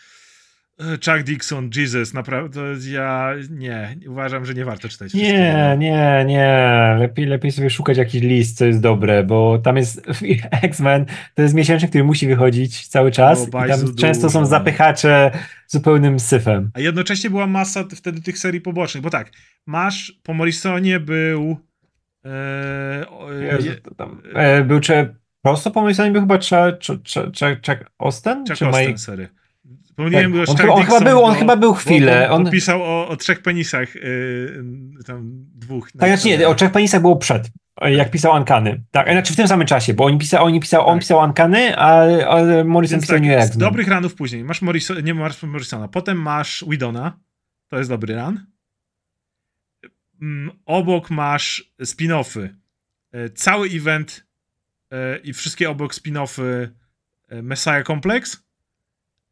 Chuck Dixon, Jesus, naprawdę, ja nie, uważam, że nie warto czytać Nie, wszystkiego. nie, nie, lepiej, lepiej sobie szukać jakiś list, co jest dobre, bo tam jest X-Men, to jest miesięczny, który musi wychodzić cały czas o, no, i tam często są zapychacze zupełnym syfem. A jednocześnie była masa wtedy tych serii pobocznych, bo tak, masz, po Morrisonie był e, e, tam, e, był czy prosto po Morrisonie był chyba Chuck Osten? Chuck Osten, sorry. Pomyliłem tak. go on, on, chyba był, on bo, chyba był chwilę. On, pisał o, o, trzech penisach, yy, tam dwóch. Tak, znaczy nie, o trzech penisach było przed, y, jak pisał Ankany. Tak, znaczy w tym samym czasie, bo on pisał, oni pisał, tak. on pisał Ankany, a, a Morrison Więc pisał tak, New Z dobrych ranów później. Masz Morrison, nie masz Morrisona, potem masz Widona, to jest dobry ran. Mm, obok masz spin-offy. Y, cały event i wszystkie obok spin-offy Messiah Complex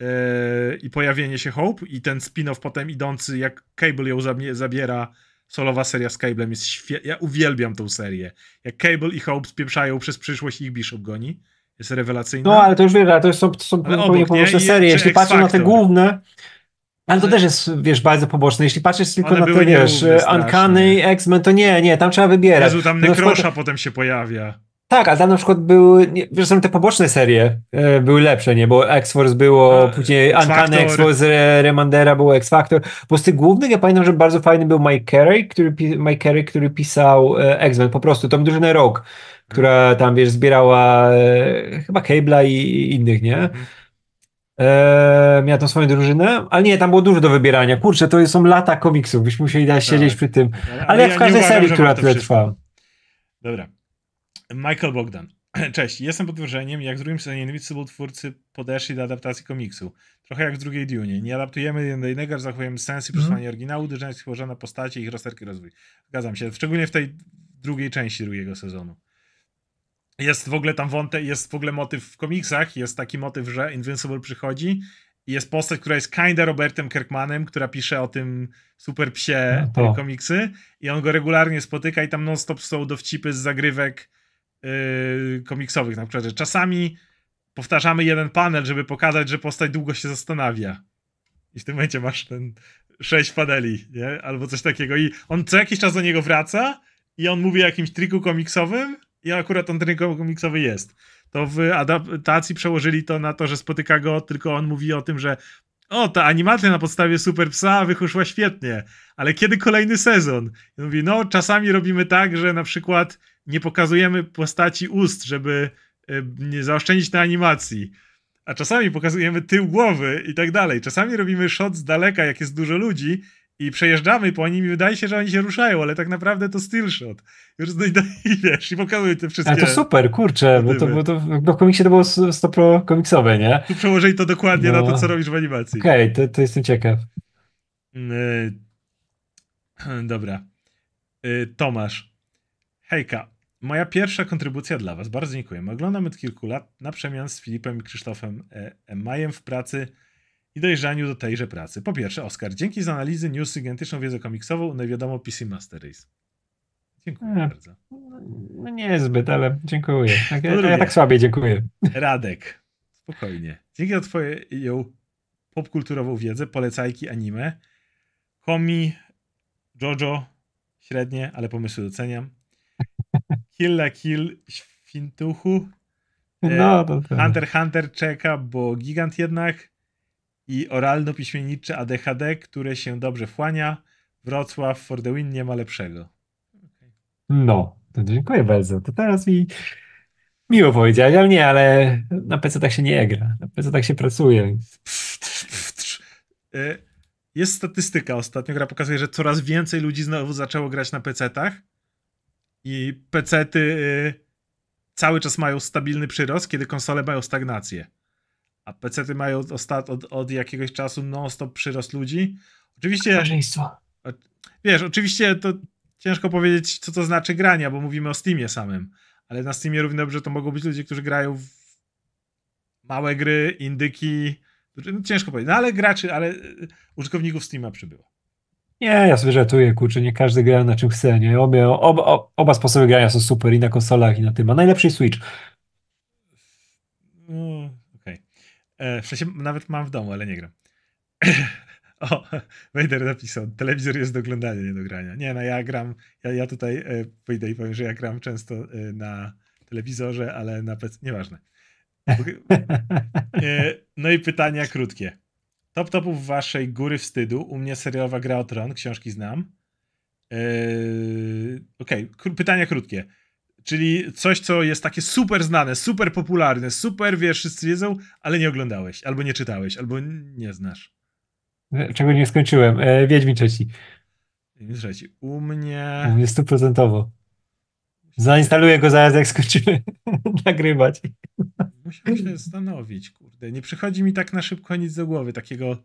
Yy, i pojawienie się Hope i ten spin-off potem idący, jak Cable ją zabiera, solowa seria z Cablem jest świetna. Ja uwielbiam tą serię. Jak Cable i Hope spieprzają przez przyszłość ich Bishop goni. Jest rewelacyjna. No, ale to już wiesz, ale to są, to są zupełnie poboczne serie. Jeśli patrzę na te główne, ale to też jest, wiesz, bardzo poboczne. Jeśli patrzysz tylko na to, wiesz, Uncanny, X-Men, to nie, nie, tam trzeba wybierać. Jezu, tam Nekrosza no, potem się pojawia. Tak, ale tam na przykład były, nie, wiesz, te poboczne serie e, były lepsze, nie? Bo X-Force było, A, później Uncanny X-Force, Re Remandera było X-Factor. Po z tych głównych ja pamiętam, że bardzo fajny był Mike Carey, który, Mike Carey, który pisał e, X-Men, po prostu, tą drużynę Rock, która tam, wiesz, zbierała e, chyba Cable'a i, i, innych, nie? Mhm. E, miała tą swoją drużynę, ale nie, tam było dużo do wybierania. Kurczę, to są lata komiksów, byśmy musieli siedzieć tak. przy tym. Ale, ale jak ja w każdej serii, która tyle trwa. Dobra. Michael Bogdan. Cześć, jestem pod wrażeniem, jak w drugim sezonie Invincible twórcy podeszli do adaptacji komiksu. Trochę jak w drugiej Dune. Nie adaptujemy jeden do zachowujemy sens i mhm. przesłanie mm. oryginału, gdyż jest na postacie ich rozterki rozwój. Zgadzam się, szczególnie w tej drugiej części drugiego sezonu. Jest w ogóle tam wątek, jest w ogóle motyw w komiksach, jest taki motyw, że Invincible przychodzi i jest postać, która jest kinda Robertem Kirkmanem, która pisze o tym super psie no komiksy i on go regularnie spotyka i tam non-stop są dowcipy z zagrywek Y, komiksowych, na przykład, że czasami powtarzamy jeden panel, żeby pokazać, że postać długo się zastanawia. I w tym momencie masz ten sześć paneli, nie? Albo coś takiego. I on co jakiś czas do niego wraca i on mówi o jakimś triku komiksowym i akurat ten trik komiksowy jest. To w adaptacji przełożyli to na to, że spotyka go, tylko on mówi o tym, że o, ta animacja na podstawie Super Psa wychuszła świetnie, ale kiedy kolejny sezon? I on mówi, no czasami robimy tak, że na przykład nie pokazujemy postaci ust, żeby e, nie zaoszczędzić na animacji. A czasami pokazujemy tył głowy i tak dalej. Czasami robimy shot z daleka, jak jest dużo ludzi i przejeżdżamy po nim i wydaje się, że oni się ruszają, ale tak naprawdę to still shot. Już no i, i wiesz, i pokazują te wszystkie... Ale to super, kurczę, bo to, bo to w komiksie to było stopro komiksowe, nie? Tu przełożyli to dokładnie no. na to, no. co robisz w animacji. Okej, okay, to, to jestem ciekaw. Mm, e, dobra. E, Tomasz. Hejka, Moja pierwsza kontrybucja dla Was. Bardzo dziękuję. Oglądam od kilku lat na przemian z Filipem i Krzysztofem e. e Majem w pracy i dojrzaniu do tejże pracy. Po pierwsze, Oskar, dzięki za analizy, newsy, gigantyczną wiedzę komiksową, no PC Master Race. Dziękuję A, e, bardzo. No niezbyt, ale dziękuję. Tak, ja, ja, tak słabiej dziękuję. Radek, spokojnie. Dzięki za twoją popkulturową wiedzę, polecajki, anime, komi, Jojo, średnie, ale pomysły doceniam. Kill la Kill Świntuchu. No, e, to tak. Hunter Hunter czeka, bo gigant jednak i oralno-piśmienniczy ADHD, które się dobrze wchłania. Wrocław for the win nie ma lepszego. No, to dziękuję bardzo. To teraz mi miło powiedziałeś, ale nie, ale na PC tak się nie gra. Na PC tak się pracuje. E, jest statystyka ostatnio, która pokazuje, że coraz więcej ludzi znowu zaczęło grać na PC-tach i pecety y, cały czas mają stabilny przyrost, kiedy konsole mają stagnację. A PC-ty mają ostat- od, od jakiegoś czasu non-stop przyrost ludzi. Oczywiście. Wiesz, oczywiście to ciężko powiedzieć, co to znaczy grania, bo mówimy o Steamie samym. Ale na Steamie równie dobrze to mogą być ludzie, którzy grają w małe gry, indyki. No, ciężko powiedzieć, no ale graczy, ale y, użytkowników Steama przybyło. Nie, ja sobie żartuję, kurczę, nie każdy gra na czym chce, nie? Obie, oba, oba sposoby grania są super i na konsolach, i na tym, a najlepszy Switch. Mm, okej. Okay. E, w sensie nawet mam w domu, ale nie gram. o, Vader napisał, telewizor jest do oglądania, nie do grania. Nie, no ja gram, ja, ja tutaj e, pójdę i powiem, że ja gram często e, na telewizorze, ale na PC, nieważne. E, no i pytania krótkie. Top topów waszej góry wstydu. U mnie serialowa gra o tron, książki znam. Yy, Okej, okay. pytania krótkie. Czyli coś, co jest takie super znane, super popularne, super wiesz, wszyscy wiedzą, ale nie oglądałeś, albo nie czytałeś, albo nie znasz. Czego nie skończyłem? E, Wiedźmin trzeci. Wiedźmin trzeci. U mnie... U mnie stuprocentowo. Zainstaluję go zaraz, jak skończymy nagrywać. Musiałem się zastanowić kurde, nie przychodzi mi tak na szybko nic do głowy takiego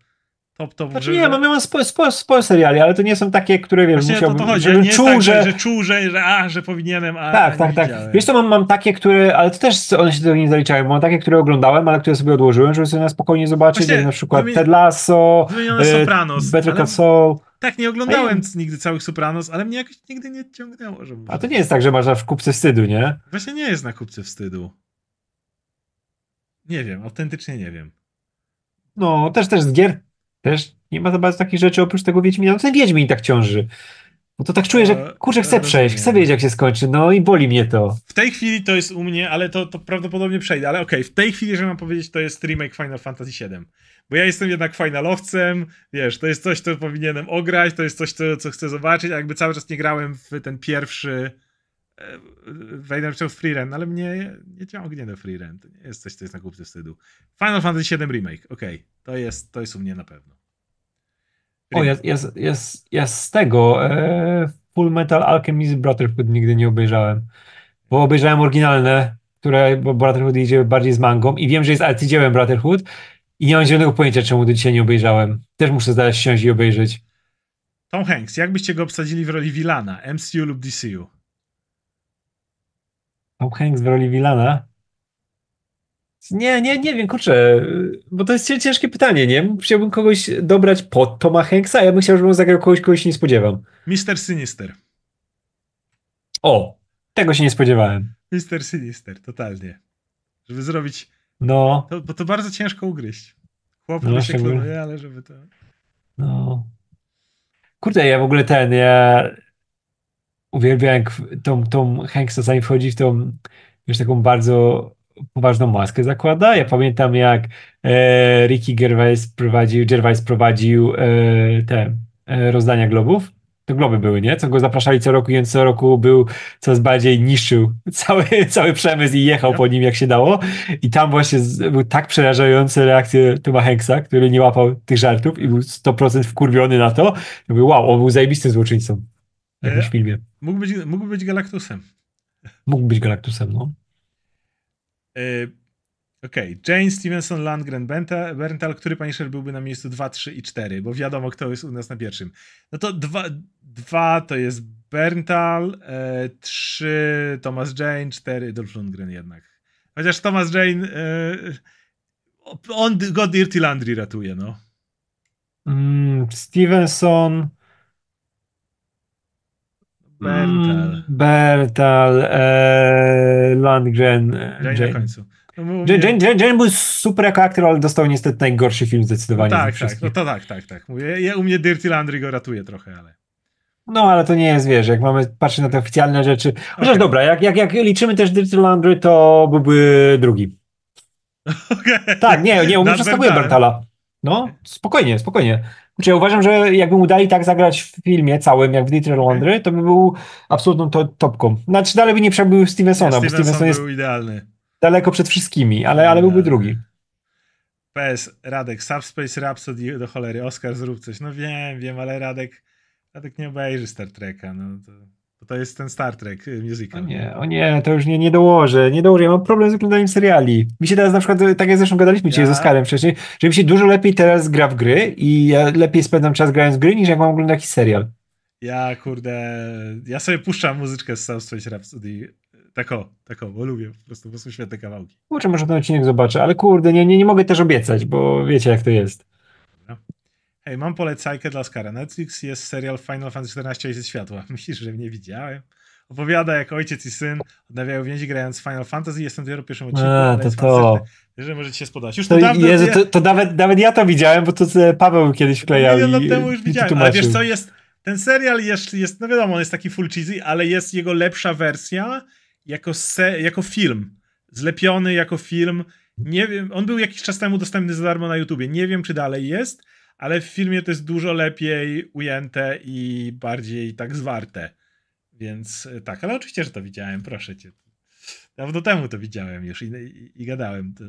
top, top. Znaczy nie, mam, my mamy sporo spo, spo seriali, ale to nie są takie, które wiem, Właśnie musiałbym, to to chodzi, żebym nie czuł, tak, że... że... czuł, że, że a, że powinienem, a Tak, tak, tak. Widziałem. Wiesz to mam, mam takie, które, ale to też one się do nie zaliczają, mam takie, które oglądałem, ale które sobie odłożyłem, żeby sobie na spokojnie zobaczyć, Właśnie, na przykład wymi... Ted Lasso, y, Sopranos, Better Call Saul. Tak, nie oglądałem ja... nigdy całych Sopranos, ale mnie jakoś nigdy nie ciągnęło. Żeby... A to nie jest tak, że masz na kupce wstydu, nie? Właśnie nie jest na kupce wstydu. Nie wiem, autentycznie nie wiem. No, też też z gier. Też nie ma za bardzo takich rzeczy oprócz tego Wiedźmina. No ten Wiedźmin tak ciąży. No to tak czuję, że no, kurczę, chcę przejść, chcę wiedzieć, jak się skończy, no i boli mnie to. W tej chwili to jest u mnie, ale to, to prawdopodobnie przejdę, ale okej, okay, w tej chwili, że mam powiedzieć, to jest remake Final Fantasy VII. Bo ja jestem jednak finalowcem, wiesz, to jest coś, co powinienem ograć, to jest coś, co, co chcę zobaczyć, a jakby cały czas nie grałem w ten pierwszy Wejdę Free Run, ale mnie nie ciągnie do Run. To nie jest coś, co jest na kupce wstydu. Final Fantasy VII Remake, okej. Okay. To, jest, to jest u mnie na pewno. Remake. O, jest, jest, jest, z tego. E, Full Metal Alchemist Brotherhood nigdy nie obejrzałem. Bo obejrzałem oryginalne, które bo Brotherhood idzie bardziej z mangą i wiem, że jest arcydziełem Brotherhood i nie mam zielonego pojęcia, czemu do dzisiaj nie obejrzałem. Też muszę zaraz siąść i obejrzeć. Tom Hanks, jakbyście go obsadzili w roli Wilana, MCU lub DCU? Tom Hanks w roli Villana? Nie, nie, nie wiem, kurczę, bo to jest ciężkie pytanie, nie? Chciałbym kogoś dobrać pod Toma Hanksa, ja bym chciał, żebym zagrał kogoś, kogoś się nie spodziewam. Mister Sinister. O, tego się nie spodziewałem. Mister Sinister, totalnie. Żeby zrobić... No. To, bo to bardzo ciężko ugryźć. Chłop, no, się ale żeby to... No. Kurde, ja w ogóle ten, ja uwielbiam, jak tą Tom Hanks czasami wchodzi w tą już taką bardzo poważną maskę zakłada. Ja pamiętam, jak e, Ricky Gervais prowadził, Gervais prowadził e, te e, rozdania globów. To globy były, nie? Co go zapraszali co roku i co roku był coraz bardziej niszczył cały, cały przemysł i jechał po nim jak się dało. I tam właśnie z, był tak przerażające reakcje Toma Hanksa, który nie łapał tych żartów i był 100% wkurwiony na to. I mówił, wow, on był zajebistym złoczyńcą jakimś e, filmie. Mógł być, mógł być Galaktusem. Mógł być Galaktusem, no. E, Okej, okay. Jane Stevenson, Landgren, Berntal, który Punisher byłby na miejscu 2, 3 i 4, bo wiadomo, kto jest u nas na pierwszym. No to 2, 2 to jest Berntal, e, 3 Thomas Jane, 4 Dolph Lundgren jednak. Chociaż Thomas Jane, e, on go Dirty Landry ratuje, no. Mm, Stevenson, Bertal. Mm, Bertal, e, Landgren. E, Jane na końcu. No, Jane, był super jako aktor, ale dostał niestety najgorszy film zdecydowanie. No tak, tak, no to tak, tak, tak. Mówię, ja, u mnie Dirty Landry go ratuje trochę, ale. No, ale to nie jest, wiesz, jak mamy patrzeć na te oficjalne rzeczy. Chociaż okay. dobra, jak, jak, jak liczymy też Dirty Landry, to byłby drugi. Okay. Tak, nie, nie, u mnie przeskakuje Bertala. No, spokojnie, spokojnie. Znaczy ja uważam, że jakby mu tak zagrać w filmie całym, jak w Little mhm. Wondry, to by był absolutną to, topką. Znaczy dalej by nie przebył Stevensona, nie, bo Stevenson jest idealny. daleko przed wszystkimi, ale, ale byłby drugi. PS, Radek, Subspace Rhapsody do cholery, Oscar zrób coś. No wiem, wiem, ale Radek, Radek nie obejrzy Star Treka, no to... To jest ten Star Trek y, musical. O nie, o nie, to już nie, nie dołożę, nie dołożę. Ja mam problem z oglądaniem seriali. Mi się teraz na przykład, tak jak zresztą gadaliśmy ja. dzisiaj z Oskarem wcześniej, że mi się dużo lepiej teraz gra w gry i ja lepiej spędzam czas grając w gry niż jak mam oglądać jakiś serial. Ja kurde, ja sobie puszczam muzyczkę z Southside Rhapsody tak o, tak o, bo lubię po prostu, bo są świetne kawałki. Kurczę, może ten odcinek zobaczę, ale kurde, nie, nie, nie mogę też obiecać, bo wiecie jak to jest. Ej, mam polecajkę dla Skara. Netflix jest serial Final Fantasy XIV ze Światła. Myślisz, że mnie widziałem? Opowiada, jak ojciec i syn odnawiają więzi grając Final Fantasy. Jestem dopiero pierwszym odcinku, A, to to. że możecie się spodobać. Już to, dawno, Jezu, to, to nawet, nawet ja to widziałem, bo to Paweł kiedyś klejał Nie, lat temu już widziałem, ale wiesz co, jest ten serial jest, jest, no wiadomo, on jest taki full cheesy, ale jest jego lepsza wersja jako, se, jako film. Zlepiony jako film. Nie wiem, on był jakiś czas temu dostępny za darmo na YouTubie. Nie wiem, czy dalej jest, ale w filmie to jest dużo lepiej ujęte i bardziej tak zwarte. Więc e, tak, ale oczywiście, że to widziałem, proszę cię. Dawno temu to widziałem już i, i, i gadałem. To,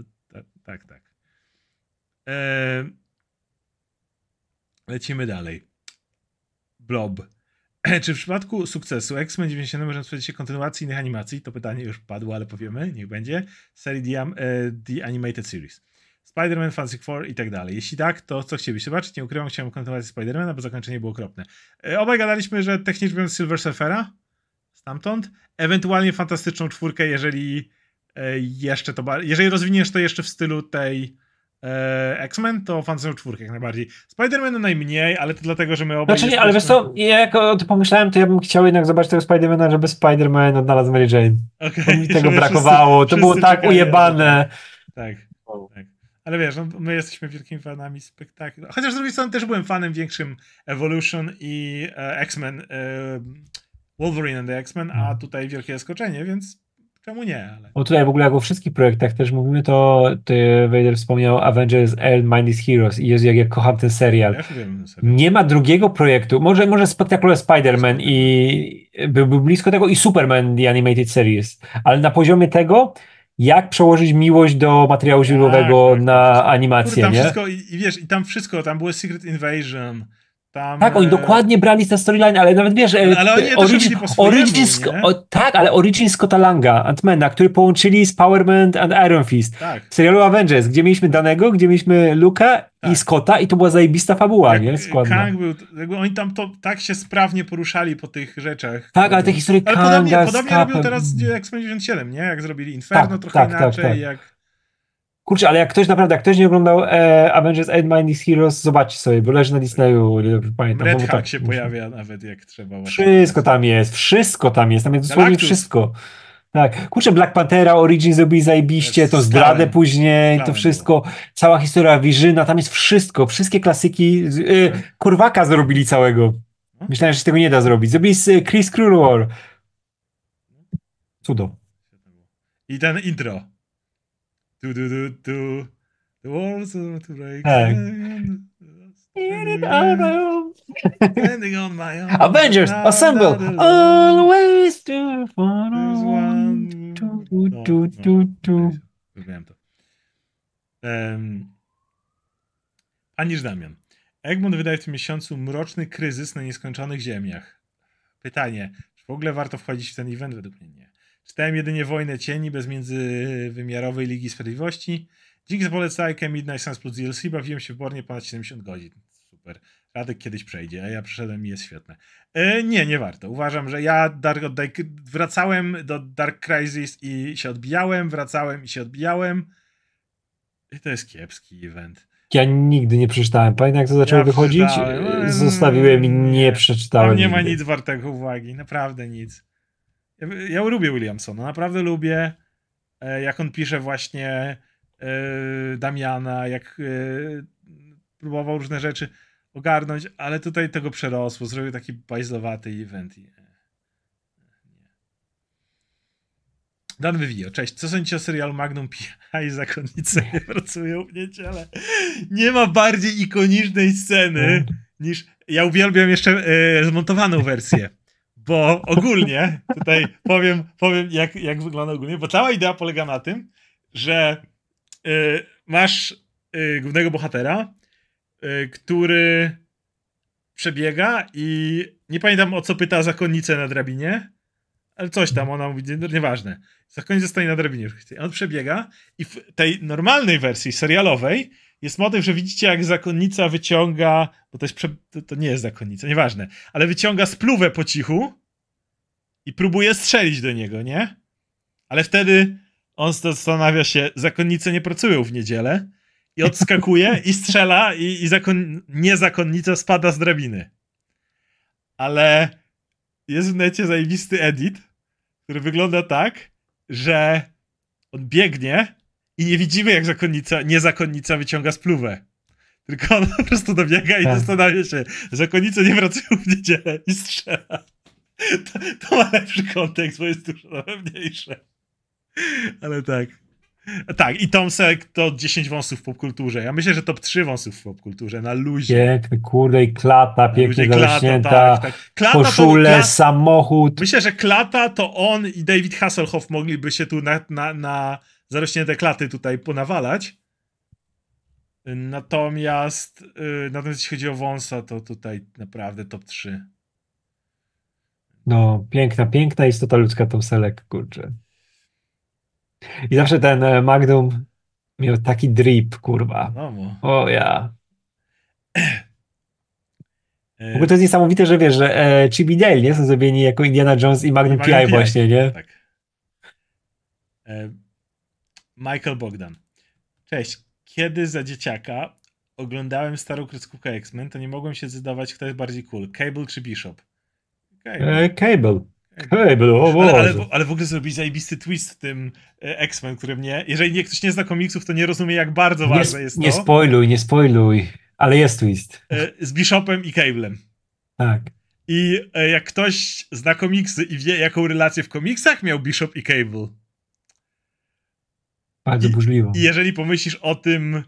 tak, tak. Eee, lecimy dalej. Blob. Czy w przypadku sukcesu X-Men 97 możemy spodziewać się kontynuacji innych animacji? To pytanie już padło, ale powiemy, niech będzie. Serii The, um, The Animated Series. Spider-Man, Fantastic Four i tak dalej. Jeśli tak, to co chcieliby zobaczyć? Nie ukrywam, chciałem kontynuować Spider-Mana, bo zakończenie było okropne. E, obaj gadaliśmy, że technicznie biorąc Silver Surfera stamtąd, ewentualnie fantastyczną czwórkę, jeżeli e, jeszcze to, jeżeli rozwiniesz to jeszcze w stylu tej e, X-Men, to Fantastyczną czwórkę jak najbardziej. Spider-Man najmniej, ale to dlatego, że my obaj... Znaczy nie, ale wiesz co, ja jak o tym pomyślałem, to ja bym chciał jednak zobaczyć tego Spider-Mana, żeby Spider-Man odnalazł Mary Jane. Okay, mi tego brakowało, wszyscy, to było tak czekają. ujebane. Tak, tak. Ale wiesz, no, my jesteśmy wielkimi fanami spektaklu. Chociaż z drugiej strony też byłem fanem większym Evolution i e, X-Men, e, Wolverine and the X-Men, a mhm. tutaj wielkie zaskoczenie, więc czemu nie? Ale... O tutaj w ogóle jak o wszystkich projektach też mówimy, to ty Vader wspomniał Avengers L Mindless Heroes i jest jak ja kocham ten serial. Ja wiem, serial. Nie ma drugiego projektu, może, może Spectacular Spider-Man i był, był blisko tego i Superman The Animated Series, ale na poziomie tego jak przełożyć miłość do materiału tak, źródłowego tak, tak, na animację, tam nie? Wszystko, i, wiesz, i tam wszystko, tam były Secret Invasion, tam, tak, oni e, dokładnie brali tę storyline, ale nawet wiesz, ale, no, ale oni origin, origin tak, ale origin Scotta Langa, Antmana, który połączyli z Power Man and Iron Fist. Tak. W serialu Avengers, gdzie mieliśmy Danego, gdzie mieliśmy Luka tak. i Scotta i to była zajebista fabuła, Jak, nie? E, Składna. Kang był, jakby oni tam to, tak się sprawnie poruszali po tych rzeczach. Tak, ale te historie ale podobnie, podobnie robią teraz jak 97, nie? Jak zrobili Inferno tak, trochę tak, tak inaczej, tak. jak... Kurczę, ale jak ktoś naprawdę, jak ktoś nie oglądał e, Avengers End Minus Heroes, zobaczcie sobie, bo leży na Disneyu, pamiętam. Red tak się pojawia nawet jak trzeba. Wszystko tam jest, wszystko tam jest, tam jest dosłownie wszystko. Tak, kurczę, Black Panthera, Origin zrobili zajebiście, to zdradę później, to no. wszystko, cała historia Wirzyna, tam jest wszystko, wszystkie klasyki, y, Kurwaka tak. zrobili całego. No. Myślałem, że się tego nie da zrobić. Zrobili z Chris Krulow. Cudo. I ten intro. Du, du, du, du. The walls are to break. Tak. Standing on my own. Avengers, assemble! Always do follow. one. Tu, tu, tu, tu, tu. to. Um, Aniż Damian. Egmont wydaje w tym miesiącu mroczny kryzys na nieskończonych ziemiach. Pytanie, czy w ogóle warto wchodzić w ten event? Według mnie Czytałem jedynie Wojnę Cieni bez międzywymiarowej Ligi Sprawiedliwości. Dzięki za polecajkę Midnight Suns plus DLC bawiłem się wybornie ponad 70 godzin. Super. Radek kiedyś przejdzie, a ja przeszedłem i jest świetne. E, nie, nie warto. Uważam, że ja Dark, Dark, wracałem do Dark Crisis i się odbijałem, wracałem i się odbijałem. I to jest kiepski event. Ja nigdy nie przeczytałem. Pamiętam, jak to zaczęło ja wychodzić, zostawiłem i nie przeczytałem. Tam nie nigdy. ma nic wartego uwagi, naprawdę nic. Ja, ja lubię Williamsona, naprawdę lubię, e, jak on pisze właśnie e, Damiana, jak e, próbował różne rzeczy ogarnąć, ale tutaj tego przerosło, zrobił taki bajzlowaty event. Dan Wywio, cześć. Co sądzicie o serialu Magnum P.I. i zakonnice nie pracują w niedzielę? Nie ma bardziej ikonicznej sceny niż... Ja uwielbiam jeszcze e, zmontowaną wersję bo ogólnie, tutaj powiem, powiem jak, jak wygląda ogólnie, bo cała idea polega na tym, że y, masz y, głównego bohatera, y, który przebiega i nie pamiętam o co pyta zakonnicę na drabinie, ale coś tam, ona mówi, no, nieważne. Zakonnica stoi na drabinie. On przebiega i w tej normalnej wersji serialowej jest motyw, że widzicie, jak zakonnica wyciąga, bo to, jest prze, to, to, nie jest zakonnica, nieważne, ale wyciąga spluwę po cichu i próbuje strzelić do niego, nie? Ale wtedy on zastanawia się, zakonnice nie pracują w niedzielę i odskakuje i strzela i, i zakon... niezakonnica spada z drabiny. Ale jest w necie zajebisty edit, który wygląda tak, że on biegnie i nie widzimy jak zakonnica, niezakonnica wyciąga spluwę. Tylko on po prostu dobiega i tak. zastanawia się, zakonnice nie pracują w niedzielę i strzela. To, to, ma lepszy kontekst, bo jest dużo pewniejsze. Ale tak. Tak, i Tomsek to 10 wąsów w popkulturze. Ja myślę, że top 3 wąsów w popkulturze, na luzie. Piękny, kurde, i klata pięknie zarośnięta. tak, tak. Klata koszule, to, samochód. Myślę, że klata to on i David Hasselhoff mogliby się tu na, na, na zarośnięte klaty tutaj ponawalać. Natomiast, yy, natomiast jeśli chodzi o wąsa, to tutaj naprawdę top 3. No, piękna, piękna istota ludzka tą Selek, kurczę. I zawsze ten e, Magnum miał taki drip, kurwa. O ja. E, w ogóle to jest niesamowite, że wiesz, że e, Chibi Dale nie są zrobieni jako Indiana Jones i Magnum, PI, właśnie, nie? Tak. E, Michael Bogdan. Cześć. Kiedy za dzieciaka oglądałem starą kreskówkę X-Men, to nie mogłem się zdecydować, kto jest bardziej cool, Cable czy Bishop. E, cable. Cable. Cable, o Boże. Ale, ale, ale w ogóle zrobić zajebisty twist w tym e, X-Men, który mnie... Jeżeli nie, ktoś nie zna komiksów, to nie rozumie, jak bardzo nie, ważne jest to. Nie spoiluj, nie spoiluj, ale jest twist. E, z Bishopem i Cablem. Tak. I jak ktoś zna komiksy i wie, jaką relację w komiksach miał Bishop i Cable. Bardzo burzliwą. I jeżeli pomyślisz o tym,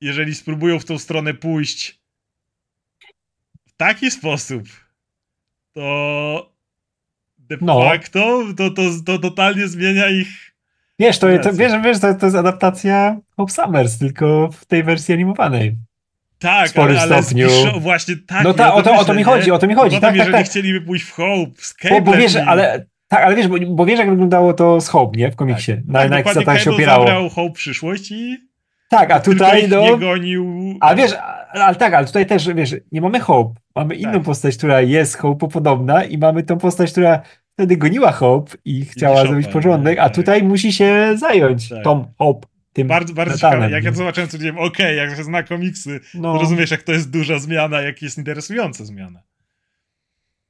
jeżeli spróbują w tą stronę pójść w taki sposób to de no. facto to, to, to totalnie zmienia ich Wiesz, to, to, wiesz, wiesz to, to jest adaptacja Hope Summers, tylko w tej wersji animowanej. Tak, w ale, ale stopniu. właśnie tak. No ta, o, to, myślę, o to mi chodzi, o to mi no chodzi. tak, tak, tak, tak. chcieliby pójść w Hope, z Bo, bo wiesz, ale, tak, ale wiesz, bo, bo, wiesz, jak wyglądało to z Hope, nie? W komiksie. Tak, na, tak, na, na tak się opierało. zabrał Hope przyszłość i... Tak, a tutaj no... nie gonił... A wiesz, ale tak, ale tutaj też, wiesz, nie mamy Hope. Mamy inną tak. postać, która jest Hope podobna i mamy tą postać, która wtedy goniła Hope i chciała I zrobić porządek, a tak. tutaj musi się zająć tak. Tom Hope. Tym bardzo, bardzo ciekawe. Jak ja to zobaczyłem, to mówiłem, okej, okay, jak się zna komiksy, no. rozumiesz, jak to jest duża zmiana, jak jest interesująca zmiana.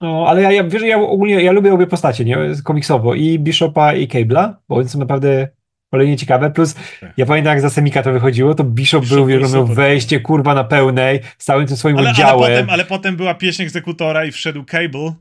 No, ale ja, ja wiesz, ja ogólnie ja lubię obie postacie, nie? Komiksowo. I Bishopa, i Cable'a, bo oni są naprawdę Kolejnie ciekawe, plus tak. ja pamiętam jak za Semika to wychodziło, to Bishop, Bishop był, robił tak. wejście kurwa na pełnej, z całym tym swoim ale, oddziałem. Ale potem, ale potem była pieśń egzekutora i wszedł Cable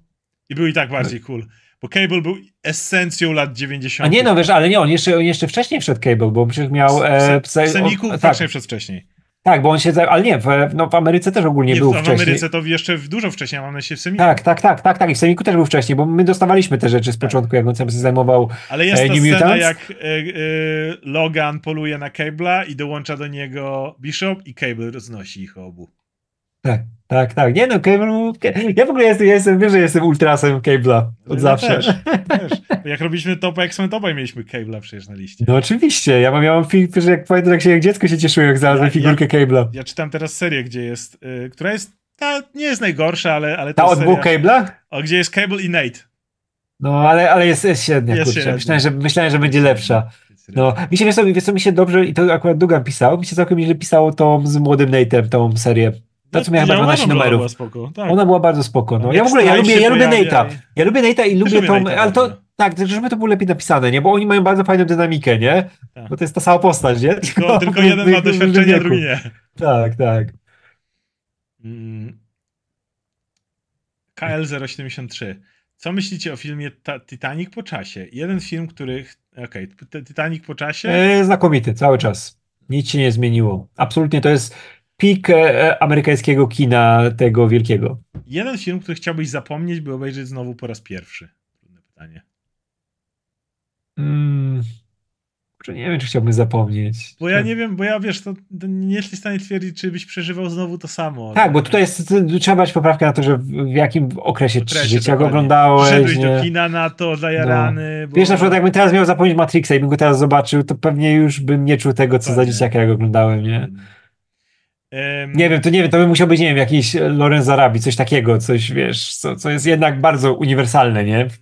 i był i tak bardziej cool. Bo Cable był esencją lat 90. A nie, no wiesz, ale nie, on jeszcze, on jeszcze wcześniej wszedł Cable, bo przecież miał... E, pse, Semiku on, tak. wszedł wcześniej. Tak, bo on się, ale nie, w, no, w Ameryce też ogólnie nie, był w wcześniej. W Ameryce to jeszcze dużo wcześniej, a mamy się w Semiku. Tak, tak, tak, tak, tak, i w Semiku też był wcześniej, bo my dostawaliśmy te rzeczy z tak. początku, tak. jak on sam się zajmował Ale e, jest e, ta New scena, Mutants. jak e, e, Logan poluje na Cable'a i dołącza do niego Bishop i Cable roznosi ich obu. Tak. Tak, tak. Nie no, Cable, ja w ogóle jestem, jestem wiesz, że jestem ultrasem Cable'a od ja zawsze. Też, też. Jak robiliśmy topa jak men mieliśmy Cable'a przecież na liście. No oczywiście, ja mam, ja mam że jak pamiętam, jak się jak dziecko się cieszyło, jak znalazłem ja, figurkę ja, Cable'a. Ja czytam teraz serię, gdzie jest, y, która jest, ta nie jest najgorsza, ale... ale ta, ta od dwóch Cable'a? O, gdzie jest Cable i Nate. No, ale, ale jest, jest średnia, jest kurczę. Średnia. Myślałem, że, myślałem, że będzie lepsza. No, mi się, wiesz co, mi się dobrze, i to akurat Dugan pisał, mi się całkiem źle pisało tą z młodym Nate'em, tą serię ta, co miała chyba 12 numerów. Była spoko, tak. Ona była bardzo spoko. No. Ja w ogóle ja lubię, ja lubię Nate'a. Ja lubię Nate'a i lubię tą. Ale to tak, żeby to było lepiej napisane, nie? Bo oni mają bardzo fajną dynamikę, nie? Tak. Bo to jest ta sama postać, nie? Tylko, no, tylko jeden ma doświadczenie, drugi nie. Tak, tak. KL073. Co myślicie o filmie Titanic po czasie? Jeden film, który. Okej, okay. Titanic po czasie. Znakomity, cały czas. Nic się nie zmieniło. Absolutnie to jest pik e, amerykańskiego kina tego wielkiego. Jeden film, który chciałbyś zapomnieć, by obejrzeć znowu po raz pierwszy. Trudne pytanie. Mm, nie wiem, czy chciałbym zapomnieć. Bo ja nie wiem, bo ja wiesz, to, nie jesteś w stanie twierdzić, czy byś przeżywał znowu to samo. Tak, bo tutaj jest, trzeba brać poprawkę na to, że w jakim okresie, okresie życia go oglądałeś. Szedłeś nie? do kina na to, zajarany. No. Bo... Wiesz, na przykład jakbym teraz miał zapomnieć Matrixa i bym go teraz zobaczył, to pewnie już bym nie czuł tego, co za dzieciaka go oglądałem, nie? Mm. Um, nie wiem, to nie wiem, to by musiał być, nie wiem, jakiś Lorenz Zarabi, coś takiego, coś, wiesz, co, co jest jednak bardzo uniwersalne, nie? Mhm.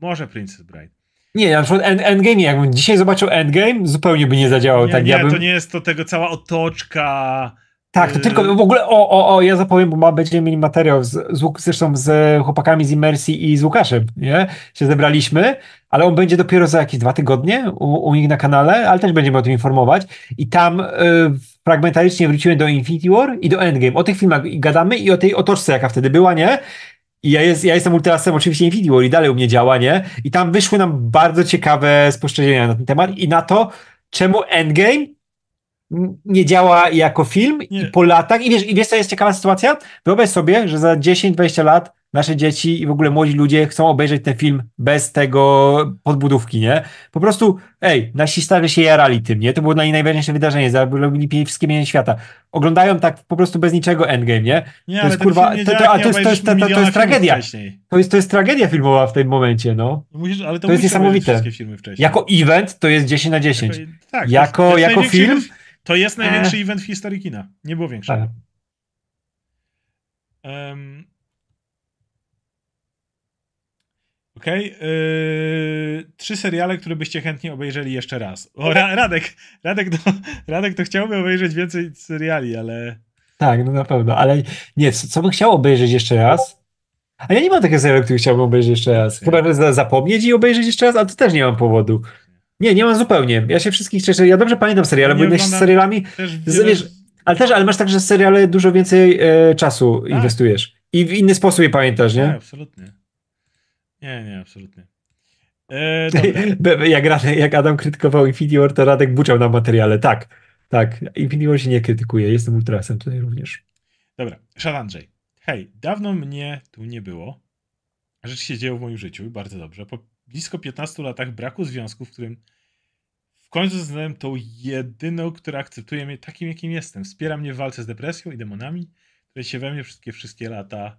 Może Princess Bride. Nie, na przykład end, Endgame, jakbym dzisiaj zobaczył Endgame, zupełnie by nie zadziałał nie, tak. Nie, ja bym... to nie jest to tego cała otoczka, tak, to tylko yy. w ogóle, o, o, o, ja zapowiem, bo ma, będziemy mieli materiał z, z, zresztą z e, chłopakami z Immersji i z Łukaszem, nie? Się zebraliśmy, ale on będzie dopiero za jakieś dwa tygodnie u, u nich na kanale, ale też będziemy o tym informować i tam y, fragmentarycznie wróciłem do Infinity War i do Endgame. O tych filmach gadamy i o tej otoczce, jaka wtedy była, nie? I ja, jest, ja jestem ultrasem oczywiście Infinity War i dalej u mnie działa, nie? I tam wyszły nam bardzo ciekawe spostrzeżenia na ten temat i na to, czemu Endgame nie działa jako film nie. i po latach, i wiesz, i wiesz co jest ciekawa sytuacja? Wyobraź sobie, że za 10-20 lat nasze dzieci i w ogóle młodzi ludzie chcą obejrzeć ten film bez tego podbudówki, nie? Po prostu, ej, nasi starzy się jarali tym, nie? To było najważniejsze wydarzenie, robili wszystkie mienie świata. Oglądają tak po prostu bez niczego Endgame, nie? nie to jest kurwa, to, to, to, to, jest, to, jest tragedia. To jest, to jest tragedia filmowa w tym momencie, no. no musisz, ale to, to jest niesamowite. Jako event to jest 10 na 10. Jako, e, tak, jako, jako film... To jest największy e... event w historii kina. Nie było większego. Tak. Um, Okej. Okay. Yy, trzy seriale, które byście chętnie obejrzeli jeszcze raz. O, Ra Radek, Radek, to, Radek to chciałby obejrzeć więcej seriali, ale. Tak, no na pewno, ale nie, co, co bym chciał obejrzeć jeszcze raz? A ja nie mam takiego serialu, który chciałbym obejrzeć jeszcze raz. Chyba, że zapomnieć i obejrzeć jeszcze raz, ale to też nie mam powodu. Nie, nie mam zupełnie. Ja się wszystkich cieszę. Ja dobrze pamiętam seriale, bo ja z serialami. Też wiele... z, wiesz, ale też, ale masz także seriale dużo więcej e, czasu tak. inwestujesz. I w inny sposób je pamiętasz, nie? nie absolutnie. Nie, nie, absolutnie. E, jak, jak, Adam krytykował Infinity War, to Radek buczał na materiale. Tak, tak. Infinity War się nie krytykuje. Jestem ultrasem tutaj również. Dobra, Szan Andrzej. Hej, dawno mnie tu nie było. Rzecz się dzieje w moim życiu bardzo dobrze. Po blisko 15 latach braku związku, w którym w końcu znałem tą jedyną, która akceptuje mnie takim, jakim jestem. Wspiera mnie w walce z depresją i demonami, które się we mnie wszystkie, wszystkie lata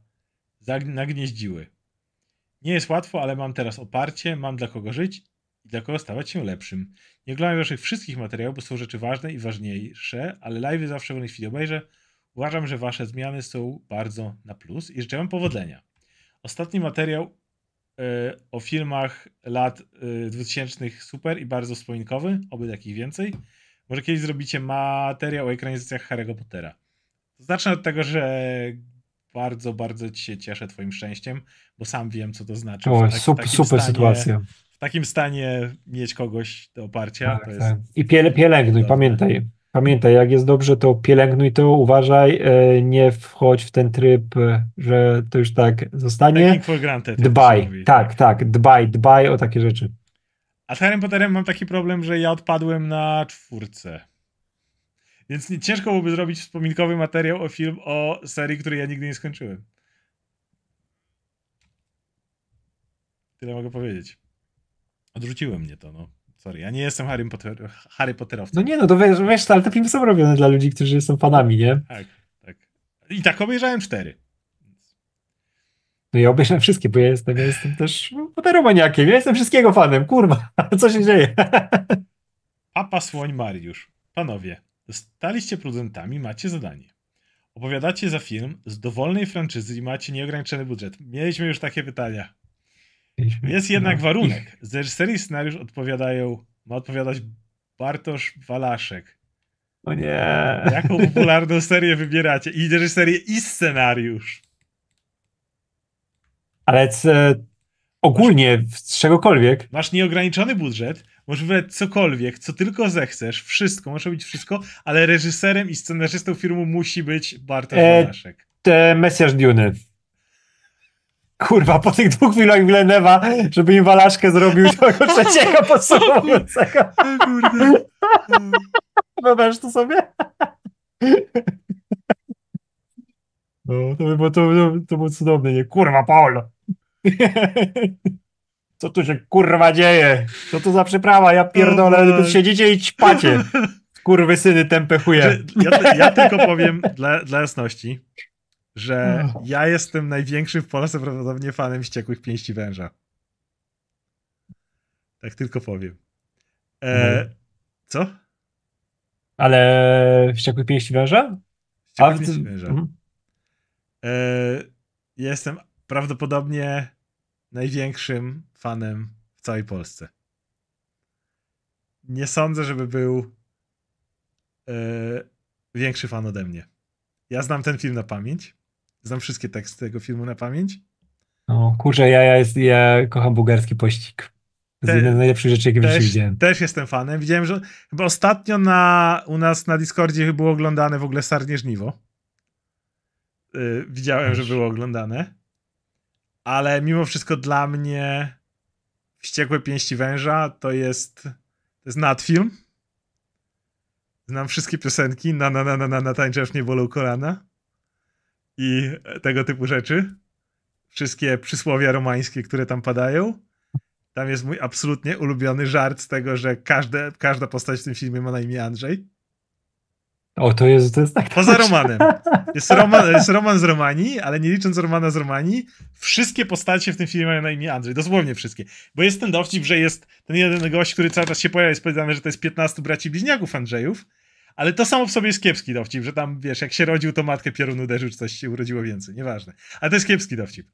nagnieździły. Nie jest łatwo, ale mam teraz oparcie, mam dla kogo żyć i dla kogo stawać się lepszym. Nie oglądam waszych wszystkich materiałów, bo są rzeczy ważne i ważniejsze, ale live zawsze w nich chwili obejrzę. Uważam, że wasze zmiany są bardzo na plus i życzę wam powodzenia. Ostatni materiał E, o filmach lat 2000 e, super i bardzo wspominkowy, oby takich więcej. Może kiedyś zrobicie materiał o ekranizacjach Harry'ego Pottera. Zacznę od tego, że bardzo, bardzo ci się cieszę twoim szczęściem, bo sam wiem, co to znaczy. O, tak, super, super stanie, sytuacja. W takim stanie mieć kogoś do oparcia. Tak, tak. Jest... I pielęgnuj, pamiętaj. Pamiętaj, jak jest dobrze, to pielęgnuj to, uważaj, e, nie wchodź w ten tryb, e, że to już tak zostanie. Tak, for Granted, dbaj, tak, tak, dbaj, dbaj o takie rzeczy. A z Harry Potterem mam taki problem, że ja odpadłem na czwórce. Więc nie, ciężko byłoby zrobić wspominkowy materiał o film o serii, której ja nigdy nie skończyłem. Tyle mogę powiedzieć. Odrzuciłem mnie to, no. Sorry, ja nie jestem Harry, Potter, Harry Potterowcem. No nie, no to wiesz, wiesz, ale te filmy są robione dla ludzi, którzy są fanami, nie? Tak, tak. I tak obejrzałem cztery. No ja obejrzałem wszystkie, bo ja jestem, ja jestem też Potteromaniakiem, ja jestem wszystkiego fanem, kurwa, co się dzieje? Papa Słoń Mariusz. Panowie, staliście producentami, macie zadanie. Opowiadacie za film z dowolnej franczyzy i macie nieograniczony budżet. Mieliśmy już takie pytania. Jest jednak no. warunek. Za serii scenariusz odpowiadają, ma odpowiadać Bartosz Walaszek. O nie. Jaką popularną serię wybieracie? I reżyserię i scenariusz. Ale ogólnie, masz, z czegokolwiek. Masz nieograniczony budżet, możesz wybrać cokolwiek, co tylko zechcesz, wszystko, możesz robić wszystko, ale reżyserem i scenarzystą filmu musi być Bartosz e, Walaszek. Te Mesjasz Duny. Kurwa, po tych dwóch chwilach Wilenewa, żeby im walaszkę zrobił tego trzeciego podsumowującego. No Wyobraź to sobie? No, to by było, to, to było cudowne, nie? Kurwa, Paul! Co tu się kurwa dzieje? Co to za przyprawa? Ja pierdolę, siedzicie i ćpacie. Kurwy syny tempechuje. Ja, ja, ja, tylko powiem dla, dla jasności, że no. ja jestem największym w Polsce prawdopodobnie fanem ściekłych pięści węża. Tak tylko powiem. E, mhm. co? Ale wściekłych pięści węża? Wściekłych pięści węża. Mhm. E, jestem prawdopodobnie największym fanem w całej Polsce. Nie sądzę, żeby był e, większy fan ode mnie. Ja znam ten film na pamięć. Znam wszystkie teksty tego filmu na pamięć. No, kurczę, ja, ja, jest, ja kocham bułgarski pościg. To jest jedna z najlepszych rzeczy, jakie też, widziałem. Też jestem fanem. Widziałem, że chyba ostatnio na, u nas na Discordzie było oglądane w ogóle Sarnie Żniwo. Yy, widziałem, że było oglądane. Ale mimo wszystko dla mnie Wściekłe Pięści Węża to jest, to jest nadfilm. Znam wszystkie piosenki. Na, na, na, na, na, na tańczesz nie bolą kolana i tego typu rzeczy. Wszystkie przysłowia romańskie, które tam padają. Tam jest mój absolutnie ulubiony żart z tego, że każde, każda postać w tym filmie ma na imię Andrzej. O, to jest, to jest tak. Poza Romanem. Jest Roman, jest Roman z Romanii, ale nie licząc Romana z Romanii, wszystkie postacie w tym filmie mają na imię Andrzej. Dosłownie wszystkie. Bo jest ten dowcip, że jest ten jeden gość, który cały czas się pojawia, jest powiedziane, że to jest 15 braci bliźniaków Andrzejów. Ale to samo w sobie jest kiepski dowcip, że tam, wiesz, jak się rodził, to matkę piorun uderzył, czy coś się urodziło więcej, nieważne. Ale to jest kiepski dowcip.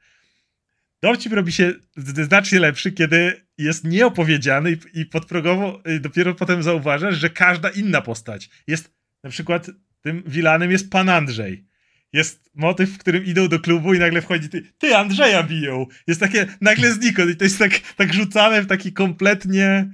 Dowcip robi się znacznie lepszy, kiedy jest nieopowiedziany i, i podprogowo y, dopiero potem zauważasz, że każda inna postać jest, na przykład tym wilanem jest pan Andrzej jest motyw, w którym idą do klubu i nagle wchodzi ty, ty Andrzeja biją. Jest takie nagle znikąd i to jest tak, tak rzucane w taki kompletnie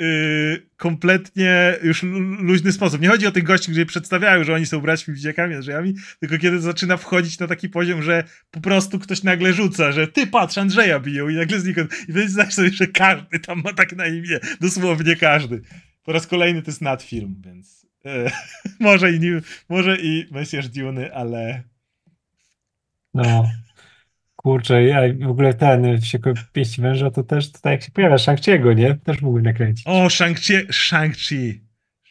Yy, kompletnie już luźny sposób. Nie chodzi o tych gości, którzy przedstawiają, że oni są braćmi wdziekami, Andrzejami, tylko kiedy zaczyna wchodzić na taki poziom, że po prostu ktoś nagle rzuca, że ty patrz, Andrzeja biją i nagle znikąd. I wiesz, znasz sobie, że każdy tam ma tak na imię. Dosłownie każdy. Po raz kolejny to jest nadfilm, więc yy, może i, może i Mesjasz Duny, ale... No. Kurczę, ja w ogóle ten, się pieści węża, to też tutaj jak się pojawia Shang-Chi'ego, nie? Też mógłby nakręcić. O, Shang-Chi, Shang-Chi.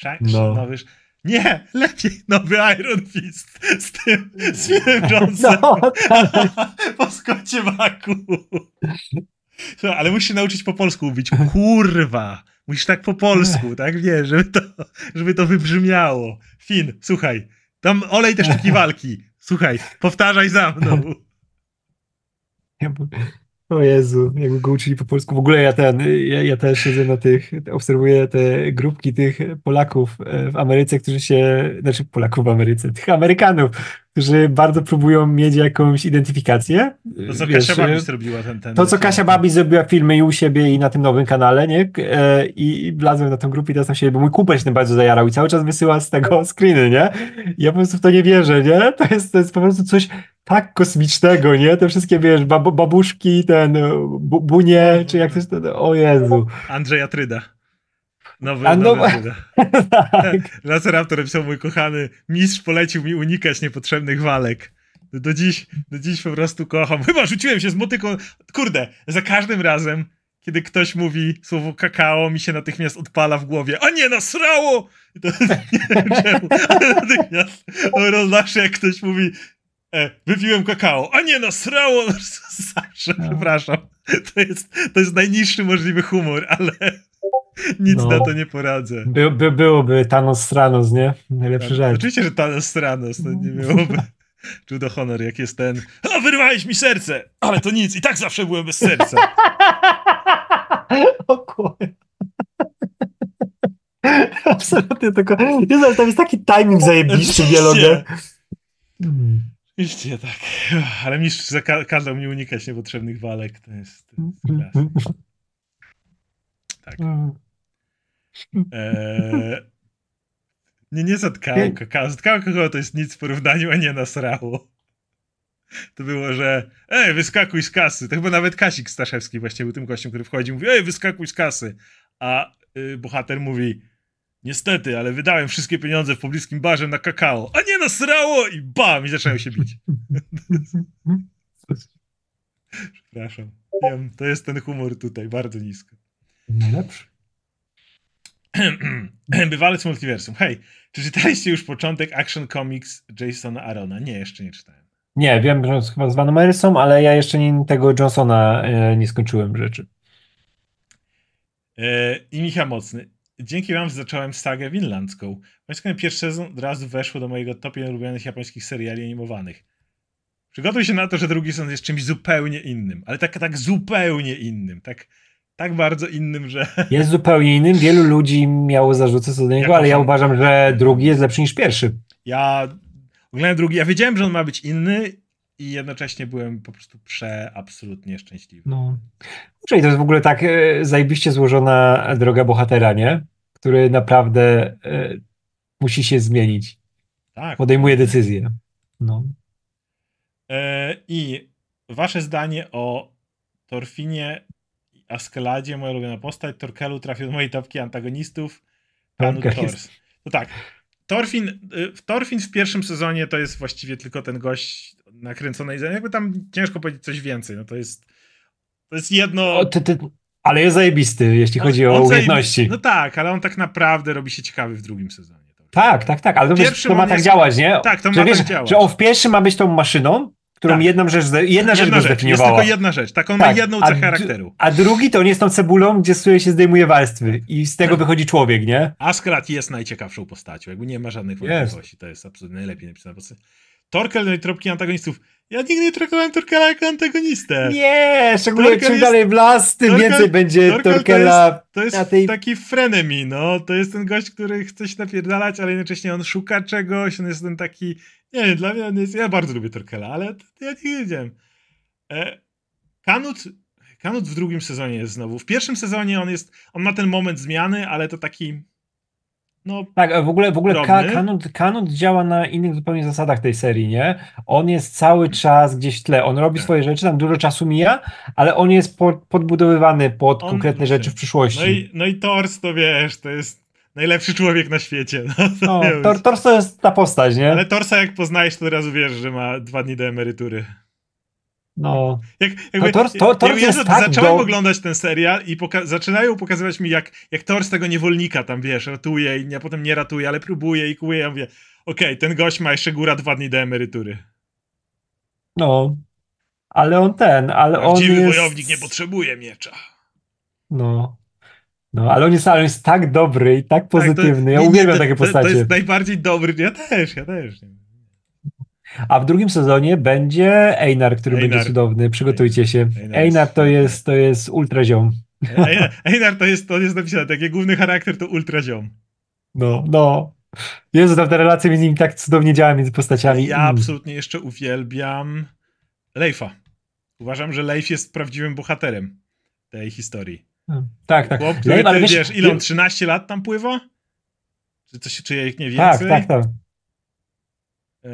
Shang-Chi, no. wiesz, Nie, lepiej nowy Iron Fist z tym, z Philem Johnsonem. No, po skocie Baku. No, ale musisz się nauczyć po polsku mówić. Kurwa. Musisz tak po polsku, tak wie, żeby to, żeby to wybrzmiało. Fin, słuchaj, tam olej też takiej walki. Słuchaj, powtarzaj za mną. O Jezu, jakby go uczyli po polsku. W ogóle ja ten, ja, ja też siedzę na tych, obserwuję te grupki tych Polaków e, w Ameryce, którzy się, znaczy Polaków w Ameryce, tych Amerykanów, którzy bardzo próbują mieć jakąś identyfikację. To, co Wiesz, Kasia Babi zrobiła ten, ten To, co Kasia Babi zrobiła filmy i u siebie i na tym nowym kanale, nie? E, I, i na tą grupę i teraz tam się, bo mój kumpel się tym bardzo zajarał i cały czas wysyła z tego screeny, nie? Ja po prostu w to nie wierzę, nie? To jest, to jest po prostu coś, tak kosmicznego, nie? Te wszystkie, wiesz, bab babuszki, ten bu bunie, czy jak coś, ten, o Jezu. Andrzej Atryda. Nowy, no nowy no... tak. tak. Laceraptor napisał, mój kochany mistrz polecił mi unikać niepotrzebnych walek. Do dziś, do dziś po prostu kocham. Chyba rzuciłem się z motyką. Kurde, za każdym razem, kiedy ktoś mówi słowo kakao, mi się natychmiast odpala w głowie. A nie, nasrało! I to, nie wiem czemu, ale natychmiast rozlaszę, jak ktoś mówi e, wypiłem kakao, a nie nasrało, no, no, zawsze, no. przepraszam. To jest, to jest najniższy możliwy humor, ale nic no. na to nie poradzę. By, by, byłoby Thanos Stranos, nie? Najlepszy tak, rzecz. Oczywiście, że Thanos Stranos, to no, nie byłoby. Judo Honor, jak jest ten. A, wyrwałeś mi serce! Ale to nic, i tak zawsze byłem bez serca. o kurwa. Absolutnie tylko. Jezu, tam jest taki timing zajebisty, wielogę. Hmm. Iście tak. Ale mistrz zakazał mi unikać niepotrzebnych walek. To jest, to jest mhm. Tak. Eee, nie, nie zatkałka. Zatkałka to jest nic w porównaniu, a nie nasrało. To było, że ej, wyskakuj z kasy. To chyba nawet Kasik Staszewski właśnie był tym gościem, który wchodzi i mówi, ej, wyskakuj z kasy. A y, bohater mówi, Niestety, ale wydałem wszystkie pieniądze w pobliskim barze na kakao, a nie nasrało i bam! I zaczynają się bić. Przepraszam. Wiem, to jest ten humor tutaj, bardzo nisko. Najlepszy. Bywalec multiversum. Hej, czy czytaliście już początek Action Comics Jasona Arona? Nie, jeszcze nie czytałem. Nie, wiem, że jest chyba zwany Marysą, ale ja jeszcze nie, tego Johnsona e, nie skończyłem rzeczy. E, I Micha Mocny. Dzięki wam zacząłem sagę winlandzką. Moim pierwszy sezon od razu weszło do mojego topie ulubionych japońskich seriali animowanych. Przygotuj się na to, że drugi sezon jest czymś zupełnie innym, ale tak, tak zupełnie innym, tak, tak bardzo innym, że... Jest zupełnie innym, wielu ludzi miało zarzuty co do niego, ale ja uważam, że drugi jest lepszy niż pierwszy. Ja oglądałem drugi, ja wiedziałem, że on ma być inny i jednocześnie byłem po prostu przeabsolutnie szczęśliwy. No. Czyli to jest w ogóle tak e, zajebiście złożona droga bohatera, nie? który naprawdę e, musi się zmienić. Tak. Podejmuje decyzję. No. E, I wasze zdanie o Torfinie Askeladzie, moja ulubiona postać, Torkelu trafił do mojej topki antagonistów, panu okay. Tors. No tak, Torfin, y, Torfin w pierwszym sezonie to jest właściwie tylko ten gość nakręcony i jakby tam ciężko powiedzieć coś więcej, no to jest to jest jedno... O, ty, ty, ale jest zajebisty, jeśli on, chodzi o umiejętności. Zajebisty. No tak, ale on tak naprawdę robi się ciekawy w drugim sezonie. Tak, tak, tak, ale to, wiesz, to ma tak jest... działać, nie? Tak, to że ma tak wiesz, tak działać. Że on w pierwszym ma być tą maszyną, którą tak. jedną rzecz, jedna, rzecz, rzecz zdefiniowała. Jest tylko jedna rzecz, tak, on tak. ma jedną cechę charakteru. A drugi to nie jest tą cebulą, gdzie sobie się zdejmuje warstwy i z tego tak. wychodzi człowiek, nie? Askrat jest najciekawszą postacią, jakby nie ma żadnych wątpliwości, to jest absolutnie najlepiej napisane. Torkel no i tropki antagonistów. Ja nigdy nie traktowałem Torkela jako antagonistę. Nie, szczególnie Torkel czym jest, dalej w las, tym Torkel, więcej będzie Torkel Torkela. To jest, to jest tej... taki frenemy, no. To jest ten gość, który chce się napierdalać, ale jednocześnie on szuka czegoś, on jest ten taki... Nie wiem, dla mnie on jest... Ja bardzo lubię Torkela, ale ja nigdy nie wiedziałem. E, Kanut... Kanut w drugim sezonie jest znowu. W pierwszym sezonie on jest... On ma ten moment zmiany, ale to taki no, tak, e, w ogóle, w ogóle kanut, kanut, działa na innych zupełnie zasadach tej serii, nie? On jest cały czas gdzieś w tle, on robi tak. swoje rzeczy, tam dużo czasu mija, ale on jest podbudowywany pod on, konkretne rzeczy w przyszłości. No i, no i Tors to wiesz, to jest najlepszy człowiek na świecie. No, to no, tor, Tors to jest ta postać, nie? Ale Torsa jak poznajesz, to od razu wiesz, że ma dwa dni do emerytury. No. no. Jak, jakby, to, no, to, jest tak zacząłem do... oglądać ten serial i poka zaczynają pokazywać mi, jak, jak Thor z tego niewolnika tam, wiesz, ratuje i ja potem nie ratuje, ale próbuje i kłuje. Ja mówię, okej, okay, ten gość ma jeszcze góra dwa dni do emerytury. No, ale on ten, ale Prawdziwy on jest... wojownik nie potrzebuje miecza. No, no, ale on jest, ale on jest tak dobry i tak pozytywny. Tak, to, ja uwielbiam takie postacie. To jest najbardziej dobry, ja też, ja też. Nie. A w drugim sezonie będzie Einar, który Einar. będzie cudowny. Przygotujcie się. Einar, Einar to jest, to jest ultraziom. Einar to jest, to jest napisane, taki główny charakter to ultraziom. No, no. Jezu, tam te relacje między nimi tak cudownie działa między postaciami. Ja mm. absolutnie jeszcze uwielbiam Leifa. Uważam, że Leif jest prawdziwym bohaterem tej historii. Mm. Tak, tak. Chłop, Leif, ale ty, wiesz, wiesz, ile on, 13 lat tam pływa? Czy, coś, czuje jak nie więcej? Tak, tak, tak. E,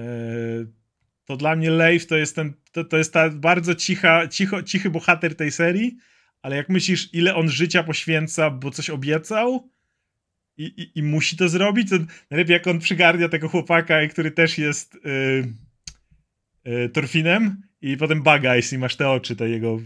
to dla mnie Leif to jest ten, to, to jest ta bardzo cicha, cicho, cichy bohater tej serii, ale jak myślisz, ile on życia poświęca, bo coś obiecał i, i, i musi to zrobić, to najlepiej jak on przygarnia tego chłopaka, który też jest e, e, Torfinem, i potem Bagajs i masz te oczy te jego...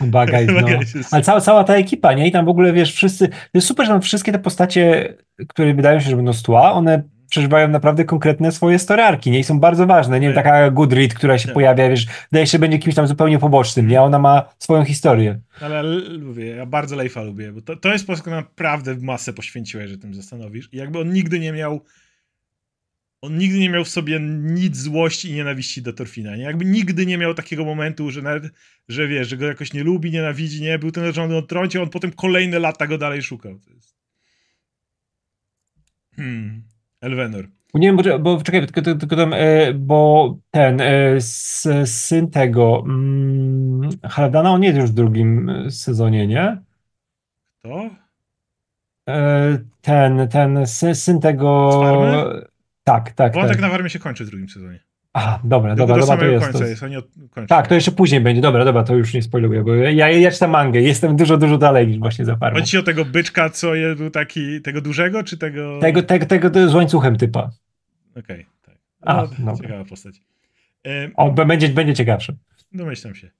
Bagajs, no. no. Ale cała, cała ta ekipa, nie? I tam w ogóle, wiesz, wszyscy... To jest super, że tam wszystkie te postacie, które wydają się, że będą z tła, one przeżywają naprawdę konkretne swoje storarki, nie? I są bardzo ważne, nie wiem, taka Goodread, która się tak. pojawia, wiesz, daje się będzie kimś tam zupełnie pobocznym, nie? Ona ma swoją historię. Ale lubię, ja bardzo Leifa lubię, bo to, to jest po prostu naprawdę masę poświęciłeś, że tym zastanowisz. I jakby on nigdy nie miał on nigdy nie miał w sobie nic złości i nienawiści do Torfina, nie? Jakby nigdy nie miał takiego momentu, że nawet, że wiesz, że go jakoś nie lubi, nienawidzi, nie? Był ten, że on odtrącił, on potem kolejne lata go dalej szukał. To jest... Hmm. Elvenor. Nie wiem, bo, bo czekaj, tylko, tylko, tam, e, bo ten e, s, syn tego hmm, Haladana, on jest już w drugim e, sezonie, nie? Kto? Ten, ten syn, syn tego... Tak, tak. Wątek tak. na warmie się kończy w drugim sezonie. A, dobra, dobra, dobra, to jest. Końca, to jest. Kończą, tak, to jeszcze później będzie, dobra, dobra, to już nie spoiluję, bo ja, ja czytam mangę, jestem dużo, dużo dalej niż właśnie za parę. Chodzi o tego byczka, co był taki, tego dużego, czy tego... Tego, tego, tego, tego z łańcuchem typa. Okej, okay, tak. No, A, ciekawa postać. Ym, o, będzie, będzie ciekawszy. Domyślam się.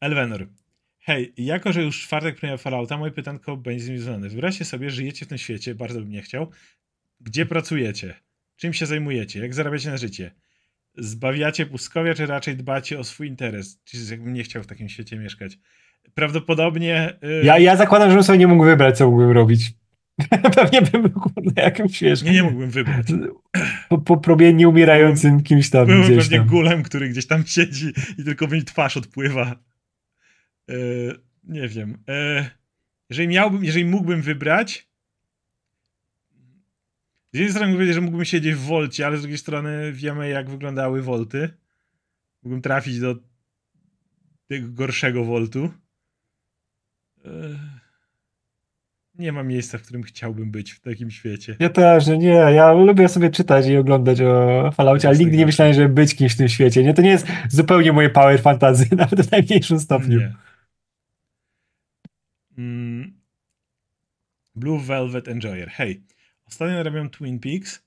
Elvenor. Hej, jako że już czwartek premiera Fallouta, moje pytanko będzie z nim związane. Wyobraźcie sobie, żyjecie w tym świecie, bardzo bym nie chciał. Gdzie pracujecie? Czym się zajmujecie? Jak zarabiacie na życie? Zbawiacie pustkowia, czy raczej dbacie o swój interes? Czy jakbym nie chciał w takim świecie mieszkać? Prawdopodobnie. Y, ja, ja zakładam, że sobie nie mógł wybrać, co mógłbym robić. Pewnie bym był na jakimś wiesz. Nie, nie mógłbym wybrać. Po, po promieniu umierającym kimś tam. Byłem gdzieś pewnie tam. gulem, który gdzieś tam siedzi i tylko mi twarz odpływa. Yy, nie wiem. Yy, jeżeli miałbym, jeżeli mógłbym wybrać, z jednej strony mówię, że mógłbym siedzieć w wolcie, ale z drugiej strony wiemy, jak wyglądały wolty. Mógłbym trafić do tego gorszego woltu. Yy, nie ma miejsca, w którym chciałbym być w takim świecie. Ja też, no nie, ja lubię sobie czytać i oglądać o Falloutie, ale nigdy nie myślałem, żeby być kimś w tym świecie. Nie, to nie jest zupełnie moje power fantasy, nawet w najmniejszym stopniu. Nie. Mm. Blue Velvet Enjoyer. Hej, Ostatnio robią Twin Peaks.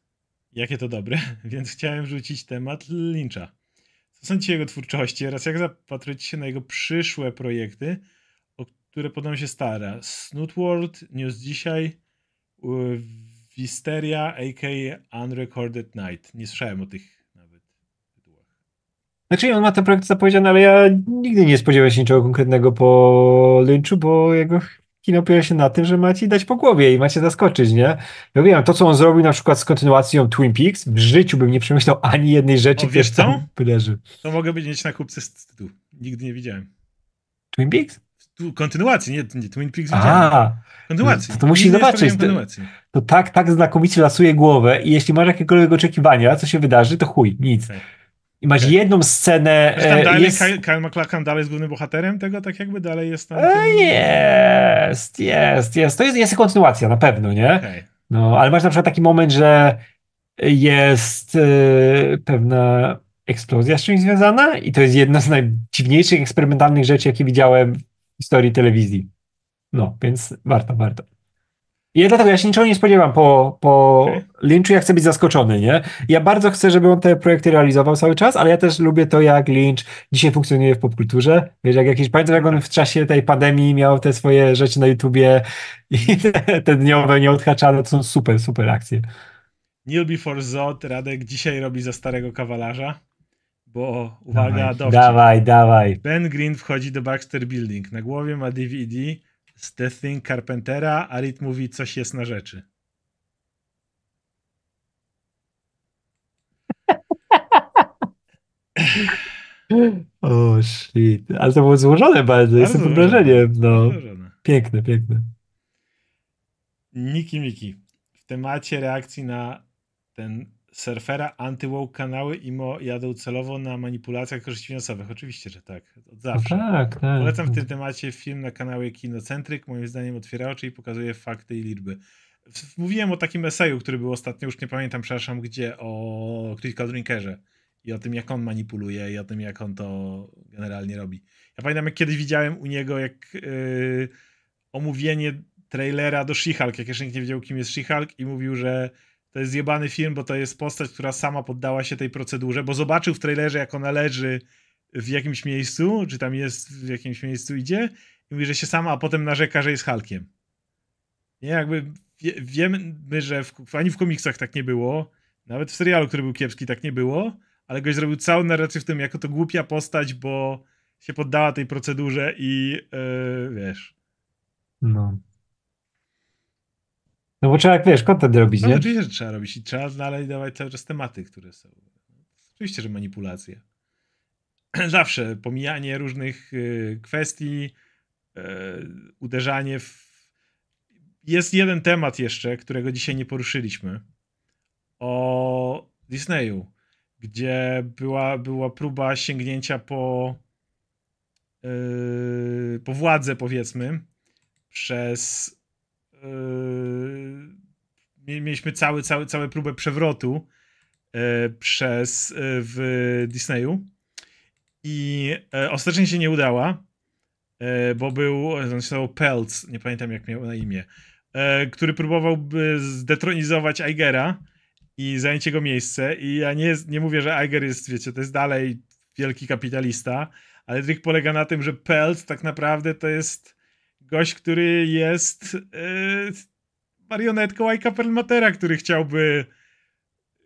Jakie to dobre, więc chciałem rzucić temat Lyncha. Co sądzicie jego twórczości oraz jak zapatrujecie się na jego przyszłe projekty, o które podobno się stara? Snoot World, News Dzisiaj, Wisteria, AK, Unrecorded Night. Nie słyszałem o tych nawet. znaczy on ma ten projekt zapowiedziany, ale ja nigdy nie spodziewałem się niczego konkretnego po Lynchu, bo jego kino opiera się na tym, że macie dać po głowie i macie zaskoczyć, nie? Ja no wiem, to co on zrobił na przykład z kontynuacją Twin Peaks, w życiu bym nie przemyślał ani jednej rzeczy, o, wiesz co? To mogę być na kupce z tytułu. Nigdy nie widziałem. Twin Peaks? Tu, kontynuacji, nie, nie Twin Peaks widziałem. Kontynuacji. No, to, to musi zobaczyć. To, tak, tak znakomicie lasuje głowę i jeśli masz jakiekolwiek oczekiwania, co się wydarzy, to chuj, nic. Tak. I masz okay. jedną scenę. Zresztą e, dalej jest... Kyle, McLachlan dalej jest głównym bohaterem tego, tak jakby dalej jest tam. E, Ten... Jest, jest, jest. To jest, jest kontynuacja na pewno, nie? Okay. No, ale masz na przykład taki moment, że jest y, pewna eksplozja z czymś związana i to jest jedna z najdziwniejszych eksperymentalnych rzeczy, jakie widziałem w historii telewizji. No, więc warto, warto. Ja dlatego ja się niczego nie spodziewam po, po okay. Lynchu, ja chcę być zaskoczony, nie? Ja bardzo chcę, żeby on te projekty realizował cały czas, ale ja też lubię to, jak Lynch dzisiaj funkcjonuje w popkulturze. Wiesz, jak jakiś, pamiętam jak on w czasie tej pandemii miał te swoje rzeczy na YouTubie i te, te dniowe, nieodhaczane, to są super, super akcje. Neil Before Zod, Radek dzisiaj robi za starego kawalarza, bo uwaga, dawaj, Dawaj, dawaj. Ben Green wchodzi do Baxter Building, na głowie ma DVD, z The Thing Carpentera, a Reed mówi coś jest na rzeczy. O, oh, shit. Ale to było złożone bardzo, jestem pod wrażeniem. No. Złożone. Piękne, piękne. Niki Miki, w temacie reakcji na ten surfera, antywoke kanały i mo jadą celowo na manipulacjach korzyści finansowych. Oczywiście, że tak. Od zawsze. No tak, tak. Polecam w tym temacie film na kanale Kinocentryk. Moim zdaniem otwiera oczy i pokazuje fakty i liczby. Mówiłem o takim eseju, który był ostatnio, już nie pamiętam, przepraszam, gdzie, o Critical Drinkerze i o tym, jak on manipuluje i o tym, jak on to generalnie robi. Ja pamiętam, jak kiedyś widziałem u niego, jak yy, omówienie trailera do She-Hulk, jak jeszcze nikt nie wiedział, kim jest She-Hulk i mówił, że to jest zjebany film, bo to jest postać, która sama poddała się tej procedurze, bo zobaczył w trailerze, jak ona leży w jakimś miejscu, czy tam jest, w jakimś miejscu idzie i mówi, że się sama, a potem narzeka, że jest Hulkiem. Nie, jakby wie, wiemy, że w, ani w komiksach tak nie było, nawet w serialu, który był kiepski, tak nie było, ale goś zrobił całą narrację w tym, jako to głupia postać, bo się poddała tej procedurze i yy, wiesz. No. No bo trzeba, wiesz, kontent robić, no, nie? Oczywiście, że trzeba robić i trzeba dawać cały czas tematy, które są. Oczywiście, że manipulacje. Zawsze pomijanie różnych y, kwestii, y, uderzanie w... Jest jeden temat jeszcze, którego dzisiaj nie poruszyliśmy. O Disneyu, gdzie była, była próba sięgnięcia po, y, po władzę, powiedzmy, przez Yy, mieliśmy cały, cały, całe próbę przewrotu yy, przez yy, w Disneyu i ostatecznie się nie udała, bo był, on się nazywał Pelc, nie pamiętam jak miał na imię, który próbował zdetronizować Aigera i zająć jego miejsce i ja nie, nie mówię, że Aiger jest, wiecie, to jest dalej wielki kapitalista, ale trik polega na tym, że Peltz tak naprawdę to jest gość, który jest yy, marionetką Ajka Perlmatera, który chciałby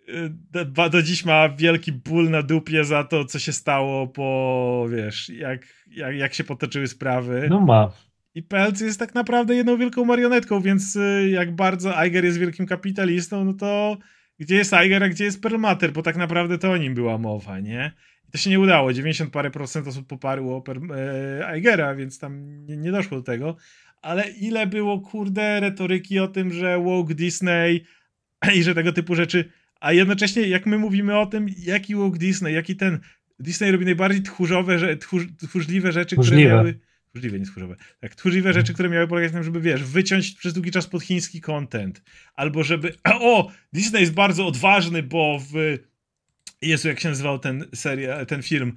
e, do, do dziś ma wielki ból na dupie za to, co się stało po, wiesz, jak, jak, jak się potoczyły sprawy. No ma. I Pelc jest tak naprawdę jedną wielką marionetką, więc e, jak bardzo Eiger jest wielkim kapitalistą, no to gdzie jest Eiger, a gdzie jest Perlmater, bo tak naprawdę to o nim była mowa, nie? I to się nie udało. 90 parę procent osób poparło e, Eigera, więc tam nie, nie doszło do tego. Ale ile było, kurde, retoryki o tym, że woke Disney i że tego typu rzeczy. A jednocześnie, jak my mówimy o tym, jaki woke Disney, jaki ten. Disney robi najbardziej tchórzowe, tchórz, tchórzliwe rzeczy, tchórzliwe. które miały tchórzliwe, nie tchórzowe, tak, tchórzliwe rzeczy, które miały polegać na tym, żeby, wiesz, wyciąć przez długi czas pod chiński content, albo żeby, o, Disney jest bardzo odważny, bo w Jezu, jak się nazywał ten serial, ten film?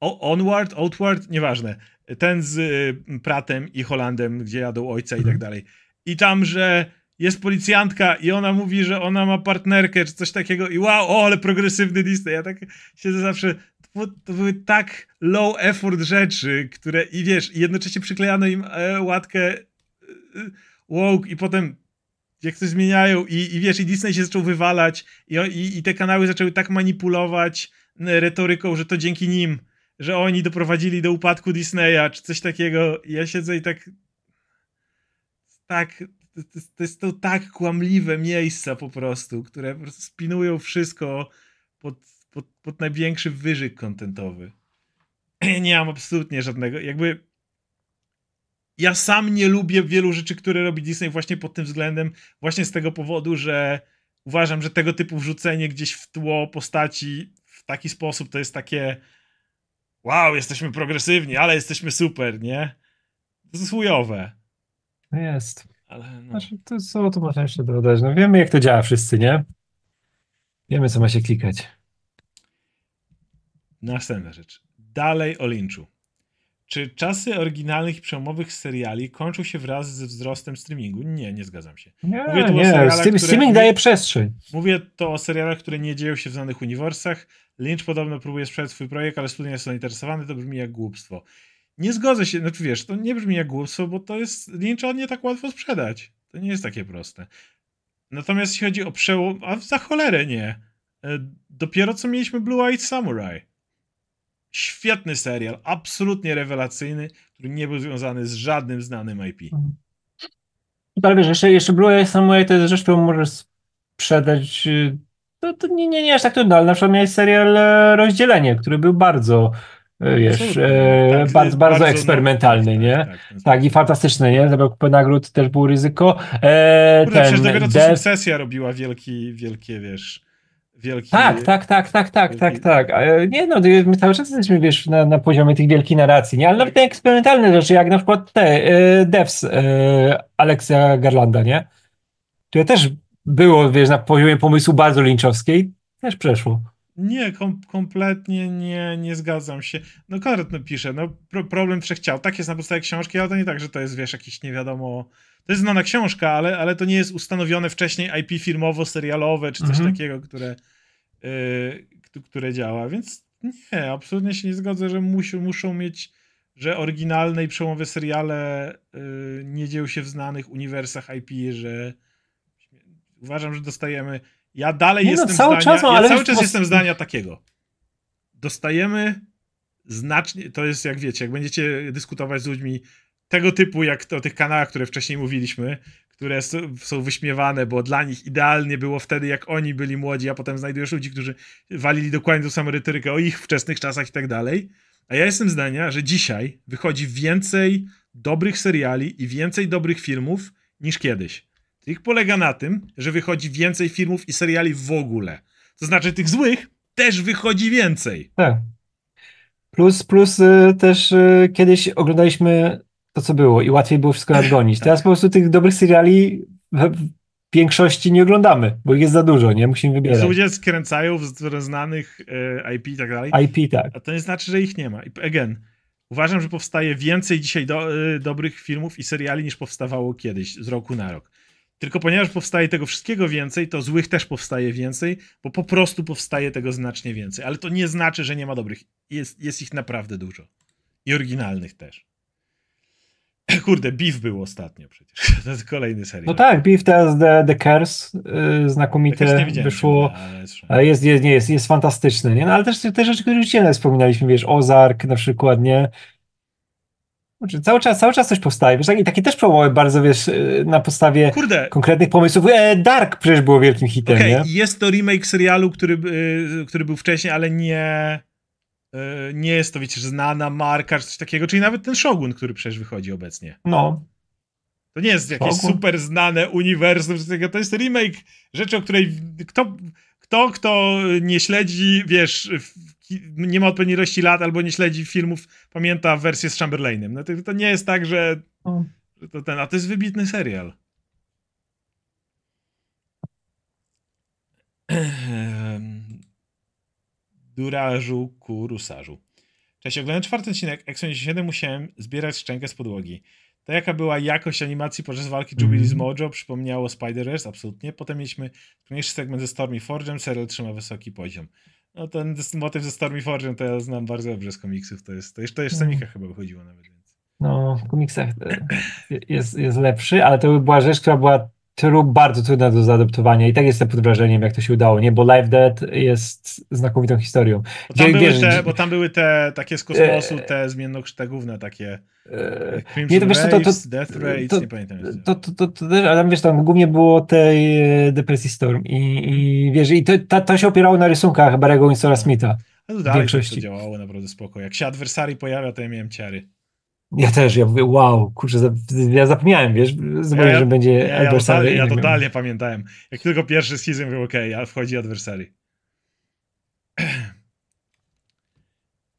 O, onward, Outward, nieważne. Ten z y, Pratem i Holandem, gdzie jadą ojca i tak mhm. dalej. I tam, że jest policjantka i ona mówi, że ona ma partnerkę czy coś takiego i wow, o, ale progresywny Disney. Ja tak siedzę zawsze, to, to były tak low effort rzeczy, które i wiesz, i jednocześnie przyklejano im e, łatkę e, woke i potem jak coś zmieniają i, i wiesz, i Disney się zaczął wywalać i, i, i te kanały zaczęły tak manipulować retoryką, że to dzięki nim, że oni doprowadzili do upadku Disneya, czy coś takiego. Ja siedzę i tak tak, to jest to tak kłamliwe miejsca po prostu, które po prostu spinują wszystko pod, pod, pod największy wyżyk kontentowy. nie mam absolutnie żadnego, jakby ja sam nie lubię wielu rzeczy, które robi Disney właśnie pod tym względem, właśnie z tego powodu, że uważam, że tego typu wrzucenie gdzieś w tło postaci w taki sposób to jest takie wow, jesteśmy progresywni, ale jesteśmy super, nie? To jest chujowe. No jest. Ale no. Znaczy, to co tu można jeszcze dodać? No wiemy, jak to działa wszyscy, nie? Wiemy, co ma się klikać. Następna rzecz. Dalej o Lynchu. Czy czasy oryginalnych przełomowych seriali kończą się wraz ze wzrostem streamingu? Nie, nie zgadzam się. Nie, mówię tu nie. O streaming daje przestrzeń. Mówię to o serialach, które nie dzieją się w znanych uniwersach. Lynch podobno próbuje sprzedać swój projekt, ale studia są zainteresowane, to brzmi jak głupstwo. Nie zgodzę się, znaczy wiesz, to nie brzmi jak głupstwo, bo to jest Lyncha nie tak łatwo sprzedać. To nie jest takie proste. Natomiast jeśli chodzi o przełom, a za cholerę nie. E, dopiero co mieliśmy Blue Eyed Samurai Świetny serial, absolutnie rewelacyjny, który nie był związany z żadnym znanym IP. Ale wiesz, jeszcze, jeszcze Blu-ray Samurai to jest rzecz, którą możesz sprzedać to, y, no to nie, nie, nie aż tak trudno, ale na przykład miałeś serial e, Rozdzielenie, który był bardzo e, wiesz, e, tak, bardzo, bardzo, eksperymentalny, tak, nie? Tak tak, tak, tak, i fantastyczny, nie? Zabrał kupę nagród, też było ryzyko. E, Kurde, ten, przecież dopiero co robiła wielki, wielkie, wiesz wielki... Tak, tak, tak, tak, tak, wielki... tak, tak. Nie no, my cały czas jesteśmy, wiesz, na, na poziomie tych wielkich narracji, nie? Ale nawet te eksperymentalne rzeczy, jak na przykład te, y, Devs y, Garlanda, nie? To też było, wiesz, na poziomie pomysłu bardzo linczowskiej, też przeszło. Nie, kom, kompletnie nie, nie zgadzam się. No konkretnie no, pisze, no pro, problem wszechciał. Tak jest na podstawie książki, ale to nie tak, że to jest, wiesz, jakiś nie wiadomo... To jest znana książka, ale, ale to nie jest ustanowione wcześniej IP firmowo serialowe czy coś mhm. takiego, które, yy, które działa, więc nie, absolutnie się nie zgodzę, że musi, muszą mieć, że oryginalne i przełomowe seriale yy, nie dzieją się w znanych uniwersach IP, że uważam, że dostajemy ja dalej nie no, jestem no, cały zdania, czas, ja cały czas po... jestem zdania takiego. Dostajemy znacznie, to jest jak wiecie, jak będziecie dyskutować z ludźmi tego typu, jak o tych kanałach, które wcześniej mówiliśmy, które są wyśmiewane, bo dla nich idealnie było wtedy, jak oni byli młodzi, a potem znajdujesz ludzi, którzy walili dokładnie tą samą retorykę o ich wczesnych czasach i tak dalej. A ja jestem zdania, że dzisiaj wychodzi więcej dobrych seriali i więcej dobrych filmów niż kiedyś ich polega na tym, że wychodzi więcej filmów i seriali w ogóle. To znaczy tych złych też wychodzi więcej. Tak. Plus, plus y, też y, kiedyś oglądaliśmy to, co było i łatwiej było wszystko nadgonić. Teraz po prostu tych dobrych seriali w, w większości nie oglądamy, bo ich jest za dużo, nie? Musimy wybierać. Ludzie skręcają z znanych y, IP i tak dalej. IP, tak. A to nie znaczy, że ich nie ma. Again, uważam, że powstaje więcej dzisiaj do, y, dobrych filmów i seriali niż powstawało kiedyś, z roku na rok. Tylko ponieważ powstaje tego wszystkiego więcej, to złych też powstaje więcej, bo po prostu powstaje tego znacznie więcej. Ale to nie znaczy, że nie ma dobrych. Jest, jest ich naprawdę dużo. I oryginalnych też. E, kurde, Beef był ostatnio przecież. To jest kolejny serial. No tak, Beef teraz The, The Curse, yy, znakomite wyszło. Ale e, jest, jest, nie, jest, jest fantastyczny, nie? No, ale też te rzeczy, które już dzisiaj wspominaliśmy, wiesz, Ozark na przykład, nie? Znaczy, cały, czas, cały czas coś powstaje. Wiesz, tak, I takie też przełomy bardzo, wiesz, y, na podstawie Kurde. konkretnych pomysłów. E, Dark przecież było wielkim hitem, okay. nie? Jest to remake serialu, który, y, który był wcześniej, ale nie y, nie jest to, wiecie, znana marka czy coś takiego, czyli nawet ten Shogun, który przecież wychodzi obecnie. No. To nie jest jakieś Shogun? super znane uniwersum, to jest remake rzeczy, o której kto, kto, kto nie śledzi, wiesz, nie ma odpowiedniej ilości lat albo nie śledzi filmów, pamięta wersję z Chamberlainem. No to, to nie jest tak, że, że to ten, a to jest wybitny serial. Durażu ku rusarzu. Cześć, oglądając czwarty odcinek x 97 musiałem zbierać szczękę z podłogi. To jaka była jakość animacji podczas walki mhm. Jubilee z Mojo przypomniało Spider-Verse, absolutnie. Potem mieliśmy mniejszy segment ze Stormy Forge'em, serial trzyma wysoki poziom. No ten motyw ze Stormforge'em to ja znam bardzo dobrze z komiksów, to jest, to jeszcze to w no. Sonika chyba wychodziło nawet. Więc. No, w komiksach e, jest, jest lepszy, ale to by była rzecz, która była był bardzo trudne do zaadoptowania i tak jestem pod wrażeniem, jak to się udało, nie? Bo Live Dead jest znakomitą historią. Bo tam, Gdzie, były, wiesz, te, bo tam były te takie z kosmosu, e, te zmiennokształtne takie. E, nie, to wiesz, to, to, Death Race, to, nie pamiętam. To, to, to, to, ale tam wiesz, tam głównie było tej e, Depresji Storm i, i wiesz, i to, to się opierało na rysunkach Barego Winstora Smitha. No to dalej to działało naprawdę spoko. Jak się adwersarii pojawia, to ja miałem ciary. Ja też, ja mówię, wow, kurczę, ja zapomniałem, wiesz, zobaczyłem, ja, że będzie ja, adversary. Ja, ja, tak totalnie pamiętałem. Jak tylko pierwszy season był, okej, okay, wchodzi adversary.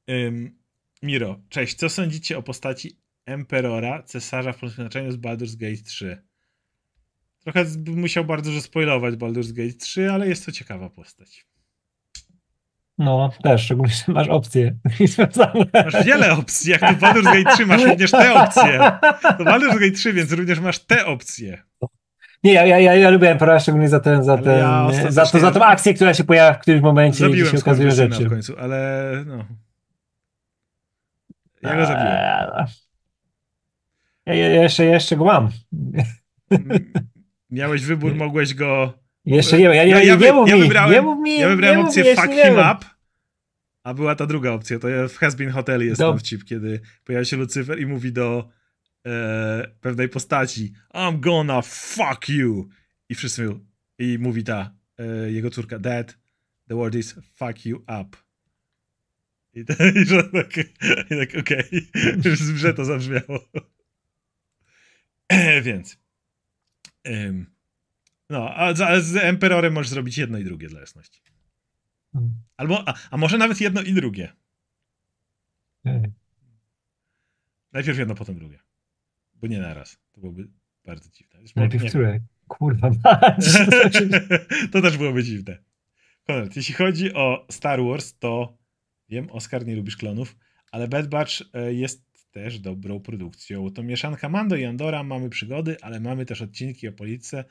Um, Miro, cześć, co sądzicie o postaci Emperora, cesarza w polskim z Baldur's Gate 3? Trochę musiał bardzo dużo spoilować Baldur's Gate 3, ale jest to ciekawa postać. No, też, szczególnie, że masz opcje Masz wiele opcji, jak to Baldur's Gate 3 masz również te opcje. To Baldur's Gate 3, więc również masz te opcje. Nie, ja, ja, ja, ja lubiłem Pora, szczególnie za, ten, za, ten, ja za, to, za tą akcję, która się pojawia w którymś momencie i się okazuje rzeczy. w końcu, ale no. Ja go zabiłem. Ja, ja, jeszcze, jeszcze go mam. Miałeś wybór, mogłeś go jeszcze nie wiem, ja, ja, ja, nie, mów ja, wybrałem, nie mów mi, ja wybrałem opcję mi, fuck him up, a była ta druga opcja, to w Hasbin Hotel jest tam wcip, kiedy pojawia się Lucyfer i mówi do e, pewnej postaci I'm gonna fuck you i wszyscy mówią, i mówi ta e, jego córka, dad, the word is fuck you up. I, to, i że tak, tak okej, okay. że to zabrzmiało. Więc... Um, no, a, z Emperorem możesz zrobić jedno i drugie dla jasności. Mm. Albo, a, a może nawet jedno i drugie. Nie. Najpierw jedno, potem drugie. Bo nie naraz. To byłoby bardzo dziwne. Zresztą, Najpierw nie. które? Kurwa znaczy- to też byłoby dziwne. Konrad, jeśli chodzi o Star Wars, to wiem, Oskar, nie lubisz klonów, ale Bad Batch e, jest też dobrą produkcją. To mieszanka Mando i Andora, mamy przygody, ale mamy też odcinki o polityce,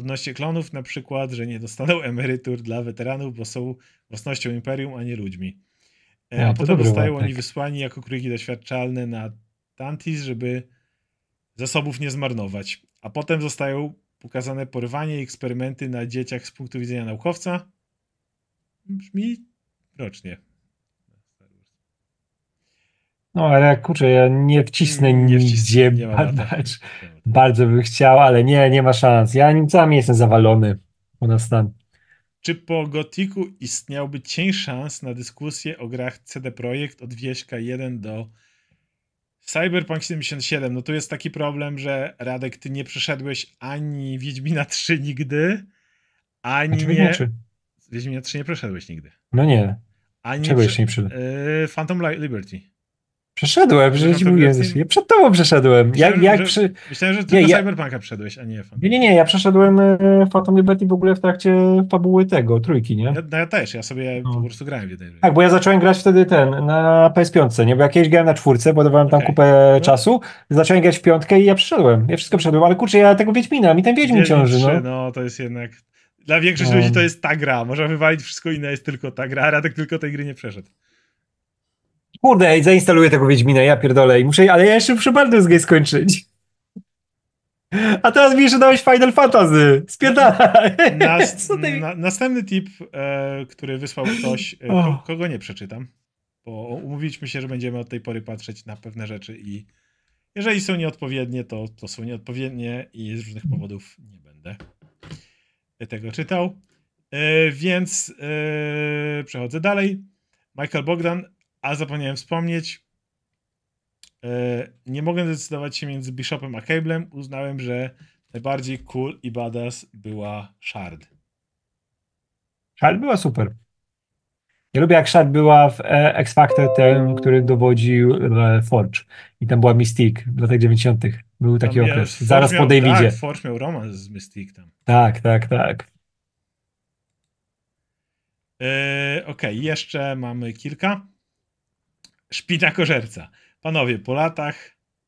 Odnośnie klonów na przykład, że nie dostaną emerytur dla weteranów, bo są własnością imperium, a nie ludźmi. E, a, potem zostają oni wysłani jako króliki doświadczalne na Tantis, żeby zasobów nie zmarnować. A potem zostają pokazane porwanie i eksperymenty na dzieciach z punktu widzenia naukowca. Brzmi rocznie. No ale kurczę, ja nie wcisnę nie nigdzie wcisnę, badacz. Bardzo bym chciał, ale nie, nie ma szans. Ja sam jestem zawalony u nas tam. Czy po Gotiku istniałby cień szans na dyskusję o grach CD Projekt od Wieśka 1 do Cyberpunk 77? No tu jest taki problem, że Radek, ty nie przeszedłeś ani Wiedźmina 3 nigdy, ani znaczy, nie... Znaczy. Wiedźmina 3 nie przeszedłeś nigdy. No nie. Ani Czego jeszcze nie przeszedłeś. Y, Phantom Liberty. Przeszedłem, że no ci mówiłem. Nie... Przed tobą przeszedłem. Myślałem, jak, jak że, przy... myślałem że ty nie, do ja... Cyberpunka przeszedłeś, a nie Nie, nie, nie, ja przeszedłem Phantom e, Liberty w ogóle w trakcie fabuły tego, trójki, nie? Ja, no ja też, ja sobie no. po prostu grałem w jednej. Tak, bo ja zacząłem grać wtedy ten, na PS5, nie? Bo jakieś grałem na czwórce, bo dawałem tam okay. kupę no. czasu, zacząłem grać w piątkę i ja przeszedłem. Ja wszystko przeszedłem, ale kurczę, ja tego Wiedźmina, mi ten Wiedźmin ciąży, no. no. to jest jednak... Dla większości no. ludzi to jest ta gra, można wywalić wszystko inne, jest tylko ta gra, a Radek tylko tej gry nie przeszedł. Kurde, ja zainstaluję tego Wiedźmina, ja pierdolę. I muszę, ale ja jeszcze muszę Baldur's skończyć. A teraz mi jeszcze dałeś Final Fantasy. Spierdalaj. Nas, na, następny tip, e, który wysłał ktoś, e, oh. kogo nie przeczytam, bo umówiliśmy się, że będziemy od tej pory patrzeć na pewne rzeczy i jeżeli są nieodpowiednie, to, to są nieodpowiednie i z różnych powodów nie będę tego czytał. E, więc e, przechodzę dalej. Michael Bogdan a zapomniałem wspomnieć, e, nie mogłem zdecydować się między Bishopem a Cablem. Uznałem, że najbardziej cool i badass była Shard. Shard była super. Ja lubię jak Shard była w e, X Factor, ten, który dowodził e, Forge. I tam była Mystique w latach 90. Był taki tam okres. Jest, Zaraz po Davidzie. Tak, Forge miał romans z Mystique tam. Tak, tak, tak. Ok, Okej, okay, jeszcze mamy kilka. Szpinakożerca. Panowie, po latach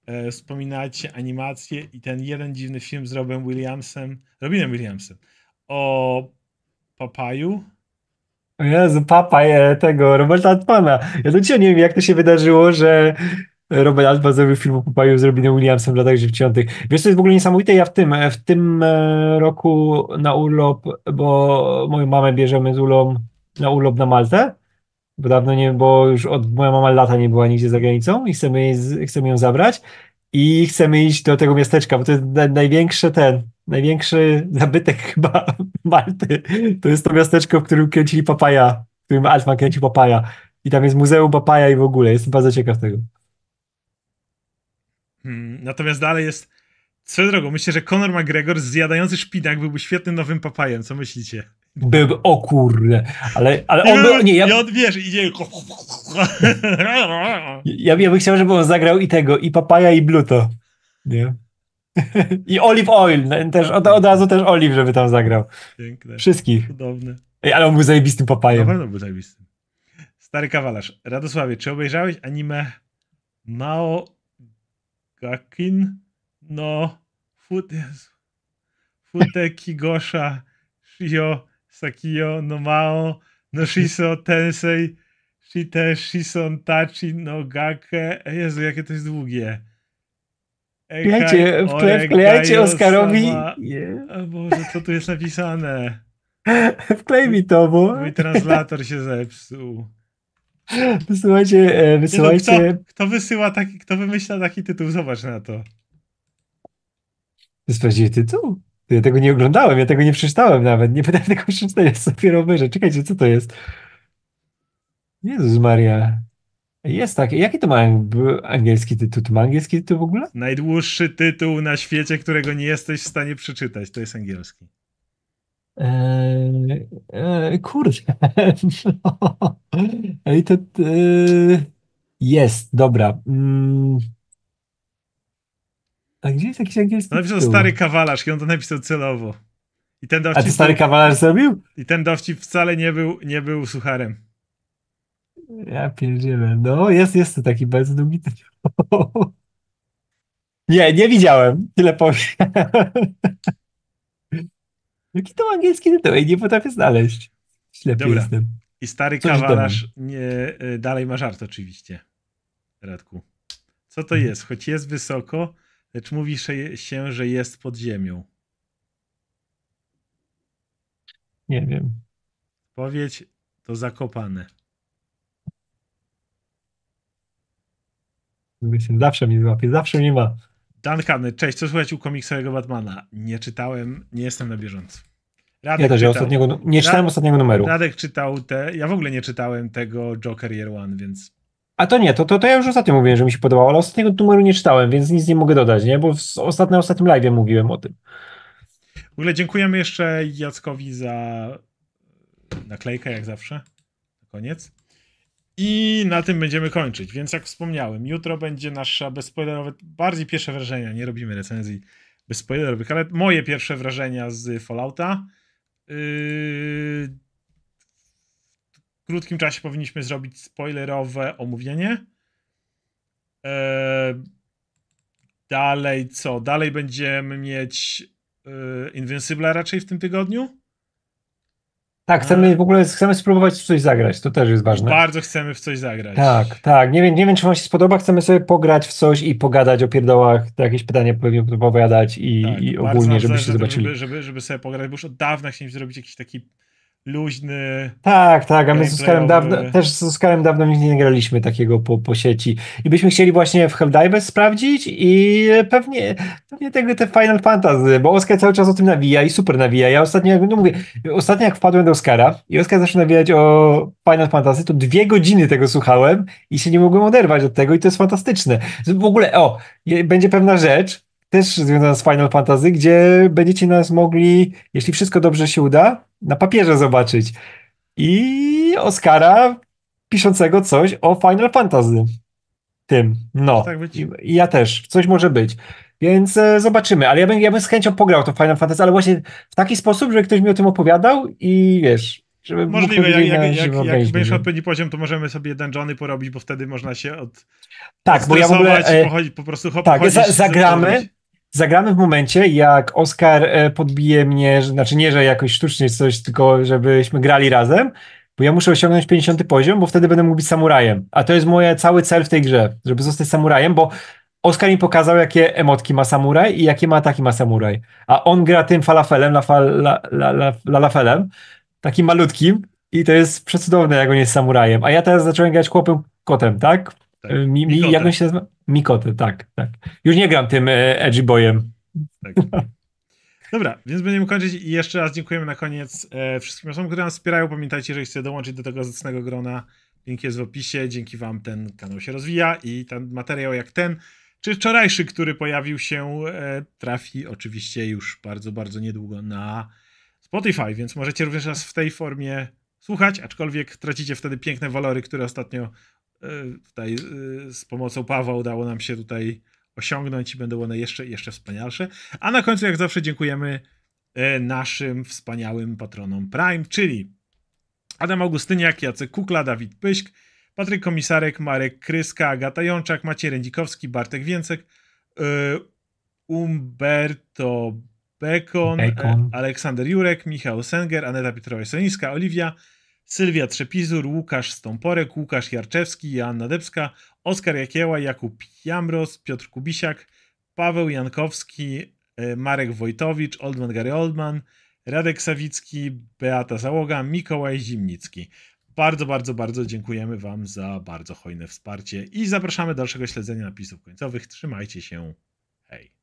e, wspominacie animację i ten jeden dziwny film z Robem Williamsem, Robinem Williamsem, o papaju. O Jezu, papaj e, tego, Roberta Altmana. Ja do dzisiaj nie wiem, jak to się wydarzyło, że Robert Altman zrobił film o papaju z Robinem Williamsem w latach 90. Wiesz, to jest w ogóle niesamowite. Ja w tym, w tym e, roku na urlop, bo moją mamę bierzemy z ulą na urlop na Maltę, bo dawno nie, bo już od moja mama lata nie była nigdzie za granicą i chcemy, jej, chcemy ją zabrać i chcemy iść do tego miasteczka, bo to jest na, największy ten, największy zabytek chyba Malty. To jest to miasteczko, w którym kręcili papaja, w którym Altman kręcił papaja i tam jest muzeum papaja i w ogóle, jestem bardzo ciekaw tego. Hmm, natomiast dalej jest co drogo. myślę, że Conor McGregor zjadający szpinak byłby świetnym nowym papajem. Co myślicie? Był, o kurde, ale, ale on był, nie, ja... I wiesz, idzie... Ja, ja bym chciał, żeby on zagrał i tego, i Papaja, i Bluto, nie? I Olive Oil, no, też, od, od razu też Olive, żeby tam zagrał. Piękne. Wszystkich. Cudowny. ale on był zajebistym papajem. Na pewno był zajebistym. Stary kawalarz. Radosławie, czy obejrzałeś anime Mao Gakin no Fute... Futekigosha Shio Sakiyo, Nomao, Noshiso, Tensei, Shite, Shison, Tachi, Nogake. E, Jezu, jakie to jest długie. Wklejajcie, wklejajcie Oskarowi. Yeah. O Boże, co tu jest napisane? Wklej mi to, bo... Mój translator się zepsuł. Wysyłajcie, e, no, wysyłajcie... no, kto, kto, wysyła taki, kto wymyśla taki tytuł? Zobacz na to. jest prawdziwy tytuł? Ja tego nie oglądałem, ja tego nie przeczytałem nawet. Nie pytałem tego przeczytania, co dopiero obejrzę. Czekajcie, co to jest? Jezus Maria. Jest tak. Jaki to ma angielski tytuł? To ma angielski tytuł w ogóle? Najdłuższy tytuł na świecie, którego nie jesteś w stanie przeczytać. To jest angielski. Eee, eee kurde. No. I to. Eee, jest, dobra. Mm. A gdzie jest jakiś angielski Napisał tytuł? stary kawalarz i on to napisał celowo. I ten dowcip, A ty stary kawalarz zrobił? I ten dowcip wcale nie był, nie był sucharem. Ja pierdzielę. No, jest, jest to taki bardzo długi tytuł. nie, nie widziałem. Tyle powiem. Jaki to angielski tytuł? Ej, nie potrafię znaleźć. Ślepy Dobra. jestem. I stary Coś kawalarz nie, y, dalej ma żart oczywiście. Radku. Co to mhm. jest? Choć jest wysoko, lecz mówi się, że jest pod ziemią. Nie wiem. Powiedz to zakopane. Zawsze mi złapie, zawsze mi ma. Duncan, cześć, co słychać u komiksowego Batmana? Nie czytałem, nie jestem na bieżąco. Radek ja też, czytał, ostatniego, nie czytałem Radek, ostatniego numeru. Radek czytał te, ja w ogóle nie czytałem tego Joker Year One, więc a to nie, to, to, to ja już ostatnio mówiłem, że mi się podobało, ale ostatniego numeru nie czytałem, więc nic nie mogę dodać, nie? Bo w ostatnim, ostatnim live mówiłem o tym. W ogóle dziękujemy jeszcze Jackowi za naklejkę, jak zawsze. Na koniec. I na tym będziemy kończyć. Więc jak wspomniałem, jutro będzie nasza bezspoilerowe, bardziej pierwsze wrażenia, nie robimy recenzji bezspoilerowych, ale moje pierwsze wrażenia z Fallouta. Yy krótkim czasie powinniśmy zrobić spoilerowe omówienie. Eee, dalej co? Dalej będziemy mieć e, raczej w tym tygodniu. Tak, chcemy w ogóle chcemy spróbować w coś zagrać, to też jest ważne. Bardzo chcemy w coś zagrać. Tak, tak. Nie wiem, nie wiem czy wam się spodoba, chcemy sobie pograć w coś i pogadać o pierdołach, to jakieś pytanie pewnie opowiadać i, tak, i ogólnie, żebyście zobaczyli. Tym, żeby, żeby, żeby sobie pograć, bo już od dawna chcieliśmy zrobić jakiś taki luźny. Tak, tak, a my z Oskarem dawno, też z Oskarem dawno nie graliśmy takiego po, po sieci. I byśmy chcieli właśnie w Helldivers sprawdzić i pewnie, pewnie te, te Final Fantasy, bo Oskar cały czas o tym nawija i super nawija. Ja ostatnio, jak, no mówię, ostatnio jak wpadłem do Oskara i Oskar zaczął nawijać o Final Fantasy, to dwie godziny tego słuchałem i się nie mogłem oderwać od tego i to jest fantastyczne. W ogóle, o, będzie pewna rzecz, też związana z Final Fantasy, gdzie będziecie nas mogli, jeśli wszystko dobrze się uda, na papierze zobaczyć. I Oscara piszącego coś o Final Fantasy. Tym. No. Tak I, ja też. Coś może być. Więc e, zobaczymy. Ale ja bym, ja bym z chęcią pograł to Final Fantasy, ale właśnie w taki sposób, że ktoś mi o tym opowiadał i wiesz, żeby Możliwe, jak, jak, jak, jak będziesz odpowiedni poziom, to możemy sobie dungeony porobić, bo wtedy można się od. Tak, bo ja w ogóle, e, pochodzi, po prostu hop, tak, za, zagramy zagramy w momencie, jak Oskar e, podbije mnie, znaczy nie, że jakoś sztucznie coś, tylko żebyśmy grali razem, bo ja muszę osiągnąć 50 poziom, bo wtedy będę mógł być samurajem. A to jest mój cały cel w tej grze, żeby zostać samurajem, bo Oskar mi pokazał, jakie emotki ma samuraj i jakie ma ataki ma samuraj. A on gra tym falafelem, la, la, la, takim malutkim i to jest przecudowne, jak on jest samurajem. A ja teraz zacząłem grać chłopem kotem, tak? tak. Mi, mi, jak on się nazywa? Mikoty, tak, tak. Już nie gram tym e, edgy boyem. Tak. Dobra, więc będziemy kończyć i jeszcze raz dziękujemy na koniec e, wszystkim osobom, które nas wspierają. Pamiętajcie, że chcecie dołączyć do tego zacnego grona. Link jest w opisie. Dzięki wam ten kanał się rozwija i ten materiał jak ten, czy wczorajszy, który pojawił się, e, trafi oczywiście już bardzo, bardzo niedługo na Spotify, więc możecie również nas w tej formie słuchać, aczkolwiek tracicie wtedy piękne walory, które ostatnio E, tutaj e, z pomocą Pawła udało nam się tutaj osiągnąć i będą one jeszcze, jeszcze wspanialsze. A na końcu, jak zawsze, dziękujemy e, naszym wspaniałym patronom Prime, czyli Adam Augustyniak, Jacek Kukla, Dawid Pyśk, Patryk Komisarek, Marek Kryska, Agata Jączak, Maciej Rędzikowski, Bartek Więcek, Umberto Bekon, Bekon. Aleksander Jurek, Michał Senger, Aneta Pietrowa-Soniska, Oliwia, Sylwia Trzepizur, Łukasz Stąporek, Łukasz Jarczewski, Joanna Debska, Oskar Jakieła, Jakub Jamros, Piotr Kubisiak, Paweł Jankowski, e, Marek Wojtowicz, Oldman Gary Oldman, Radek Sawicki, Beata Załoga, Mikołaj Zimnicki. Bardzo, bardzo, bardzo dziękujemy Wam za bardzo hojne wsparcie i zapraszamy do dalszego śledzenia napisów końcowych. Trzymajcie się. Hej.